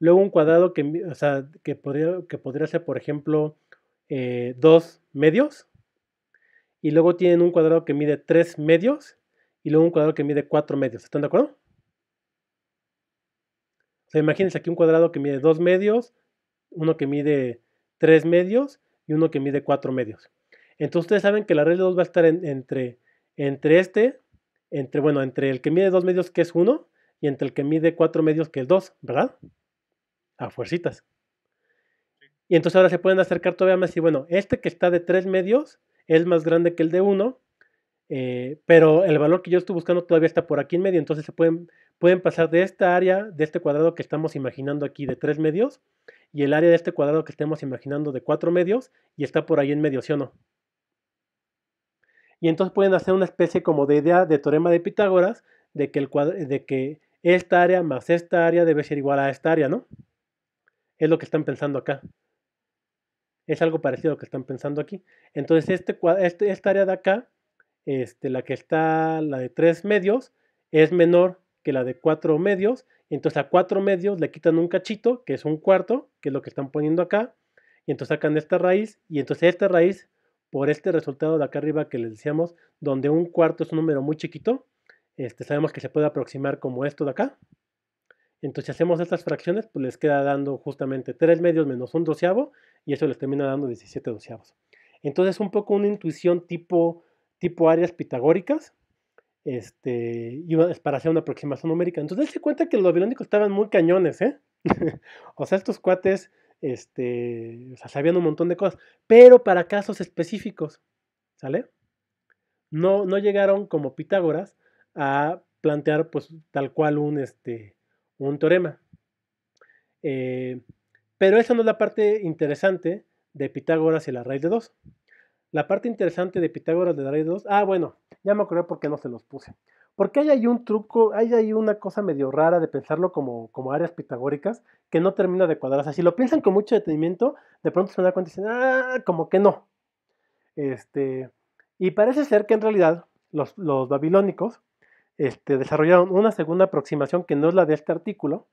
Luego un cuadrado que, o sea, que, podría, que podría ser, por ejemplo, eh, dos medios. Y luego tienen un cuadrado que mide tres medios. Y luego un cuadrado que mide cuatro medios. ¿Están de acuerdo? O sea, imagínense aquí un cuadrado que mide dos medios, uno que mide tres medios y uno que mide cuatro medios. Entonces ustedes saben que la raíz de 2 va a estar entre, entre este, entre, bueno, entre el que mide dos medios que es 1 y entre el que mide cuatro medios que es 2, ¿verdad? a fuercitas. Y entonces ahora se pueden acercar todavía más y bueno, este que está de tres medios es más grande que el de 1, eh, pero el valor que yo estoy buscando todavía está por aquí en medio, entonces se pueden, pueden pasar de esta área, de este cuadrado que estamos imaginando aquí de tres medios, y el área de este cuadrado que estemos imaginando de cuatro medios, y está por ahí en medio, ¿sí o no? Y entonces pueden hacer una especie como de idea de teorema de Pitágoras, de que, el de que esta área más esta área debe ser igual a esta área, ¿no? Es lo que están pensando acá. Es algo parecido a lo que están pensando aquí. Entonces, este este, esta área de acá, este, la que está, la de tres medios, es menor que la de cuatro medios. Entonces, a cuatro medios le quitan un cachito, que es un cuarto, que es lo que están poniendo acá. Y entonces sacan esta raíz. Y entonces esta raíz, por este resultado de acá arriba que les decíamos, donde un cuarto es un número muy chiquito, sabemos que se puede aproximar como esto de acá. Entonces, si hacemos estas fracciones, pues les queda dando justamente 3 medios menos un doceavo y eso les termina dando 17 doceavos. Entonces, un poco una intuición tipo, tipo áreas pitagóricas este, y para hacer una aproximación numérica. Entonces, se cuenta que los babilónicos estaban muy cañones, ¿eh? o sea, estos cuates este, sabían un montón de cosas, pero para casos específicos, ¿sale? No, no llegaron como Pitágoras a plantear pues tal cual un, este, un teorema. Eh, pero esa no es la parte interesante de Pitágoras y la raíz de 2. La parte interesante de Pitágoras de la raíz de 2, ah, bueno, ya me acordé por qué no se los puse. Porque hay ahí un truco, hay ahí una cosa medio rara de pensarlo como, como áreas pitagóricas que no termina de cuadrarse. si lo piensan con mucho detenimiento, de pronto se dar cuenta y dicen, ah, como que no. Este, y parece ser que en realidad los, los babilónicos este, desarrollaron una segunda aproximación que no es la de este artículo,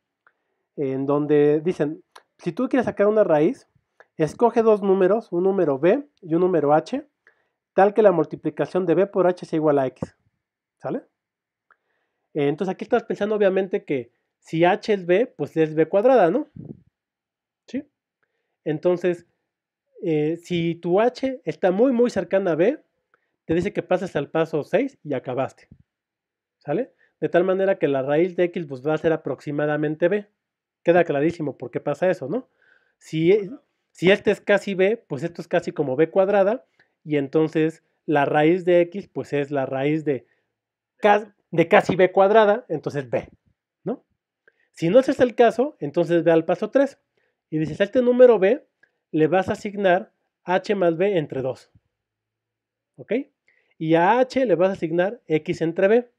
en donde dicen, si tú quieres sacar una raíz, escoge dos números, un número b y un número h, tal que la multiplicación de b por h sea igual a x. ¿Sale? Entonces aquí estás pensando obviamente que si h es b, pues es b cuadrada, ¿no? ¿Sí? Entonces, eh, si tu h está muy muy cercana a b, te dice que pasas al paso 6 y acabaste. ¿sale? De tal manera que la raíz de X pues, va a ser aproximadamente B. Queda clarísimo por qué pasa eso, ¿no? Si, e, si este es casi B, pues esto es casi como B cuadrada y entonces la raíz de X pues es la raíz de, de casi B cuadrada, entonces B, ¿no? Si no ese es el caso, entonces ve al paso 3 y dices, a este número B le vas a asignar H más B entre 2, ¿ok? Y a H le vas a asignar X entre B.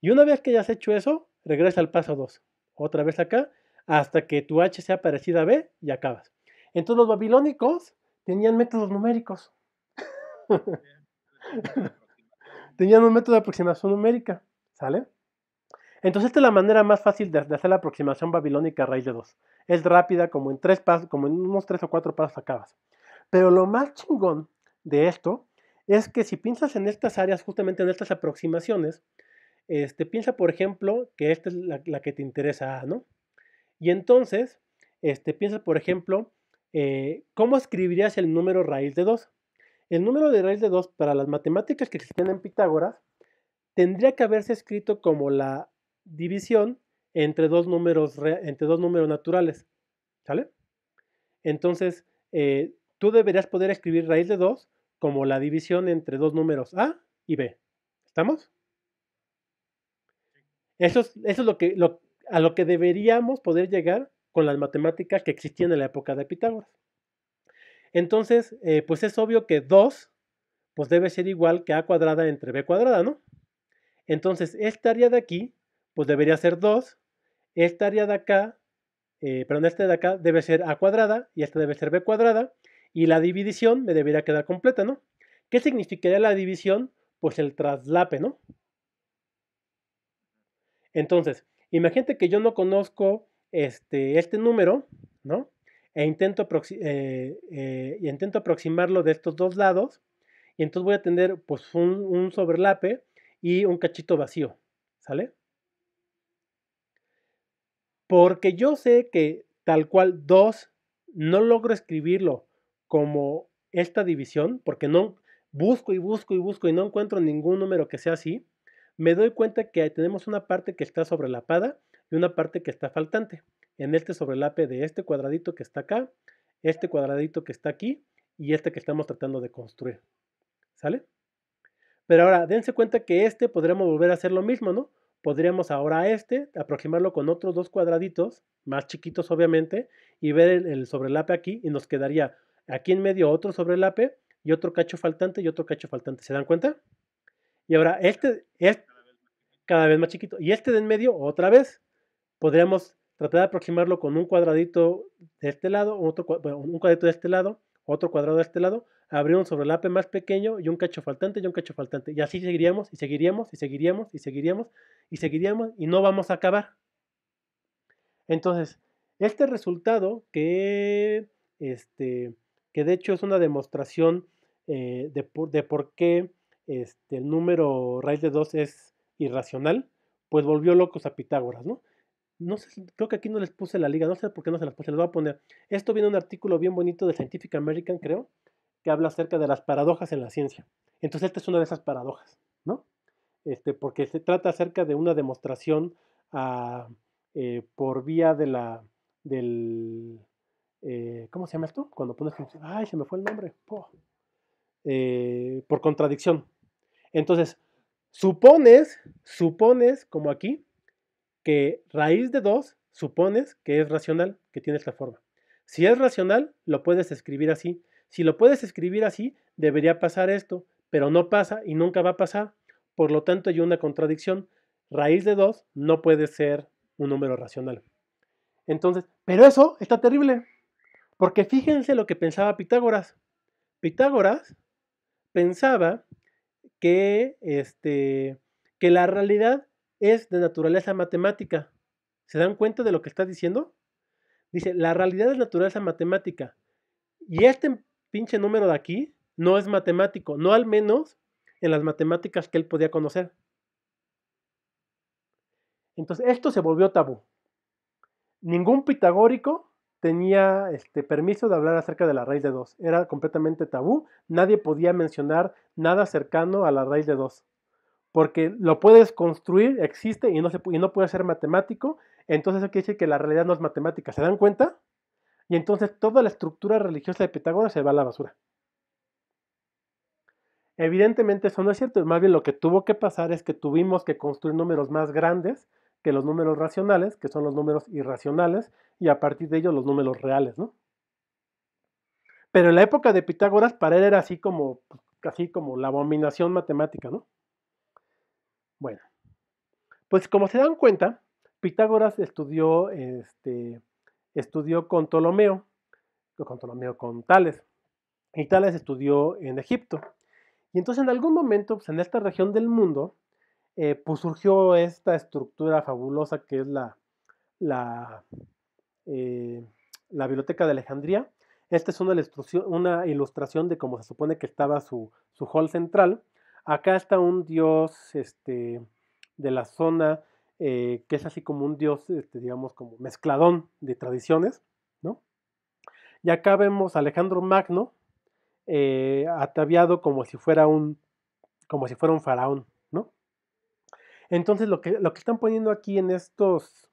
Y una vez que hayas hecho eso, regresa al paso 2. Otra vez acá, hasta que tu H sea parecida a B y acabas. Entonces los babilónicos tenían métodos numéricos. tenían un método de aproximación numérica. ¿Sale? Entonces esta es la manera más fácil de, hacer la aproximación babilónica raíz de 2. Es rápida, como en pasos, como en unos 3 o 4 pasos acabas. Pero lo más chingón de esto es que si piensas en estas áreas, justamente en estas aproximaciones, este, piensa, por ejemplo, que esta es la, que te interesa, ¿no? Y entonces, este, piensa, por ejemplo, eh, ¿cómo escribirías el número raíz de 2? El número de raíz de 2 para las matemáticas que existen en Pitágoras tendría que haberse escrito como la división entre dos números, entre dos números naturales. ¿Sale? Entonces, eh, tú deberías poder escribir raíz de 2 como la división entre dos números A y B. ¿Estamos? Eso es, eso es lo que, a lo que deberíamos poder llegar con las matemáticas que existían en la época de Pitágoras. Entonces, eh, pues es obvio que 2 pues debe ser igual que a cuadrada entre b cuadrada, ¿no? Entonces, esta área de aquí, pues debería ser 2, esta área de acá, eh, perdón, esta de acá debe ser a cuadrada y esta debe ser b cuadrada, y la división me debería quedar completa, ¿no? ¿Qué significaría la división? Pues el traslape, ¿no? Entonces, imagínate que yo no conozco este, este número, ¿no? E intento, eh, eh, intento aproximarlo de estos dos lados, y entonces voy a tener pues un, sobrelape y un cachito vacío, ¿sale? Porque yo sé que tal cual 2 no logro escribirlo como esta división, porque no busco y busco y busco y no encuentro ningún número que sea así me doy cuenta que tenemos una parte que está sobrelapada y una parte que está faltante. En este sobrelape de este cuadradito que está acá, este cuadradito que está aquí y este que estamos tratando de construir. ¿Sale? Pero ahora, dense cuenta que este podríamos volver a hacer lo mismo, ¿no? Podríamos ahora este aproximarlo con otros dos cuadraditos, más chiquitos obviamente, y ver el, el sobrelape aquí y nos quedaría aquí en medio otro sobrelape y otro cacho faltante y otro cacho faltante. ¿Se dan cuenta? Y ahora este, es cada vez más chiquito. Y este de en medio, otra vez, podríamos tratar de aproximarlo con un cuadradito de este lado, otro, un de este lado, otro cuadrado de este lado, abrir un sobrelape más pequeño y un cacho faltante y un cacho faltante. Y así seguiríamos y seguiríamos y seguiríamos y seguiríamos y seguiríamos y no vamos a acabar. Entonces, este resultado que, este, que de hecho es una demostración eh, de, de por qué este, el número raíz de 2 es irracional, pues volvió locos a Pitágoras, ¿no? No sé, creo que aquí no les puse la liga, no sé por qué no se las puse, les voy a poner. Esto viene un artículo bien bonito de Scientific American, creo, que habla acerca de las paradojas en la ciencia. Entonces, esta es una de esas paradojas, ¿no? Este, porque se trata acerca de una demostración ah, eh, por vía de la, del, eh, ¿cómo se llama esto? Cuando pones, ay, se me fue el nombre, eh, por contradicción, entonces, supones, supones, como aquí, que raíz de 2, supones que es racional, que tiene esta forma. Si es racional, lo puedes escribir así. Si lo puedes escribir así, debería pasar esto, pero no pasa y nunca va a pasar. Por lo tanto, hay una contradicción. Raíz de 2 no puede ser un número racional. Entonces, pero eso está terrible. Porque fíjense lo que pensaba Pitágoras. Pitágoras pensaba que, este, que la realidad es de naturaleza matemática. ¿Se dan cuenta de lo que está diciendo? Dice, la realidad es naturaleza matemática. Y este pinche número de aquí no es matemático, no al menos en las matemáticas que él podía conocer. Entonces, esto se volvió tabú. Ningún pitagórico tenía este, permiso de hablar acerca de la raíz de 2. Era completamente tabú. Nadie podía mencionar nada cercano a la raíz de 2. Porque lo puedes construir, existe y no, se, no puede ser matemático. Entonces eso quiere decir que la realidad no es matemática. ¿Se dan cuenta? Y entonces toda la estructura religiosa de Pitágoras se va a la basura. Evidentemente eso no es cierto. Más bien lo que tuvo que pasar es que tuvimos que construir números más grandes que los números racionales, que son los números irracionales, y a partir de ellos los números reales, ¿no? Pero en la época de Pitágoras para él era así como, casi pues, como la abominación matemática, ¿no? Bueno, pues como se dan cuenta, Pitágoras estudió, este, estudió con Ptolomeo, con Ptolomeo, con Tales, y Tales estudió en Egipto. Y entonces en algún momento, pues, en esta región del mundo, eh, pues surgió esta estructura fabulosa que es la, la, eh, Biblioteca de Alejandría. Esta es una ilustración, de cómo se supone que estaba su, hall central. Acá está un dios este, de la zona, eh, que es así como un dios, este, digamos, como mezcladón de tradiciones, Y acá vemos a Alejandro Magno ataviado como si fuera un, como si fuera un faraón, entonces lo que, lo que están poniendo aquí en estos,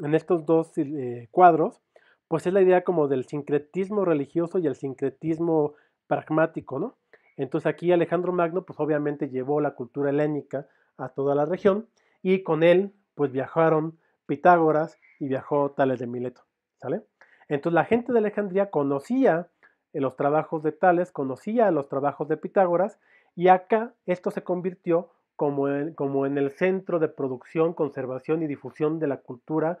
en estos dos eh, cuadros, pues es la idea como del sincretismo religioso y el sincretismo pragmático, ¿no? Entonces aquí Alejandro Magno, pues obviamente llevó la cultura helénica a toda la región y con él, pues viajaron Pitágoras y viajó Tales de Mileto, ¿sale? Entonces la gente de Alejandría conocía los trabajos de Tales, conocía los trabajos de Pitágoras y acá esto se convirtió como en, como en el centro de producción, conservación y difusión de la cultura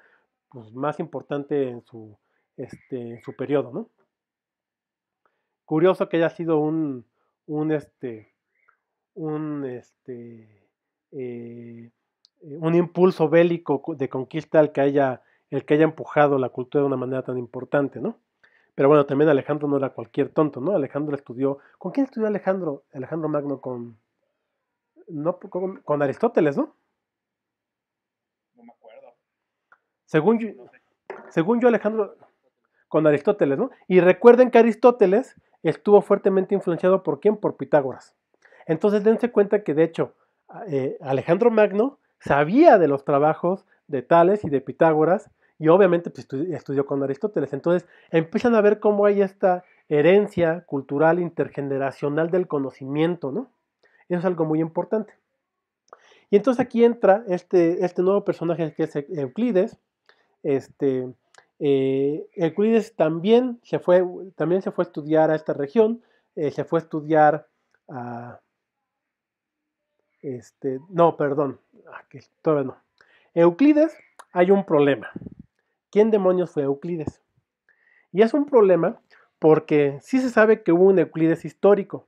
pues, más importante en su, este, su periodo. Curioso que haya sido un, este, un, este, eh, eh, un impulso bélico de conquista el que, haya, el que haya empujado la cultura de una manera tan importante, ¿no? Pero bueno, también Alejandro no era cualquier tonto, ¿no? Alejandro estudió. ¿Con quién estudió Alejandro? Alejandro Magno con, con, Aristóteles, ¿no? No me acuerdo. Según yo, según yo, Alejandro, con Aristóteles, ¿no? Y recuerden que Aristóteles estuvo fuertemente influenciado por quién? Por Pitágoras. Entonces dense cuenta que de hecho eh, Alejandro Magno sabía de los trabajos de Tales y de Pitágoras y obviamente pues, estudió con Aristóteles. Entonces empiezan a ver cómo hay esta herencia cultural intergeneracional del conocimiento, ¿no? Eso es algo muy importante. Y entonces aquí entra este, este nuevo personaje que es Euclides. Este, eh, Euclides también se, fue, también se fue a estudiar a esta región, eh, se fue a estudiar a... Este, no, perdón, ah, todavía no. Euclides, hay un problema. ¿Quién demonios fue Euclides? Y es un problema porque sí se sabe que hubo un Euclides histórico,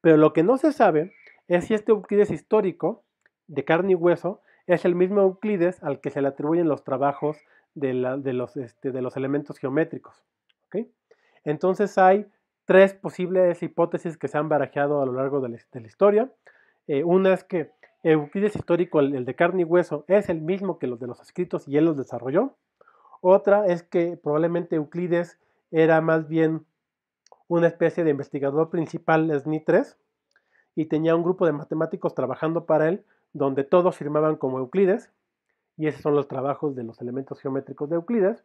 pero lo que no se sabe es si este Euclides histórico, de carne y hueso, es el mismo Euclides al que se le atribuyen los trabajos de, este, los, elementos geométricos. Entonces hay tres posibles hipótesis que se han barajeado a lo largo de la, historia. Eh, una es que Euclides histórico, el, de carne y hueso, es el mismo que los de los escritos y él los desarrolló. Otra es que probablemente Euclides era más bien una especie de investigador principal SNI 3 y tenía un grupo de matemáticos trabajando para él, donde todos firmaban como Euclides, y esos son los trabajos de los elementos geométricos de Euclides.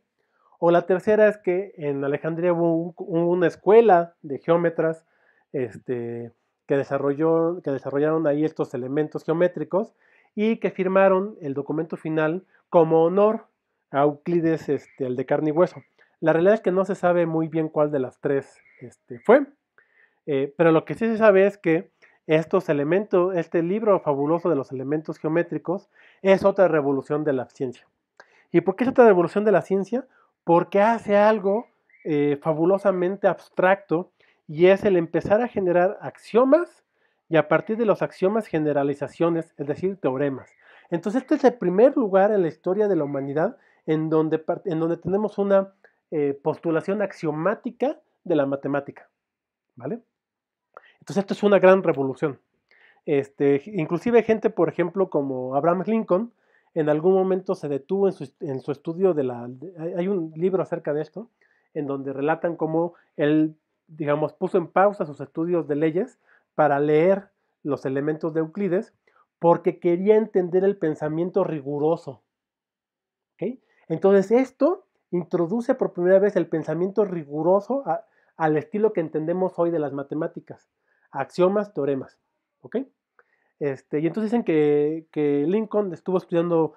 O la tercera es que en Alejandría hubo, una escuela de geómetras este, que, desarrolló, que desarrollaron ahí estos elementos geométricos y que firmaron el documento final como honor a Euclides, este, el de carne y hueso. La realidad es que no se sabe muy bien cuál de las tres este, fue, eh, pero lo que sí se sabe es que estos elementos, este libro fabuloso de los elementos geométricos es otra revolución de la ciencia. ¿Y por qué es otra revolución de la ciencia? Porque hace algo eh, fabulosamente abstracto y es el empezar a generar axiomas y a partir de los axiomas generalizaciones, es decir, teoremas. Entonces este es el primer lugar en la historia de la humanidad en donde, en donde tenemos una eh, postulación axiomática de la matemática. ¿Vale? Entonces esto es una gran revolución. Este, inclusive gente, por ejemplo, como Abraham Lincoln, en algún momento se detuvo en su, estudio de la... hay un libro acerca de esto, en donde relatan cómo él, digamos, puso en pausa sus estudios de leyes para leer los elementos de Euclides, porque quería entender el pensamiento riguroso. Entonces esto introduce por primera vez el pensamiento riguroso al estilo que entendemos hoy de las matemáticas axiomas, teoremas. ¿Ok? Este, y entonces dicen que, Lincoln estuvo estudiando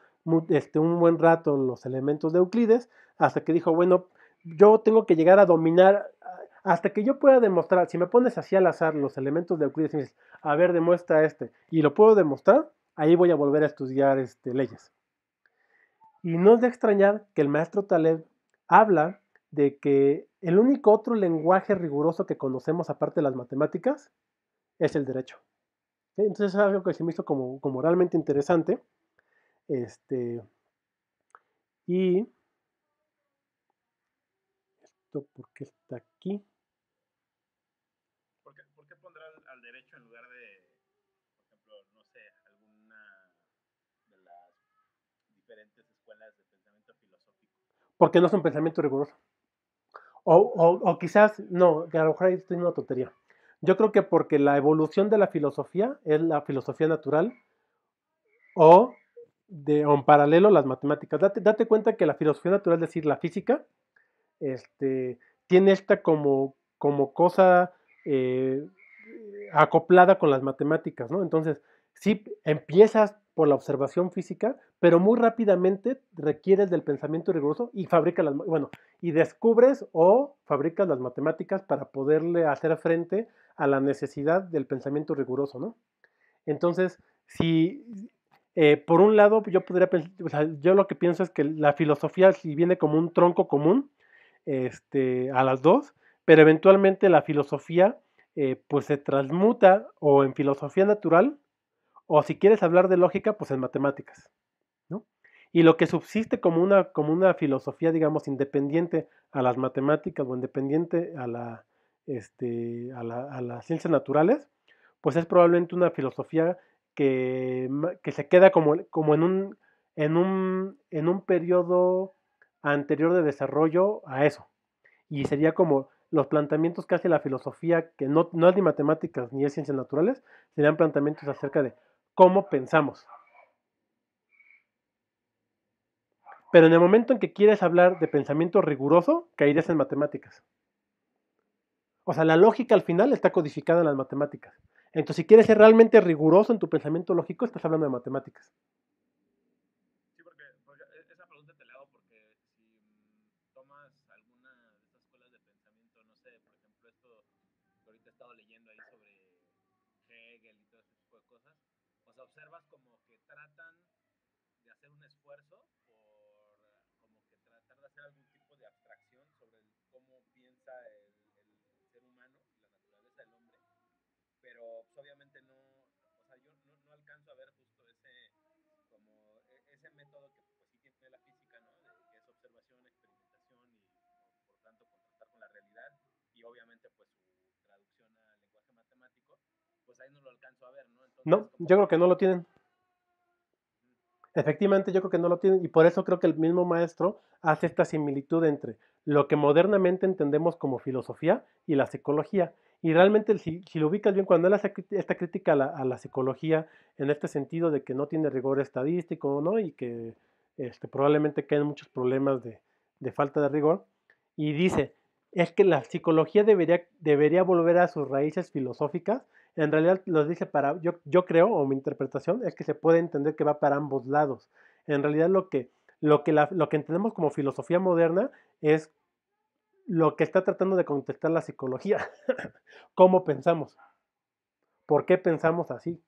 este, un buen rato los elementos de Euclides hasta que dijo, bueno, yo tengo que llegar a dominar hasta que yo pueda demostrar, si me pones así al azar los elementos de Euclides y me dices, a ver, demuestra este, y lo puedo demostrar, ahí voy a volver a estudiar este, leyes. Y no es de extrañar que el maestro Taleb habla de que el único otro lenguaje riguroso que conocemos aparte de las matemáticas es el derecho. Entonces es algo que se me hizo como, como realmente interesante. Este, y esto porque está aquí. ¿Por qué, por pondrán al derecho en lugar de, por ejemplo, no sé, alguna de las diferentes escuelas de pensamiento filosófico? Porque no es un pensamiento riguroso. O, o, o quizás, no, que a lo mejor ahí estoy en una tontería. Yo creo que porque la evolución de la filosofía es la filosofía natural o, de, en paralelo las matemáticas. Date, date, cuenta que la filosofía natural, es decir, la física, este, tiene esta como, como cosa eh, acoplada con las matemáticas, ¿no? Entonces, si empiezas por la observación física, pero muy rápidamente requieres del pensamiento riguroso y las, bueno, y descubres o fabricas las matemáticas para poderle hacer frente a la necesidad del pensamiento riguroso, ¿no? Entonces, si eh, por un lado yo podría pensar, yo lo que pienso es que la filosofía si viene como un tronco común este, a las dos, pero eventualmente la filosofía eh, pues se transmuta o en filosofía natural, o si quieres hablar de lógica, pues en matemáticas. ¿no? Y lo que subsiste como una, como una filosofía, digamos, independiente a las matemáticas o independiente a, la, este, a, la, a las ciencias naturales, pues es probablemente una filosofía que, se queda como, como en, un, en, un, en un periodo anterior de desarrollo a eso. Y sería como los planteamientos que hace la filosofía, que no, no es ni matemáticas ni es ciencias naturales, serían planteamientos acerca de cómo pensamos. Pero en el momento en que quieres hablar de pensamiento riguroso, caerías en matemáticas. O sea, la lógica al final está codificada en las matemáticas. Entonces, si quieres ser realmente riguroso en tu pensamiento lógico, estás hablando de matemáticas. Pues, obviamente no, o sea, yo no, no alcanzo a ver justo ese, como e, ese método que pues sí tiene la física, ¿no? De, que es observación, experimentación y por, tanto contrastar con la realidad y obviamente pues su traducción al lenguaje matemático, pues ahí no lo alcanzo a ver, ¿no? Entonces, no, yo creo que no lo tienen. Efectivamente, yo creo que no lo tienen y por eso creo que el mismo maestro hace esta similitud entre lo que modernamente entendemos como filosofía y la psicología. Y realmente, si, lo ubicas bien, cuando él hace esta crítica a la, psicología en este sentido de que no tiene rigor estadístico ¿no? y que este, probablemente caen muchos problemas de, falta de rigor, y dice, es que la psicología debería, debería volver a sus raíces filosóficas en realidad lo dice para, yo, yo creo, o mi interpretación, es que se puede entender que va para ambos lados. En realidad lo que, lo que, la, lo que entendemos como filosofía moderna es lo que está tratando de contestar la psicología, cómo pensamos, por qué pensamos así.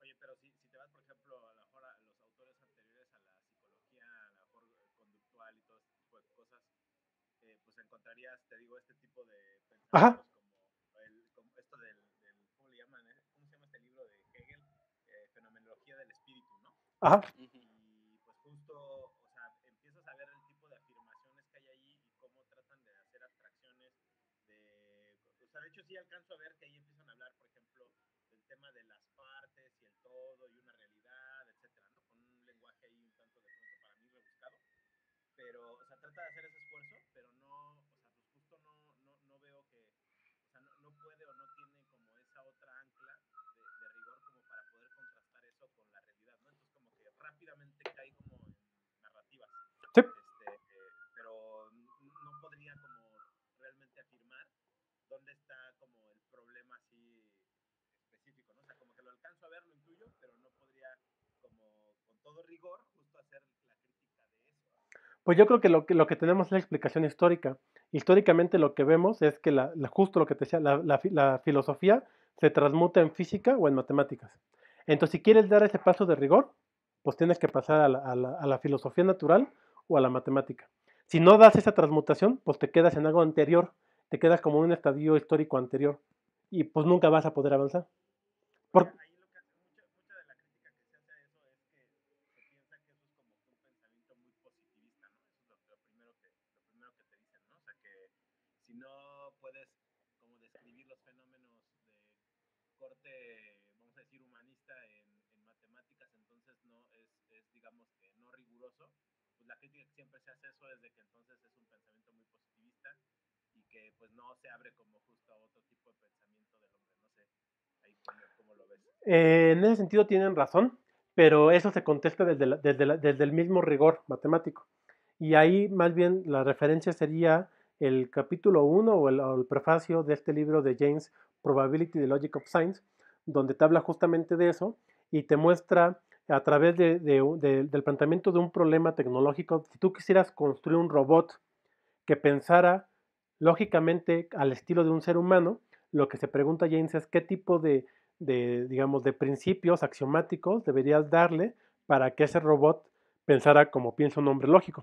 Oye, pero si, si te vas, por ejemplo, a, la hora, los autores anteriores a la psicología, a la forma conductual y todo ese tipo de cosas, eh, pues encontrarías, te digo, este tipo de pensamientos Ajá. Uh-huh. dónde está el problema así específico, O como que lo alcanzo a ver, lo intuyo, pero no podría con todo rigor justo hacer Pues yo creo que lo que, tenemos es la explicación histórica. Históricamente lo que vemos es que la, justo lo que te decía, la, filosofía se transmuta en física o en matemáticas. Entonces, si quieres dar ese paso de rigor, pues tienes que pasar a la filosofía natural o a la matemática. Si no das esa transmutación, pues te quedas en algo anterior te quedas como un estadio histórico anterior y pues nunca vas a poder avanzar. Mucha de la crítica que se hace a eso es que piensa que eso es como un pensamiento muy positivista, Eso es lo primero que te dicen, ¿no? O sea, que si no puedes como describir los fenómenos de corte, vamos a decir, humanista en matemáticas, entonces no es, digamos, que no riguroso. Pues La crítica que siempre se hace eso es de que entonces es un pensamiento muy positivista que pues, no se abre como justo a en ese sentido tienen razón, pero eso se contesta desde, el mismo rigor matemático. Y ahí más bien la referencia sería el capítulo 1 o el, prefacio de este libro de James, Probability the Logic of Science, donde te habla justamente de eso y te muestra a través del planteamiento de un problema tecnológico, si tú quisieras construir un robot que pensara Lógicamente, al estilo de un ser humano, lo que se pregunta James es qué tipo de, digamos, de principios axiomáticos deberías darle para que ese robot pensara como piensa un hombre lógico.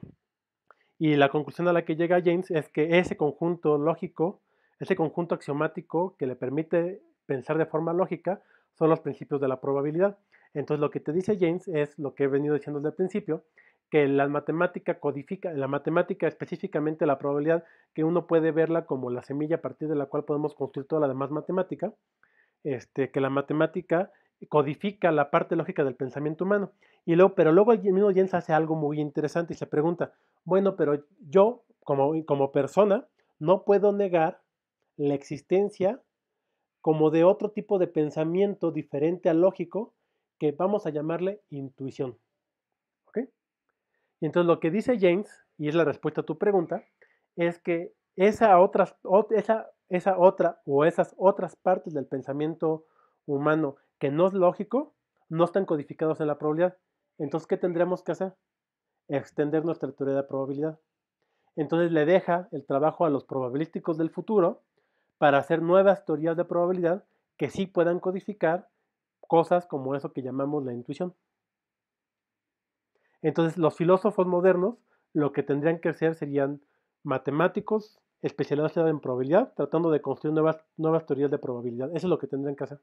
Y la conclusión a la que llega James es que ese conjunto lógico, ese conjunto axiomático que le permite pensar de forma lógica, son los principios de la probabilidad. Entonces lo que te dice James es lo que he venido diciendo desde el principio, que la matemática codifica, la matemática específicamente la probabilidad que uno puede verla como la semilla a partir de la cual podemos construir toda la demás matemática, este, que la matemática codifica la parte lógica del pensamiento humano. Y luego, pero luego el mismo Jens hace algo muy interesante y se pregunta, bueno, pero yo como, como persona no puedo negar la existencia como de otro tipo de pensamiento diferente al lógico que vamos a llamarle intuición. Y entonces lo que dice James, y es la respuesta a tu pregunta, es que esa otra, o esas otras partes del pensamiento humano que no es lógico, no están codificados en la probabilidad. Entonces, ¿qué tendremos que hacer? Extender nuestra teoría de probabilidad. Entonces le deja el trabajo a los probabilísticos del futuro para hacer nuevas teorías de probabilidad que sí puedan codificar cosas como eso que llamamos la intuición. Entonces, los filósofos modernos lo que tendrían que hacer serían matemáticos especializados en probabilidad, tratando de construir nuevas, nuevas teorías de probabilidad. Eso es lo que tendrían que hacer.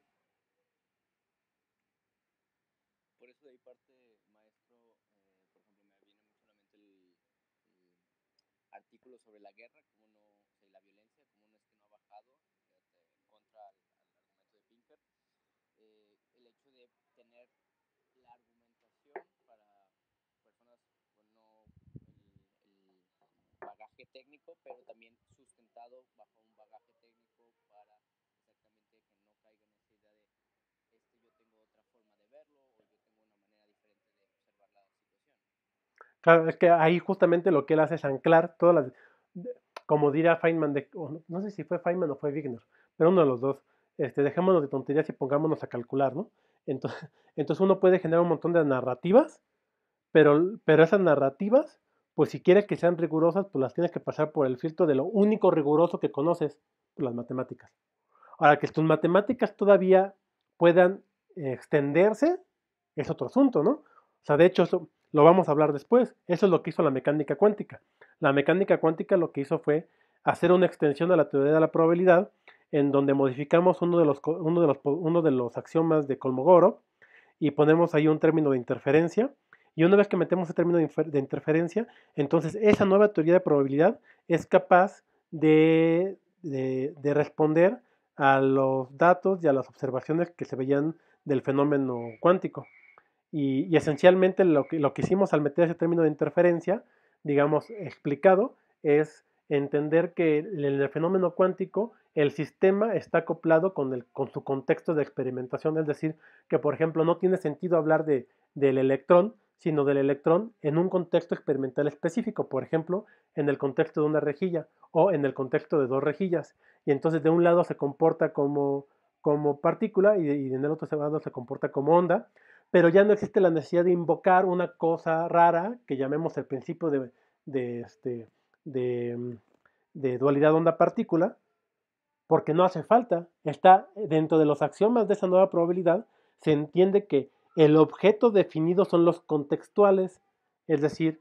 bagaje técnico, pero también sustentado bajo un bagaje técnico para exactamente que no caiga en esa idea este, yo tengo otra forma de verlo o una manera diferente Claro, es que ahí justamente lo que él hace es anclar todas las, como dirá Feynman, de, no, sé si fue Feynman o fue Wigner, pero uno de los dos, este, dejémonos de tonterías y pongámonos a calcular, ¿no? Entonces, entonces uno puede generar un montón de narrativas, pero, pero esas narrativas pues si quieres que sean rigurosas, pues las tienes que pasar por el filtro de lo único riguroso que conoces, pues, las matemáticas. Ahora, que tus matemáticas todavía puedan extenderse, es otro asunto, ¿no? O sea, de hecho, eso lo vamos a hablar después. Eso es lo que hizo la mecánica cuántica. La mecánica cuántica lo que hizo fue hacer una extensión a la teoría de la probabilidad, en donde modificamos uno de los, uno de los, uno de los axiomas de Kolmogorov y ponemos ahí un término de interferencia y una vez que metemos el término de, interferencia, entonces esa nueva teoría de probabilidad es capaz de, responder a los datos y a las observaciones que se veían del fenómeno cuántico. Y, esencialmente lo que, hicimos al meter ese término de interferencia, digamos, explicado, es entender que en el fenómeno cuántico el sistema está acoplado con, el, con su contexto de experimentación, es decir, que por ejemplo no tiene sentido hablar del electrón sino del electrón en un contexto experimental específico, por ejemplo, en el contexto de una rejilla o en el contexto de dos rejillas. Y entonces de un lado se comporta como, como partícula y, en el otro lado se comporta como onda, pero ya no existe la necesidad de invocar una cosa rara que llamemos el principio de, este, mm, de dualidad onda-partícula, porque no hace falta, está dentro de los axiomas de esa nueva probabilidad, se entiende que el objeto definido son los contextuales, es decir,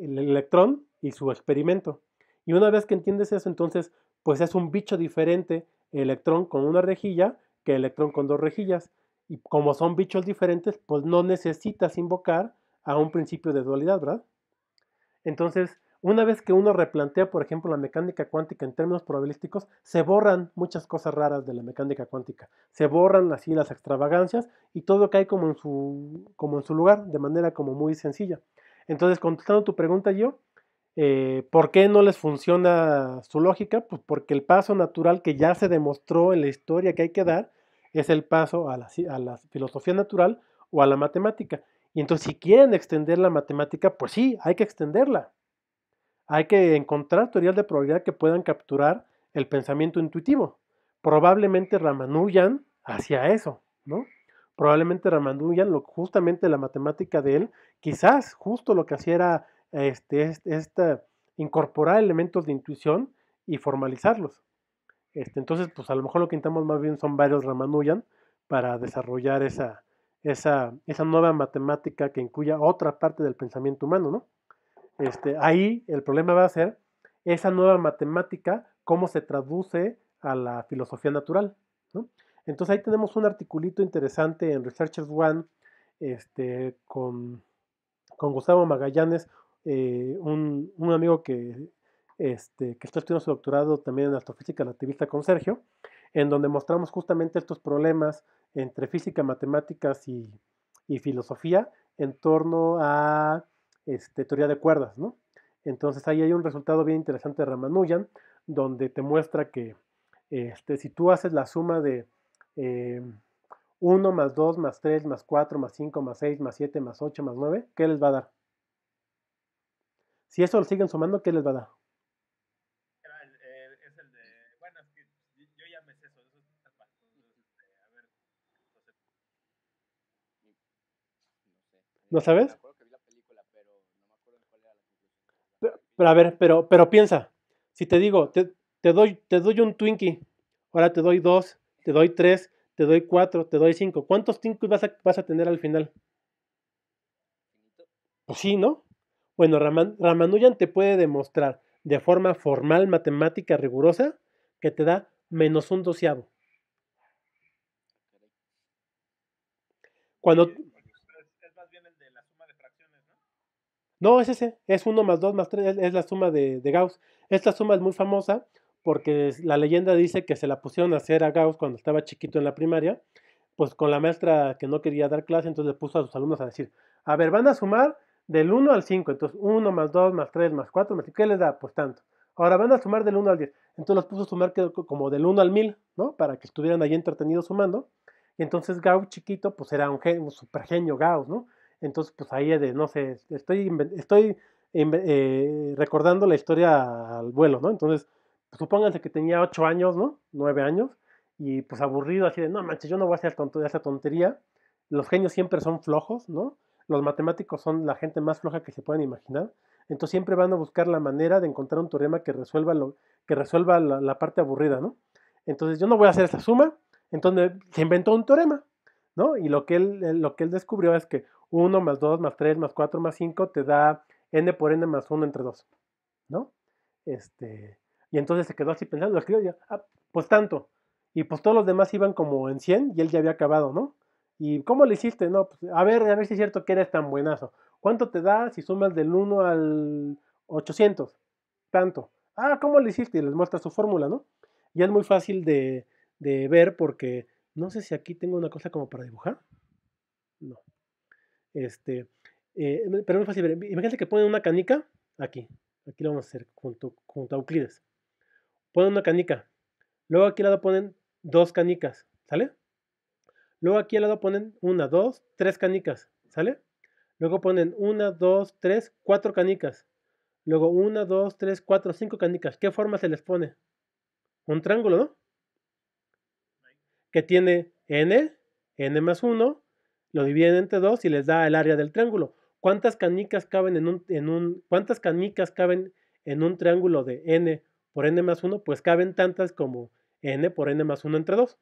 el electrón y su experimento. Y una vez que entiendes eso, entonces, pues es un bicho diferente electrón con una rejilla que electrón con dos rejillas. Y como son bichos diferentes, pues no necesitas invocar a un principio de dualidad, ¿verdad? Entonces, una vez que uno replantea, por ejemplo, la mecánica cuántica en términos probabilísticos, se borran muchas cosas raras de la mecánica cuántica. Se borran así las extravagancias y todo cae como en su, como en su lugar, de manera como muy sencilla. Entonces, contestando tu pregunta yo, eh, ¿por qué no les funciona su lógica? Pues porque el paso natural que ya se demostró en la historia que hay que dar es el paso a la, a la filosofía natural o a la matemática. Y entonces, si quieren extender la matemática, pues sí, hay que extenderla. Hay que encontrar teorías de probabilidad que puedan capturar el pensamiento intuitivo. Probablemente Ramanujan hacia eso, ¿no? Probablemente Ramanujan, lo, justamente la matemática de él, quizás justo lo que hacía era este, incorporar elementos de intuición y formalizarlos. Este, entonces, pues a lo mejor lo que intentamos más bien son varios Ramanujan para desarrollar esa, esa, esa nueva matemática que incluya otra parte del pensamiento humano, ¿no? Este, ahí el problema va a ser esa nueva matemática, cómo se traduce a la filosofía natural. Entonces ahí tenemos un articulito interesante en Researchers One este, con, Gustavo Magallanes, eh, un, amigo que, este, que está estudiando su doctorado también en astrofísica relativista con Sergio, en donde mostramos justamente estos problemas entre física, matemáticas y filosofía en torno a este, teoría de cuerdas, ¿no? Entonces ahí hay un resultado bien interesante de Ramanujan, donde te muestra que este, si tú haces la suma de 1 eh, más 2 más 3 más 4 más 5 más 6 más 7 más 8 más 9, ¿qué les va a dar? Si eso lo siguen sumando, ¿qué les va a dar? Es el de. bueno, yo ¿No sabes? Pero a ver, pero, pero piensa, si te digo, te, doy, te doy un Twinkie, ahora te doy dos, te doy tres, te doy cuatro, te doy cinco, ¿cuántos Twinkies vas a, vas a tener al final? Pues sí, ¿no? Bueno, Ramanujan te puede demostrar de forma formal, matemática, rigurosa, que te da menos un doceavo. Cuando, No, es ese, es 1 más 2 más 3, es, la suma de, Gauss. Esta suma es muy famosa porque la leyenda dice que se la pusieron a hacer a Gauss cuando estaba chiquito en la primaria, pues con la maestra que no quería dar clase, entonces le puso a sus alumnos a decir, a ver, van a sumar del 1 al 5, entonces 1 más 2 más 3 más 4 más 5, ¿qué les da? Pues tanto. Ahora van a sumar del 1 al 10, entonces los puso a sumar como del 1 al 1000, ¿no? Para que estuvieran ahí entretenidos sumando. Y entonces Gauss chiquito, pues era un, un super genio Gauss, ¿no? Entonces, pues ahí de, no sé, estoy, estoy eh, recordando la historia al vuelo, ¿no? Entonces, pues, supónganse que tenía ocho años, ¿no? 9 años, y pues aburrido, así de, no manches, yo no voy a hacer esa tontería. Los genios siempre son flojos, ¿no? Los matemáticos son la gente más floja que se pueden imaginar. Entonces siempre van a buscar la manera de encontrar un teorema que resuelva, lo, que resuelva la, parte aburrida, ¿no? Entonces yo no voy a hacer esa suma, entonces se inventó un teorema, ¿no? Y lo que él, lo que él descubrió es que 1 más 2 más 3 más 4 más 5 te da n por n más 1 entre 2, ¿no? Este, y entonces se quedó así pensando, escribió ya, ah, pues tanto. Y pues todos los demás iban como en 100 y él ya había acabado, ¿no? ¿Y cómo le hiciste? No, pues, a ver, a ver si es cierto que eres tan buenazo. ¿Cuánto te da si sumas del 1 al 800? Tanto. Ah, ¿cómo le hiciste? Y les muestra su fórmula, ¿no? Y es muy fácil de ver porque no sé si aquí tengo una cosa como para dibujar. No. Este, eh, pero es fácil imagínense que ponen una canica aquí. Aquí lo vamos a hacer junto, junto a Euclides. Ponen una canica. Luego aquí al lado ponen dos canicas. ¿Sale? Luego aquí al lado ponen una, dos, tres canicas. ¿Sale? Luego ponen una, dos, tres, cuatro canicas. Luego una, dos, tres, cuatro, cinco canicas. ¿Qué forma se les pone? Un triángulo, ¿no? Que tiene n, n más 1, lo dividen entre dos y les da el área del triángulo. ¿Cuántas canicas caben en un, cuántas canicas caben en un triángulo de n por n más 1? Pues caben tantas como n por n más 1 entre 2.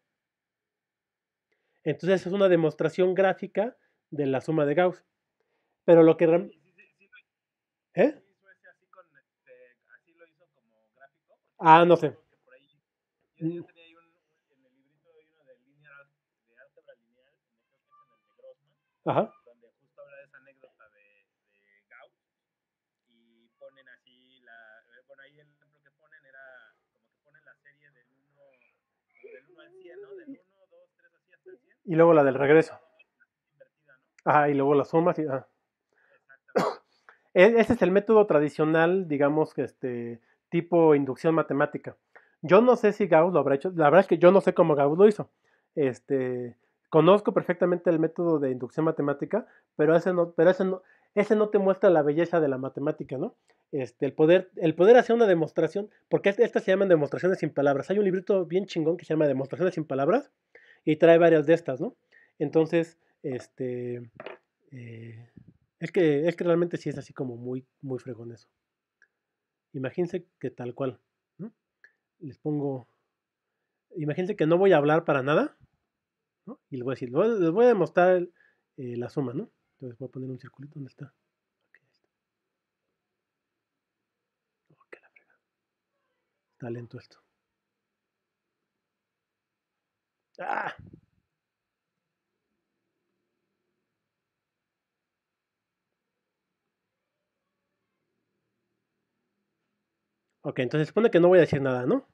Entonces es una demostración gráfica de la suma de Gauss. Pero lo que... ¿Eh? Ah, no sé. Ajá. donde justo habla de esa anécdota de, de Gauss y ponen así la, eh, bueno, ahí el ejemplo que ponen era como que ponen la serie del 1 del 1 al 100, ¿no? Del 1, 2, 3, así hasta el 100. Y luego la del regreso. Invertida, ¿no? Ajá, y luego las sumas y... ah. Ese es el método tradicional, digamos, que este tipo inducción matemática. Yo no sé si Gauss lo habrá hecho, la verdad es que yo no sé cómo Gauss lo hizo. Este, Conozco perfectamente el método de inducción matemática, pero ese no, pero ese no, ese no te muestra la belleza de la matemática, ¿no? Este, el, poder, el poder hacer una demostración, porque estas se llaman demostraciones sin palabras. Hay un librito bien chingón que se llama Demostraciones sin palabras y trae varias de estas, ¿no? Entonces, este, eh, es, que, es que realmente sí es así como muy, muy fregón eso. Imagínense que tal cual, Les pongo, imagínense que no voy a hablar para nada y les voy a decir, les voy a demostrar eh, la suma, ¿no? Entonces voy a poner un circulito donde está. Oh, está lento esto. ¡Ah! Ok, entonces supone que no voy a decir nada, ¿no?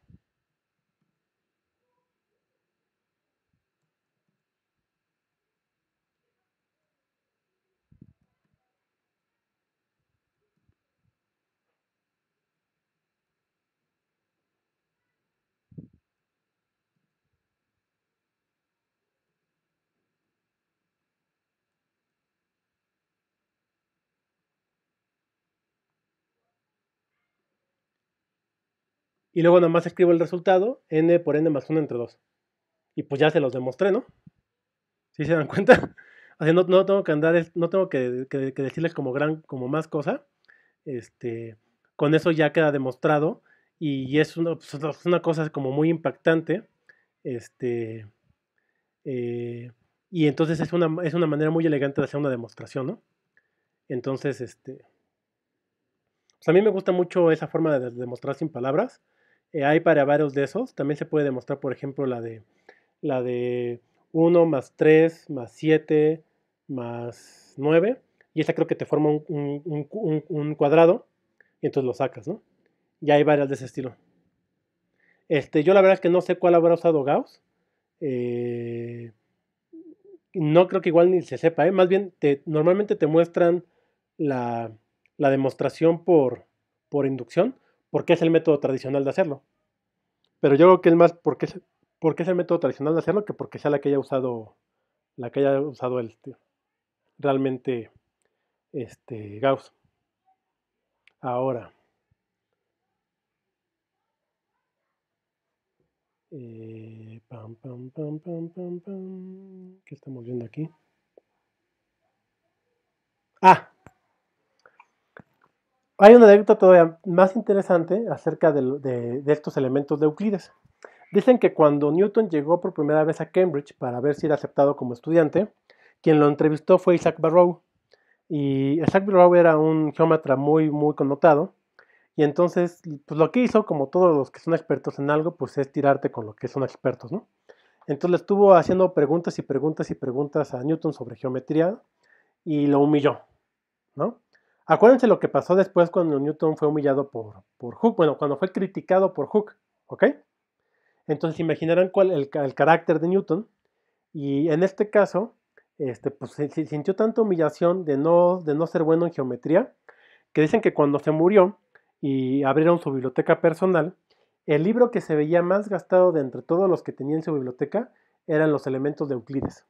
Y luego nada más escribo el resultado, n por n más 1 entre 2. Y pues ya se los demostré, ¿no? ¿Sí se dan cuenta? O no, tengo que andar, no tengo que, decirles como gran, como más cosa. Este, con eso ya queda demostrado. Y pues, es una, cosa como muy impactante. Este, eh, y entonces es una, es una manera muy elegante de hacer una demostración, ¿no? Entonces, este, pues, a mí me gusta mucho esa forma de demostrar sin palabras. Eh, hay para varios de esos. También se puede demostrar, por ejemplo, la de, la de 1 más 3 más 7 más 9. Y esa creo que te forma un, cuadrado y entonces lo sacas, ¿no? Y hay varias de ese estilo. Este, yo la verdad es que no sé cuál habrá usado Gauss. Eh, no creo que igual ni se sepa, ¿eh? más bien te, normalmente te muestran la, demostración por, por inducción, porque es el método tradicional de hacerlo. Pero yo creo que es más porque es, porque es el método tradicional de hacerlo que porque sea la que haya usado, la que haya usado el, este, realmente este, Gauss. Ahora. Eh, ¿Qué estamos viendo aquí? Ah, hay una anécdota todavía más interesante acerca de, estos elementos de Euclides. Dicen que cuando Newton llegó por primera vez a Cambridge para ver si era aceptado como estudiante, quien lo entrevistó fue Isaac Barrow. Y Isaac Barrow era un geómetra muy, muy connotado. Y entonces, pues lo que hizo, como todos los que son expertos en algo, pues es tirarte con lo que son expertos, ¿no? Entonces le estuvo haciendo preguntas y preguntas y preguntas a Newton sobre geometría y lo humilló, ¿no? Acuérdense lo que pasó después cuando Newton fue humillado por, por Hooke, bueno, cuando fue criticado por Hooke, ¿ok? Entonces imaginarán cuál el, carácter de Newton y en este caso, este, pues se, sintió tanta humillación de no, de no ser bueno en geometría, que dicen que cuando se murió y abrieron su biblioteca personal, el libro que se veía más gastado de entre todos los que tenía en su biblioteca eran los elementos de Euclides.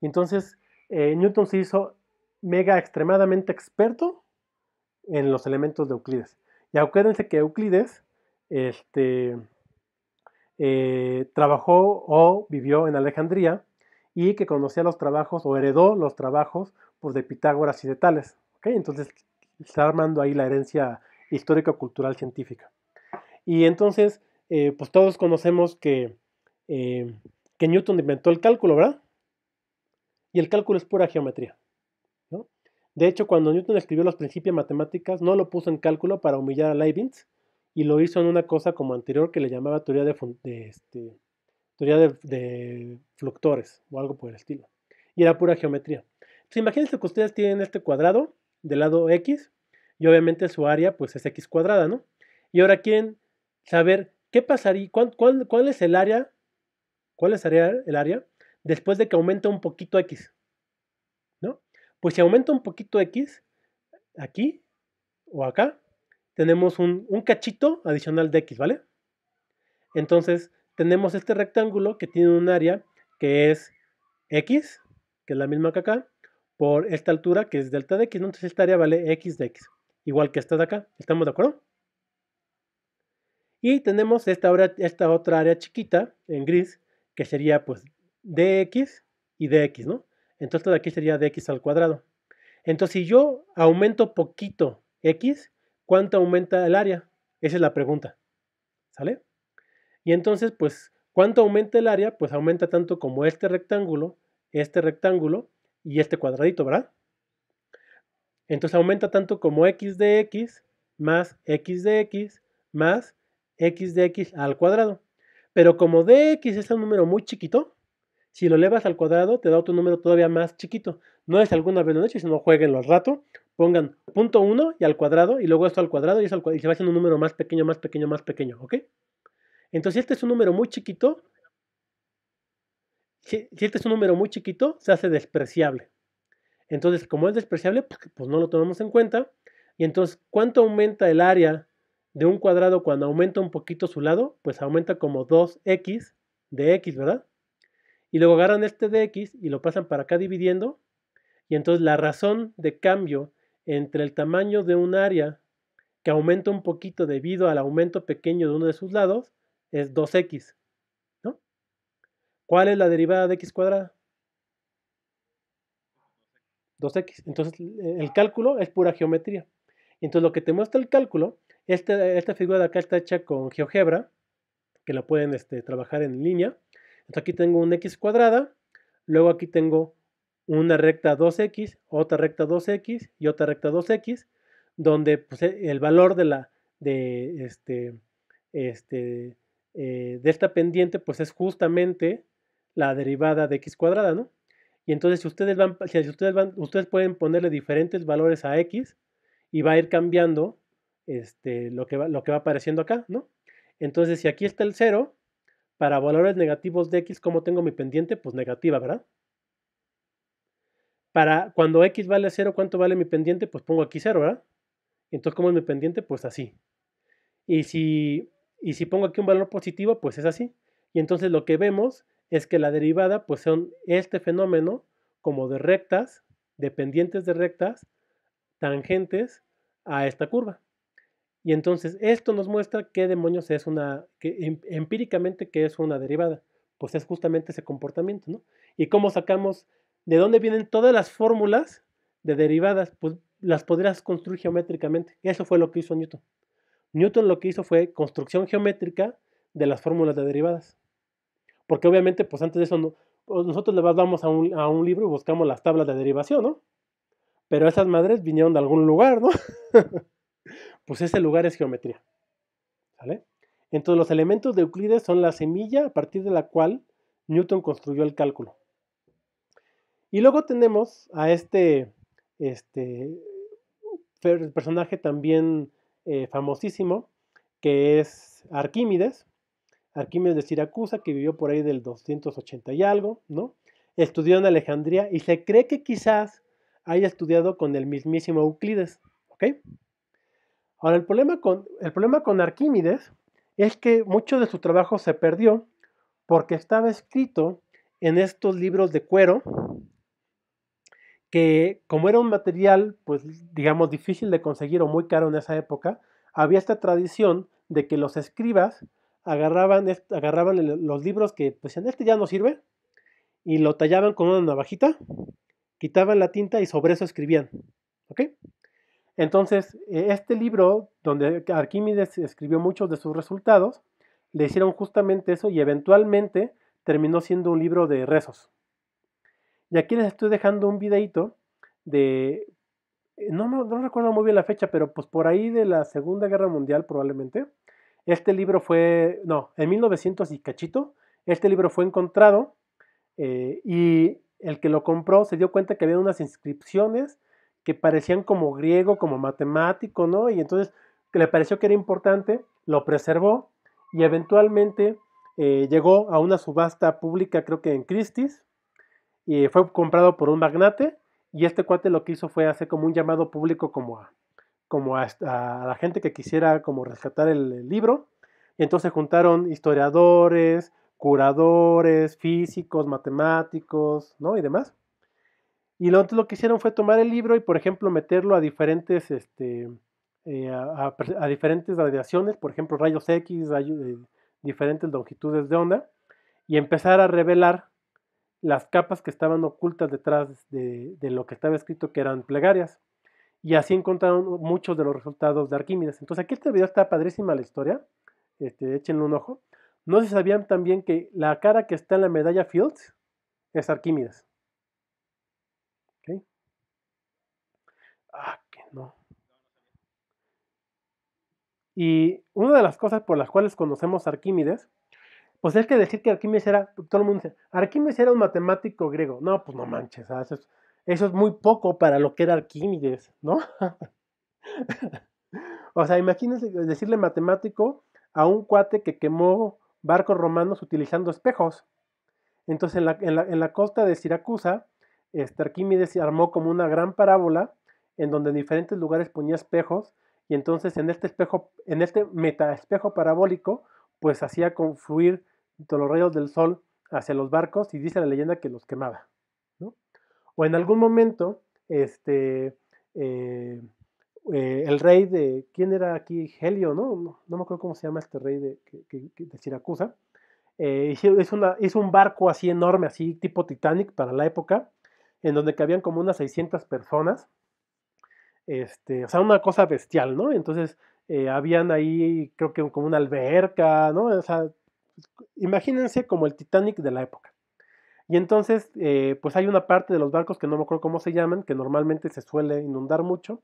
Entonces, eh, Newton se hizo mega extremadamente experto en los elementos de Euclides. Y acuérdense que Euclides este, eh, trabajó o vivió en Alejandría y que conocía los trabajos o heredó los trabajos pues, de Pitágoras y de Tales. ¿okay? Entonces está armando ahí la herencia histórica cultural científica. Y entonces, eh, pues todos conocemos que, eh, que Newton inventó el cálculo, ¿verdad? Y el cálculo es pura geometría. De hecho, cuando Newton escribió los principios de matemáticas, no lo puso en cálculo para humillar a Leibniz y lo hizo en una cosa como anterior que le llamaba teoría este, de, fluctores o algo por el estilo. Y era pura geometría. Entonces, imagínense que ustedes tienen este cuadrado del lado X y obviamente su área pues es X cuadrada, ¿no? Y ahora quieren saber qué pasaría, cuál, es el área, cuál el área después de que aumenta un poquito X pues si aumenta un poquito X, aquí o acá, tenemos un, cachito adicional de X, ¿vale? Entonces, tenemos este rectángulo que tiene un área que es X, que es la misma que acá, por esta altura que es delta de X, entonces esta área vale X de X, igual que esta de acá, ¿estamos de acuerdo? Y tenemos esta, esta otra área chiquita en gris, que sería pues DX y DX, ¿no? Entonces de aquí sería dx al cuadrado. Entonces si yo aumento poquito x, ¿cuánto aumenta el área? Esa es la pregunta. ¿Sale? Y entonces, pues, ¿cuánto aumenta el área? Pues aumenta tanto como este rectángulo, este rectángulo y este cuadradito, ¿verdad? Entonces aumenta tanto como x de x más x de x más x de x al cuadrado. Pero como dx es un número muy chiquito, si lo elevas al cuadrado, te da otro número todavía más chiquito. No es alguna vez lo si hecho, sino jueguenlo al rato. Pongan punto 1 y al cuadrado, y luego esto al cuadrado y, eso y se va haciendo un número más pequeño, más pequeño, más pequeño, ¿ok? Entonces, este es un número muy chiquito, si, este es un número muy chiquito, se hace despreciable. Entonces, como es despreciable, pues, pues no lo tomamos en cuenta. Y entonces, ¿cuánto aumenta el área de un cuadrado cuando aumenta un poquito su lado? Pues aumenta como 2x de x, ¿verdad? y luego agarran este de x y lo pasan para acá dividiendo, y entonces la razón de cambio entre el tamaño de un área que aumenta un poquito debido al aumento pequeño de uno de sus lados es 2x. ¿no? ¿Cuál es la derivada de x cuadrada? 2x. Entonces e, el cálculo es pura geometría. Entonces lo que te muestra el cálculo, este, esta figura de acá está hecha con GeoGebra, que la pueden este, trabajar en línea. Entonces aquí tengo un x cuadrada, luego aquí tengo una recta 2x, otra recta 2x y otra recta 2x, donde pues, e, el valor de la de este, este eh, de esta pendiente pues es justamente la derivada de x cuadrada, ¿no? Y entonces si ustedes van, si ustedes van, ustedes pueden ponerle diferentes valores a x y va a ir cambiando este, lo, que va, lo que va apareciendo acá, ¿no? Entonces si aquí está el 0, para valores negativos de x, ¿cómo tengo mi pendiente? Pues negativa, ¿verdad? Para cuando x vale 0, ¿cuánto vale mi pendiente? Pues pongo aquí 0, ¿verdad? Entonces, ¿cómo es mi pendiente? Pues así. Y si, y si pongo aquí un valor positivo, pues es así. Y entonces lo que vemos es que la derivada, pues son este fenómeno como de rectas, dependientes de rectas, tangentes a esta curva. Y entonces esto nos muestra qué demonios es una, que em, empíricamente qué es una derivada. Pues es justamente ese comportamiento, ¿no? Y cómo sacamos, de dónde vienen todas las fórmulas de derivadas, pues las podrías construir geométricamente. Eso fue lo que hizo Newton. Newton lo que hizo fue construcción geométrica de las fórmulas de derivadas. Porque obviamente, pues antes de eso, pues, nosotros le vamos a un, a un libro y buscamos las tablas de derivación, ¿no? Pero esas madres vinieron de algún lugar, ¿no? pues ese lugar es geometría. ¿Sale? Entonces los elementos de Euclides son la semilla a partir de la cual Newton construyó el cálculo. Y luego tenemos a este, este personaje también eh, famosísimo, que es Arquímedes, Arquímedes de Siracusa, que vivió por ahí del 280 y algo, ¿no? Estudió en Alejandría y se cree que quizás haya estudiado con el mismísimo Euclides, ¿ok? Ahora, el problema con, el problema con Arquímedes es que mucho de su trabajo se perdió porque estaba escrito en estos libros de cuero que como era un material, pues digamos, difícil de conseguir o muy caro en esa época, había esta tradición de que los escribas agarraban, agarraban los libros que, pues en este ya no sirve, y lo tallaban con una navajita, quitaban la tinta y sobre eso escribían. ¿Ok? Entonces, e, este libro, donde Arquímedes escribió muchos de sus resultados, le hicieron justamente eso y eventualmente terminó siendo un libro de rezos. Y aquí les estoy dejando un videito de, eh, no, recuerdo muy bien la fecha, pero pues por ahí de la Segunda Guerra Mundial probablemente. Este libro fue, no, en 1900 y cachito, este libro fue encontrado eh, y el que lo compró se dio cuenta que había unas inscripciones que parecían como griego, como matemático, ¿no? Y entonces que le pareció que era importante, lo preservó y eventualmente eh, llegó a una subasta pública, creo que en Christie's, y fue comprado por un magnate y este cuate lo que hizo fue hacer como un llamado público como a, como a, la gente que quisiera como rescatar el, el libro. Y entonces juntaron historiadores, curadores, físicos, matemáticos, ¿no? Y demás. Y lo que hicieron fue tomar el libro y, por ejemplo, meterlo a diferentes, este, eh, diferentes radiaciones, por ejemplo, rayos X, rayos, eh, diferentes longitudes de onda, y empezar a revelar las capas que estaban ocultas detrás de, lo que estaba escrito que eran plegarias. Y así encontraron muchos de los resultados de Arquímedes. Entonces aquí este video está padrísima la historia. Este, échenle un ojo. No se sabían también que la cara que está en la medalla Fields es Arquímedes. Y una de las cosas por las cuales conocemos a Arquímedes, pues es que decir que Arquímedes era, todo el mundo dice, Arquímedes era un matemático griego. No, pues no manches, ah, eso es, muy poco para lo que era Arquímedes, ¿no? o sea, imagínense decirle matemático a un cuate que quemó barcos romanos utilizando espejos. Entonces, en la, en la costa de Siracusa, este, Arquímedes armó como una gran parábola en donde en diferentes lugares ponía espejos y entonces en este espejo, en este metaespejo parabólico, pues hacía confluir todos los rayos del sol hacia los barcos y dice la leyenda que los quemaba. O en algún momento, este, eh, eh, el rey de, ¿quién era aquí? Helio, ¿no? ¿no? me acuerdo cómo se llama este rey de, Siracusa. Eh, hizo, hizo un barco así enorme, así tipo Titanic para la época, en donde cabían como unas 600 personas este, o sea, una cosa bestial, ¿no? Entonces, eh, habían ahí, creo que como una alberca, ¿no? O sea, imagínense como el Titanic de la época. Y entonces, eh, pues hay una parte de los barcos que no me acuerdo cómo se llaman, que normalmente se suele inundar mucho.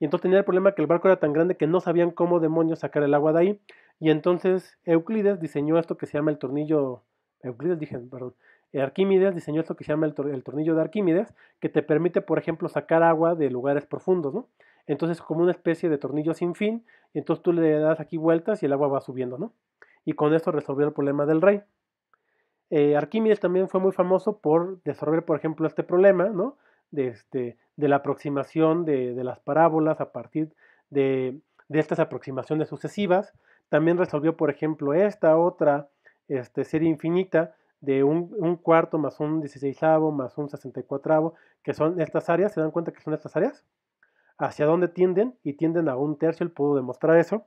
Y entonces tenía el problema que el barco era tan grande que no sabían cómo demonios sacar el agua de ahí. Y entonces Euclides diseñó esto que se llama el tornillo. Euclides, dije, perdón. Eh, Arquímedes diseñó esto que se llama el, tornillo de Arquímedes, que te permite, por ejemplo, sacar agua de lugares profundos, Entonces, como una especie de tornillo sin fin, entonces tú le das aquí vueltas y el agua va subiendo, ¿no? Y con esto resolvió el problema del rey. Eh, Arquímedes también fue muy famoso por resolver, por ejemplo, este problema, ¿no? De, este, de la aproximación de, las parábolas a partir de, estas aproximaciones sucesivas. También resolvió, por ejemplo, esta otra este, serie infinita de un, cuarto más un 16avo más un 64avo que son estas áreas, ¿se dan cuenta que son estas áreas? Hacia dónde tienden y tienden a un tercio, él pudo demostrar eso.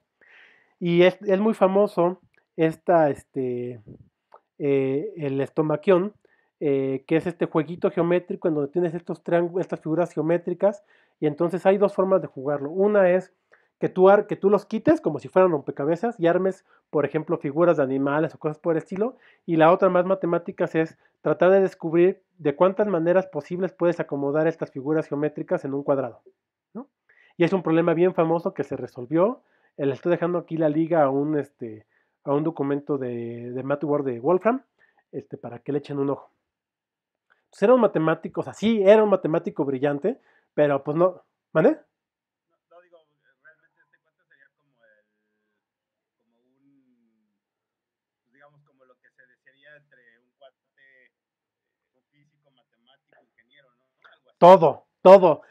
Y es, muy famoso esta, este, eh, el estomaquión, eh, que es este jueguito geométrico en donde tienes estos estas figuras geométricas y entonces hay dos formas de jugarlo. Una es que tú, los quites como si fueran rompecabezas y armes, por ejemplo, figuras de animales o cosas por el estilo. Y la otra más matemáticas es tratar de descubrir de cuántas maneras posibles puedes acomodar estas figuras geométricas en un cuadrado. Y es un problema bien famoso que se resolvió. Eh, le estoy dejando aquí la liga a un, este, a un documento de, de Matt Ward de Wolfram este, para que le echen un ojo. Entonces, pues, era un matemático, o sea, sí, era un matemático brillante, pero pues no. ¿Vale? Todo, todo.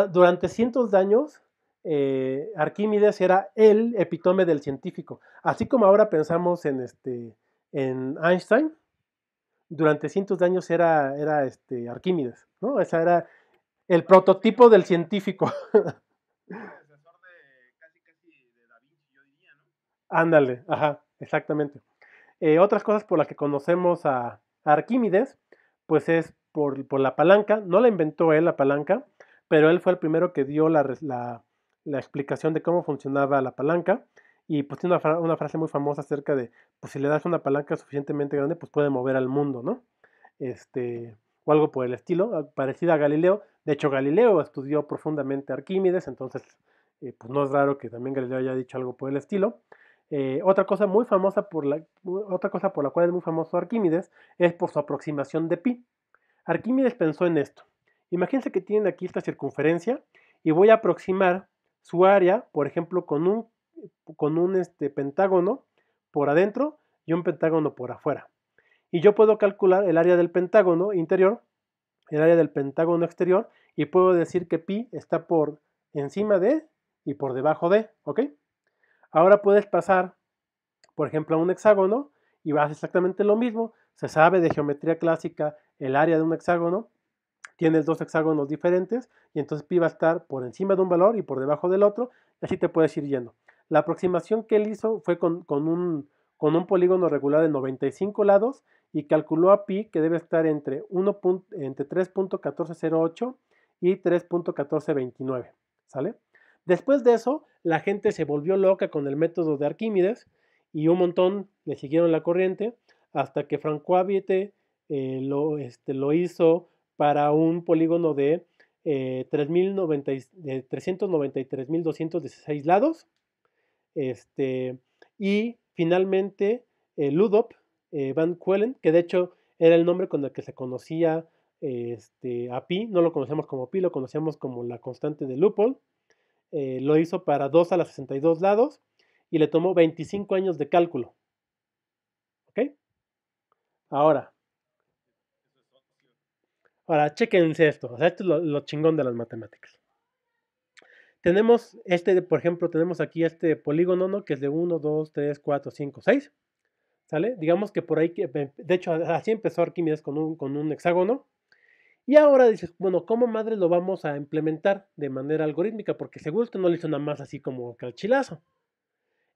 durante cientos de años, eh, Arquímedes era el epitome del científico. Así como ahora pensamos en, este, en Einstein, durante cientos de años era, era este, Arquímedes, ¿no? esa era el prototipo del científico. Ándale, ajá, exactamente. Eh, otras cosas por las que conocemos a Arquímedes, pues es por, la palanca. No la inventó él, la palanca, pero él fue el primero que dio la, explicación de cómo funcionaba la palanca. Y pues tiene una, frase muy famosa acerca de, pues si le das una palanca suficientemente grande, pues puede mover al mundo, ¿no? Este, o algo por el estilo, ah, parecida a Galileo. De hecho, Galileo estudió profundamente Arquímedes, entonces, eh, pues no es raro que también Galileo haya dicho algo por el estilo. Eh, otra cosa muy famosa por la otra cosa por la cual es muy famoso Arquímedes es por su aproximación de pi. Arquímedes pensó en esto. Imagínense que tienen aquí esta circunferencia y voy a aproximar su área, por ejemplo, con un, con un este, pentágono por adentro y un pentágono por afuera. Y yo puedo calcular el área del pentágono interior, el área del pentágono exterior, y puedo decir que pi está por encima de y por debajo de, ¿ok? Ahora puedes pasar, por ejemplo, a un hexágono y vas exactamente lo mismo, se sabe de geometría clásica el área de un hexágono, tienes dos hexágonos diferentes y entonces pi va a estar por encima de un valor y por debajo del otro, y así te puedes ir yendo. La aproximación que él hizo fue con, un, polígono regular de 95 lados y calculó a pi que debe estar entre, entre 3.1408 y 3.1429, ¿sale? Después de eso, la gente se volvió loca con el método de Arquímedes y un montón le siguieron la corriente hasta que Franco Habite eh, este, lo, hizo para un polígono de, 393.216 eh, lados. Este, y finalmente eh, Ludop Van Quellen, que de hecho era el nombre con el que se conocía este, a Pi, no lo conocíamos como Pi, lo conocíamos como la constante de Lupol, lo hizo para 2 a las 62 lados y le tomó 25 años de cálculo. ¿Ok? Ahora. Ahora, chequense esto. O sea, esto es lo, chingón de las matemáticas. Tenemos este, por ejemplo, tenemos aquí este polígono, ¿no? Que es de 1, 2, 3, 4, 5, 6. ¿Sale? Digamos que por ahí, de hecho, así empezó Arquímedes con un, con un hexágono. Y ahora dices, bueno, ¿cómo madre lo vamos a implementar de manera algorítmica? Porque seguro que no le hizo nada más así como calchilazo.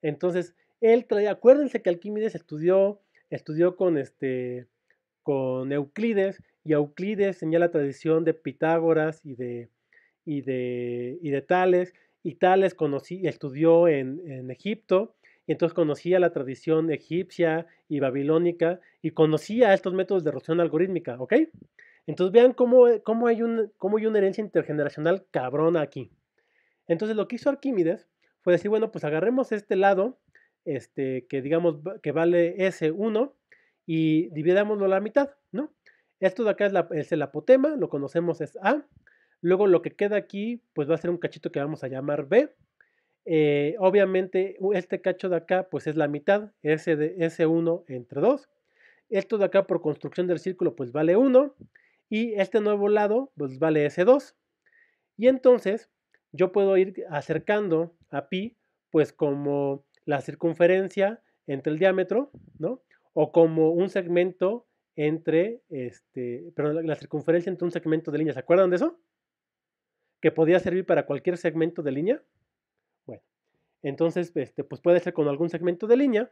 Entonces, él trae, acuérdense que Arquímedes estudió estudió con, este, con Euclides y Euclides tenía la tradición de Pitágoras y de, y de, y de Tales y Tales estudió en, Egipto y entonces conocía la tradición egipcia y babilónica y conocía estos métodos de erosión algorítmica, ¿ok? Entonces vean cómo, hay un, cómo hay una herencia intergeneracional cabrona aquí. Entonces lo que hizo Arquímedes fue decir, bueno, pues agarremos este lado este, que digamos que vale S1 y dividámoslo a la mitad, ¿no? Esto de acá es, el apotema, lo conocemos es A. Luego lo que queda aquí, pues va a ser un cachito que vamos a llamar B. Eh, obviamente este cacho de acá, pues es la mitad, S S1 entre 2. Esto de acá por construcción del círculo, pues vale 1. Y este nuevo lado, pues vale S2. Y entonces yo puedo ir acercando a pi, pues como la circunferencia entre el diámetro, ¿no? O como un segmento entre, este, perdón, la circunferencia entre un segmento de línea. ¿Se acuerdan de eso? Que podía servir para cualquier segmento de línea. Bueno, entonces, este, pues puede ser con algún segmento de línea.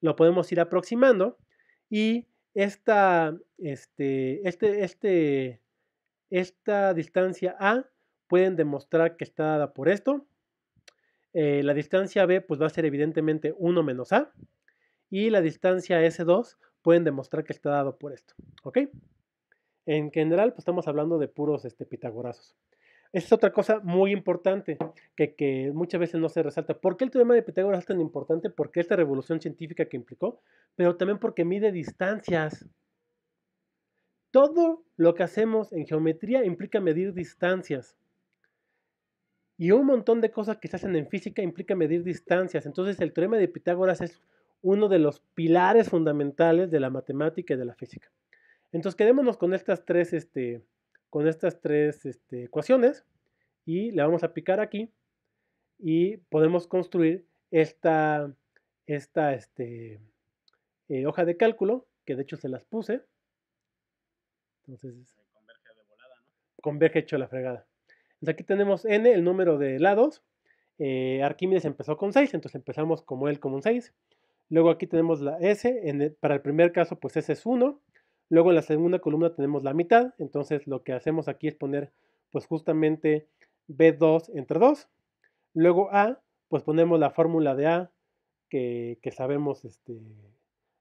Lo podemos ir aproximando y esta, este, este, este, esta distancia A pueden demostrar que está dada por esto. Eh, la distancia B pues va a ser evidentemente 1 menos A y la distancia S2 pueden demostrar que está dado por esto, ¿ok? En general pues estamos hablando de puros este, pitagorazos. Esa es otra cosa muy importante que, que, muchas veces no se resalta. ¿Por qué el teorema de Pitágoras es tan importante? Porque esta revolución científica que implicó, pero también porque mide distancias. Todo lo que hacemos en geometría implica medir distancias. Y un montón de cosas que se hacen en física implica medir distancias. Entonces el teorema de Pitágoras es uno de los pilares fundamentales de la matemática y de la física. Entonces quedémonos con estas tres, este, con estas tres este, ecuaciones y le vamos a picar aquí y podemos construir esta, esta este, eh, hoja de cálculo, que de hecho se las puse. Entonces, converge de volada, Converge hecho la fregada aquí tenemos n, el número de lados. Eh, Arquímedes empezó con 6, entonces empezamos como él con un 6. Luego aquí tenemos la S, para el primer caso pues S es 1. Luego en la segunda columna tenemos la mitad, entonces lo que hacemos aquí es poner pues justamente B2 entre 2. Luego A, pues ponemos la fórmula de A que, que sabemos este,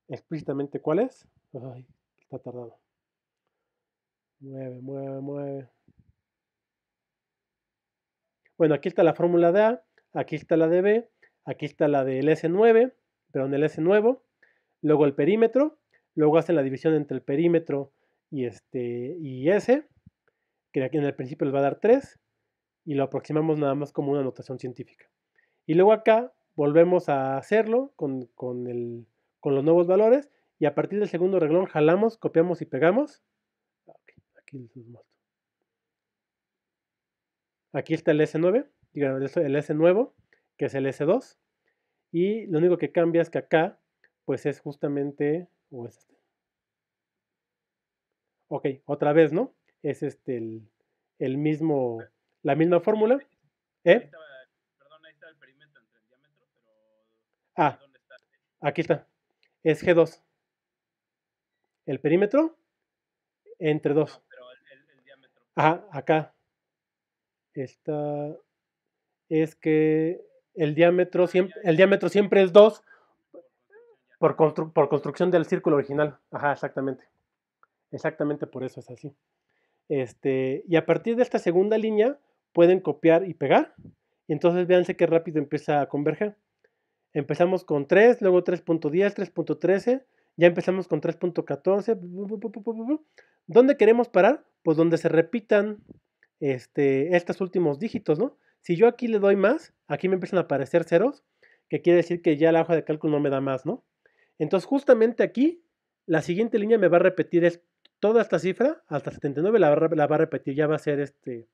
explícitamente cuál es. está tardado. Mueve, mueve, mueve. Bueno, aquí está la fórmula de A, aquí está la de B, aquí está la del S9, perdón, el S nuevo, luego el perímetro, luego hacen la división entre el perímetro y, este, y S, que aquí en el principio les va a dar 3, y lo aproximamos nada más como una notación científica. Y luego acá volvemos a hacerlo con, los nuevos valores, y a partir del segundo reglón jalamos, copiamos y pegamos. Ah, aquí les muestro. Aquí está el S9, el S nuevo, que es el S2. Y lo único que cambia es que acá, pues es justamente, Ok, otra vez, ¿no? Es este el, mismo, la misma fórmula. ¿Eh? Perdón, ahí perímetro el diámetro, pero... Ah, aquí está. Es G2. El perímetro entre 2. pero el, diámetro. Ajá, acá esta, es que el diámetro siempre, el diámetro siempre es 2 por, por construcción del círculo original. Ajá, exactamente. Exactamente por eso es así. Este, y a partir de esta segunda línea pueden copiar y pegar. Y entonces véanse qué rápido empieza a converger. Empezamos con 3, luego 3.10, 3.13, ya empezamos con 3.14. ¿Dónde queremos parar? Pues donde se repitan este, estos últimos dígitos, ¿no? Si yo aquí le doy más, aquí me empiezan a aparecer ceros, que quiere decir que ya la hoja de cálculo no me da más, ¿no? Entonces justamente aquí, la siguiente línea me va a repetir es, toda esta cifra, hasta 79, la, va a repetir, ya va a ser este,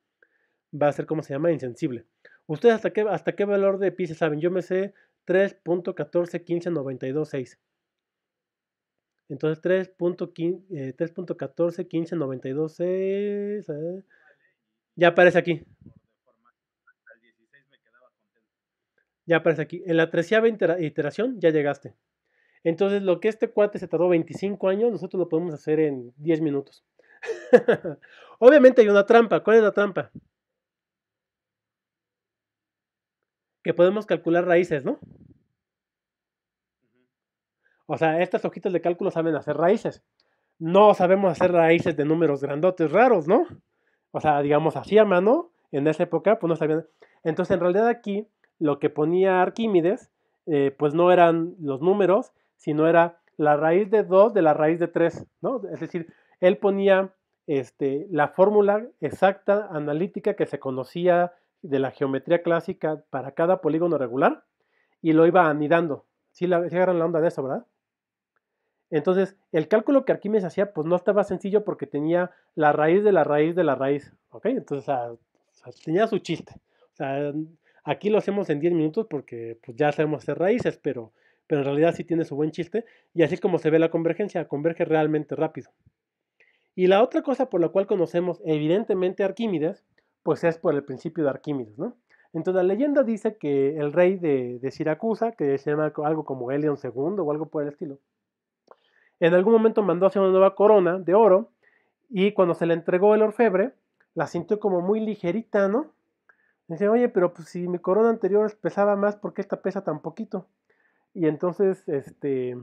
va a ser, ¿cómo se llama? Insensible. ¿Ustedes hasta qué, hasta qué valor de pi se saben? Yo me sé 3.1415926. Entonces 3.141592.6 ya aparece aquí. Ya aparece aquí. En la treceava iteración ya llegaste. Entonces, lo que este cuate se tardó 25 años, nosotros lo podemos hacer en 10 minutos. Obviamente hay una trampa. ¿Cuál es la trampa? Que podemos calcular raíces, ¿no? O sea, estas hojitas de cálculo saben hacer raíces. No sabemos hacer raíces de números grandotes raros, ¿no? o sea, digamos así mano, en esa época, pues no sabían. Entonces, en realidad aquí, lo que ponía Arquímedes, eh, pues no eran los números, sino era la raíz de 2 de la raíz de 3, ¿no? Es decir, él ponía este, la fórmula exacta analítica que se conocía de la geometría clásica para cada polígono regular y lo iba anidando. Si la, agarran la onda de eso, ¿verdad? Entonces, el cálculo que Arquímedes hacía, pues no estaba sencillo porque tenía la raíz de la raíz de la raíz, ¿ok? Entonces, ah, tenía su chiste. aquí lo hacemos en 10 minutos porque pues, ya sabemos hacer raíces, pero, pero en realidad sí tiene su buen chiste. Y así como se ve la convergencia, converge realmente rápido. Y la otra cosa por la cual conocemos evidentemente Arquímedes, pues es por el principio de Arquímedes, ¿no? Entonces la leyenda dice que el rey de, de Siracusa, que se llama algo como Elion II o algo por el estilo, en algún momento mandó hacer una nueva corona de oro y cuando se le entregó el orfebre, la sintió como muy ligerita, ¿no? Dice, oye, pero pues si mi corona anterior pesaba más, ¿por qué esta pesa tan poquito? Y entonces, este,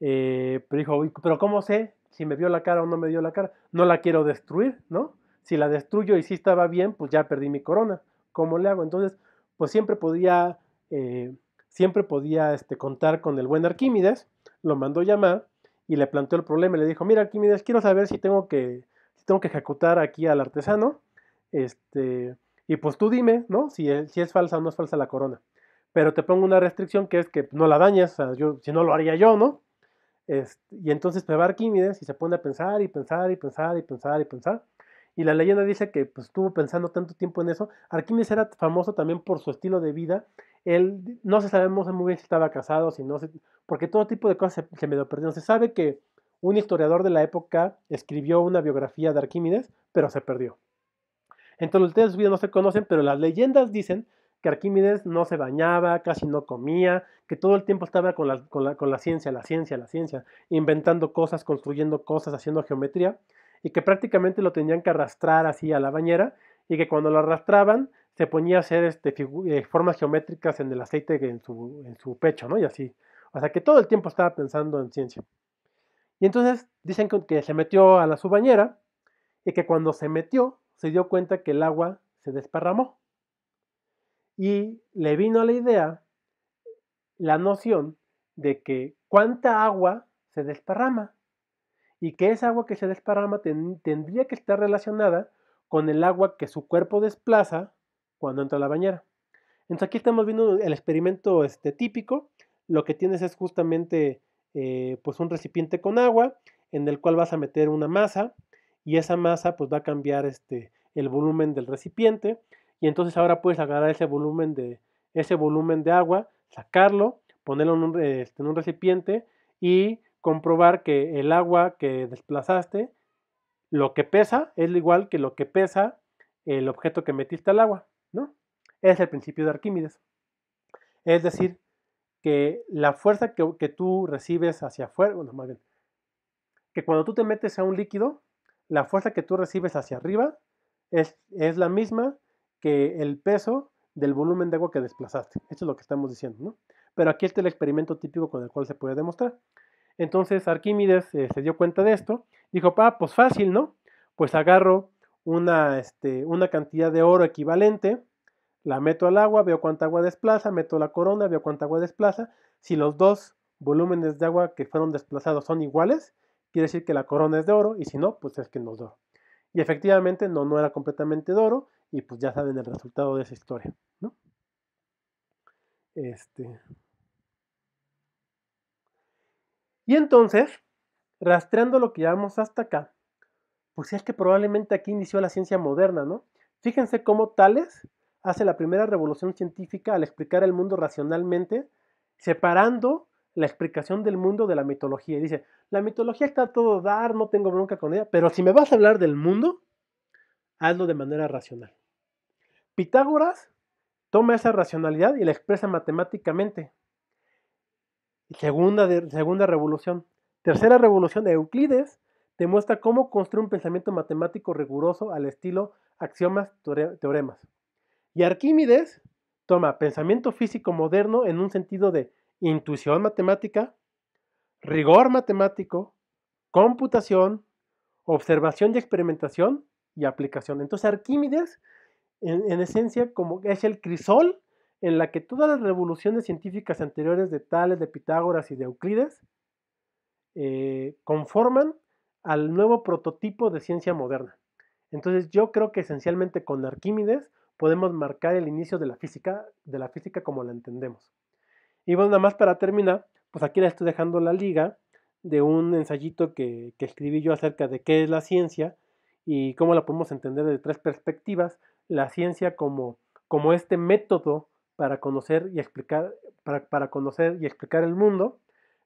eh, pero dijo, pero ¿cómo sé si me vio la cara o no me dio la cara? No la quiero destruir, ¿no? Si la destruyo y si estaba bien, pues ya perdí mi corona. ¿Cómo le hago? Entonces, pues siempre podía, eh, siempre podía este, contar con el buen Arquímedes, lo mandó llamar y le planteó el problema. Y le dijo, mira Arquímedes, quiero saber si tengo que, si tengo que ejecutar aquí al artesano. Este, y pues tú dime, ¿no? Si es, si es falsa o no es falsa la corona. Pero te pongo una restricción que es que no la dañes, yo, si no lo haría yo, ¿no? Este, y entonces te va Arquímedes y se pone a pensar y pensar y pensar y pensar y pensar. Y la leyenda dice que pues, estuvo pensando tanto tiempo en eso. Arquímedes era famoso también por su estilo de vida él, no se sabemos muy bien si estaba casado, si porque todo tipo de cosas se, me lo perdieron. Se sabe que un historiador de la época escribió una biografía de Arquímedes, pero se perdió. Entonces ustedes vida no se conocen, pero las leyendas dicen que Arquímedes no se bañaba, casi no comía, que todo el tiempo estaba con la, con, la, con la, ciencia, la ciencia, la ciencia, inventando cosas, construyendo cosas, haciendo geometría, y que prácticamente lo tenían que arrastrar así a la bañera, y que cuando lo arrastraban se ponía a hacer este, eh, formas geométricas en el aceite en su, en su pecho, ¿no? Y así. O sea que todo el tiempo estaba pensando en ciencia. Y entonces dicen que, se metió a la subañera y que cuando se metió se dio cuenta que el agua se desparramó. Y le vino la idea, la noción de que cuánta agua se desparrama y que esa agua que se desparrama tendría que estar relacionada con el agua que su cuerpo desplaza cuando entra a la bañera. Entonces aquí estamos viendo el experimento este, típico. Lo que tienes es justamente eh, pues un recipiente con agua en el cual vas a meter una masa y esa masa pues va a cambiar este, el volumen del recipiente y entonces ahora puedes agarrar ese volumen de, ese volumen de agua, sacarlo, ponerlo en un este, recipiente y comprobar que el agua que desplazaste, lo que pesa es igual que lo que pesa el objeto que metiste al agua. Es el principio de Arquímedes. Es decir, que la fuerza que, tú recibes hacia afuera, bueno, más bien, que cuando tú te metes a un líquido, la fuerza que tú recibes hacia arriba es, es la misma que el peso del volumen de agua que desplazaste. Esto es lo que estamos diciendo, ¿no? Pero aquí está el experimento típico con el cual se puede demostrar. Entonces Arquímedes eh, se dio cuenta de esto, dijo, ah, pues fácil, ¿no? Pues agarro una, este, una cantidad de oro equivalente, la meto al agua, veo cuánta agua desplaza, meto la corona, veo cuánta agua desplaza. Si los dos volúmenes de agua que fueron desplazados son iguales, quiere decir que la corona es de oro y si no, pues es que no es de oro. Y efectivamente no, no era completamente de oro y pues ya saben el resultado de esa historia. ¿no? Este. Y entonces, rastreando lo que llevamos hasta acá, pues es que probablemente aquí inició la ciencia moderna, ¿no? Fíjense cómo Tales hace la primera revolución científica al explicar el mundo racionalmente, separando la explicación del mundo de la mitología. Y dice, la mitología está todo dar, no tengo bronca con ella, pero si me vas a hablar del mundo, hazlo de manera racional. Pitágoras toma esa racionalidad y la expresa matemáticamente. Segunda, segunda revolución. Tercera revolución de Euclides demuestra cómo construir un pensamiento matemático riguroso al estilo axiomas, teoremas. Y Arquímedes toma pensamiento físico moderno en un sentido de intuición matemática, rigor matemático, computación, observación y experimentación y aplicación. Entonces Arquímedes, en, esencia, como es el crisol en la que todas las revoluciones científicas anteriores de Tales, de Pitágoras y de Euclides eh, conforman al nuevo prototipo de ciencia moderna. Entonces yo creo que esencialmente con Arquímedes podemos marcar el inicio de la física, de la física como la entendemos. Y bueno, nada más para terminar, pues aquí les estoy dejando la liga de un ensayito que, escribí yo acerca de qué es la ciencia y cómo la podemos entender desde tres perspectivas. La ciencia como, como este método para conocer y explicar, para conocer y explicar el mundo.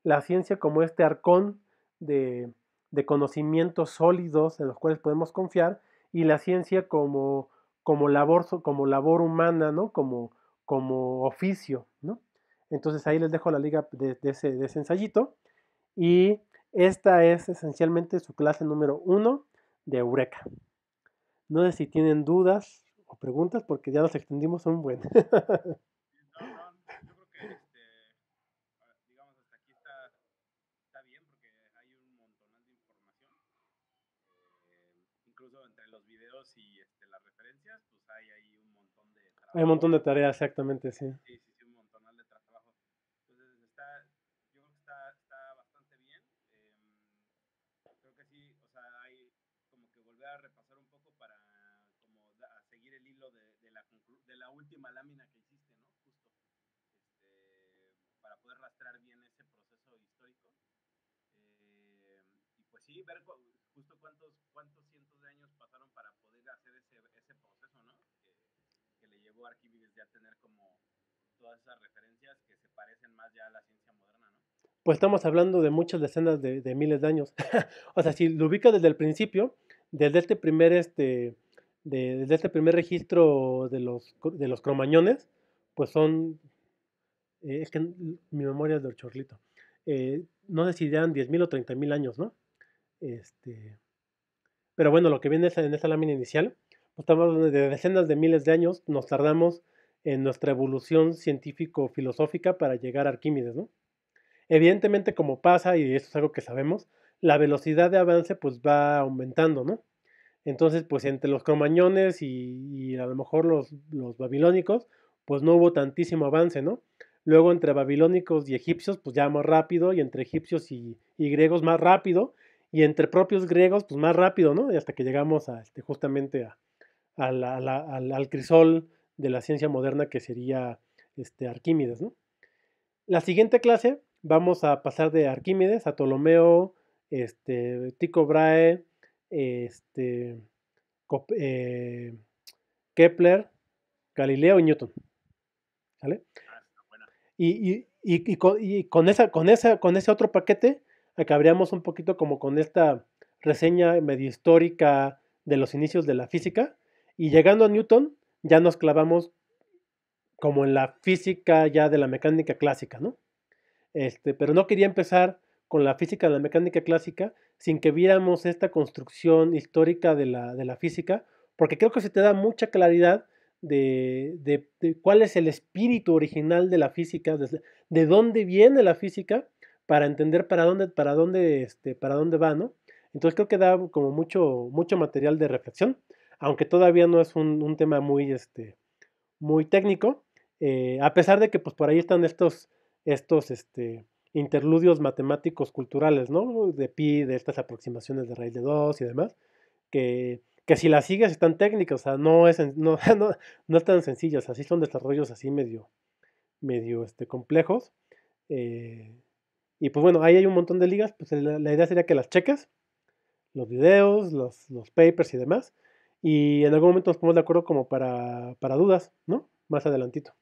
La ciencia como este arcón de, de conocimientos sólidos en los cuales podemos confiar y la ciencia como, como, labor, como labor humana, ¿no? Como, como oficio, ¿no? Entonces ahí les dejo la liga de, ese, de ensayito y esta es esencialmente su clase número uno de Eureka. No sé si tienen dudas o preguntas porque ya nos extendimos un buen. Hay un montón de tareas, exactamente, sí. llegó Arquímedes tener como todas esas referencias que se parecen más ya a la ciencia moderna, ¿no? Pues estamos hablando de muchas decenas de, miles de años. o sea, si lo ubico desde el principio, desde este primer, este, desde este primer registro de los, de los cromañones, pues son, eh, es que mi memoria es del chorlito, eh, no decidían 10.000 o 30.000 años, ¿no? Este, pero bueno, lo que viene en esa lámina inicial estamos de decenas de miles de años, nos tardamos en nuestra evolución científico-filosófica para llegar a Arquímedes, ¿no? Evidentemente, como pasa, y eso es algo que sabemos, la velocidad de avance pues va aumentando, ¿no? Entonces, pues entre los cromañones y, a lo mejor los, babilónicos, pues no hubo tantísimo avance, ¿no? Luego entre babilónicos y egipcios, pues ya más rápido, y entre egipcios y, griegos más rápido, y entre propios griegos, pues más rápido, ¿no? Y hasta que llegamos a, este, justamente a, al, crisol de la ciencia moderna que sería este, Arquímedes. La siguiente clase vamos a pasar de Arquímedes a Ptolomeo, este, Tycho Brahe, este, eh, Kepler, Galileo y Newton. Ah, y, con, esa, con, con ese otro paquete acabaríamos un poquito como con esta reseña medio histórica de los inicios de la física y llegando a Newton, ya nos clavamos como en la física ya de la mecánica clásica, ¿no? Este, pero no quería empezar con la física de la mecánica clásica sin que viéramos esta construcción histórica de la, física, porque creo que se te da mucha claridad de, cuál es el espíritu original de la física, de, dónde viene la física, para entender para dónde, para dónde, este, para dónde va, ¿no? Entonces creo que da como mucho, mucho material de reflexión aunque todavía no es un, tema muy, este, muy técnico, eh, a pesar de que pues, por ahí están estos, estos este, interludios matemáticos culturales, ¿no? De pi, de estas aproximaciones de raíz de 2 y demás, que, si las sigues están técnicas, o sea, no es, no, tan sencillas, así son desarrollos así medio, medio este, complejos. Eh, y pues bueno, ahí hay un montón de ligas, pues la, idea sería que las cheques, los videos, los papers y demás, y en algún momento nos ponemos de acuerdo como para, para dudas, ¿no? Más adelantito.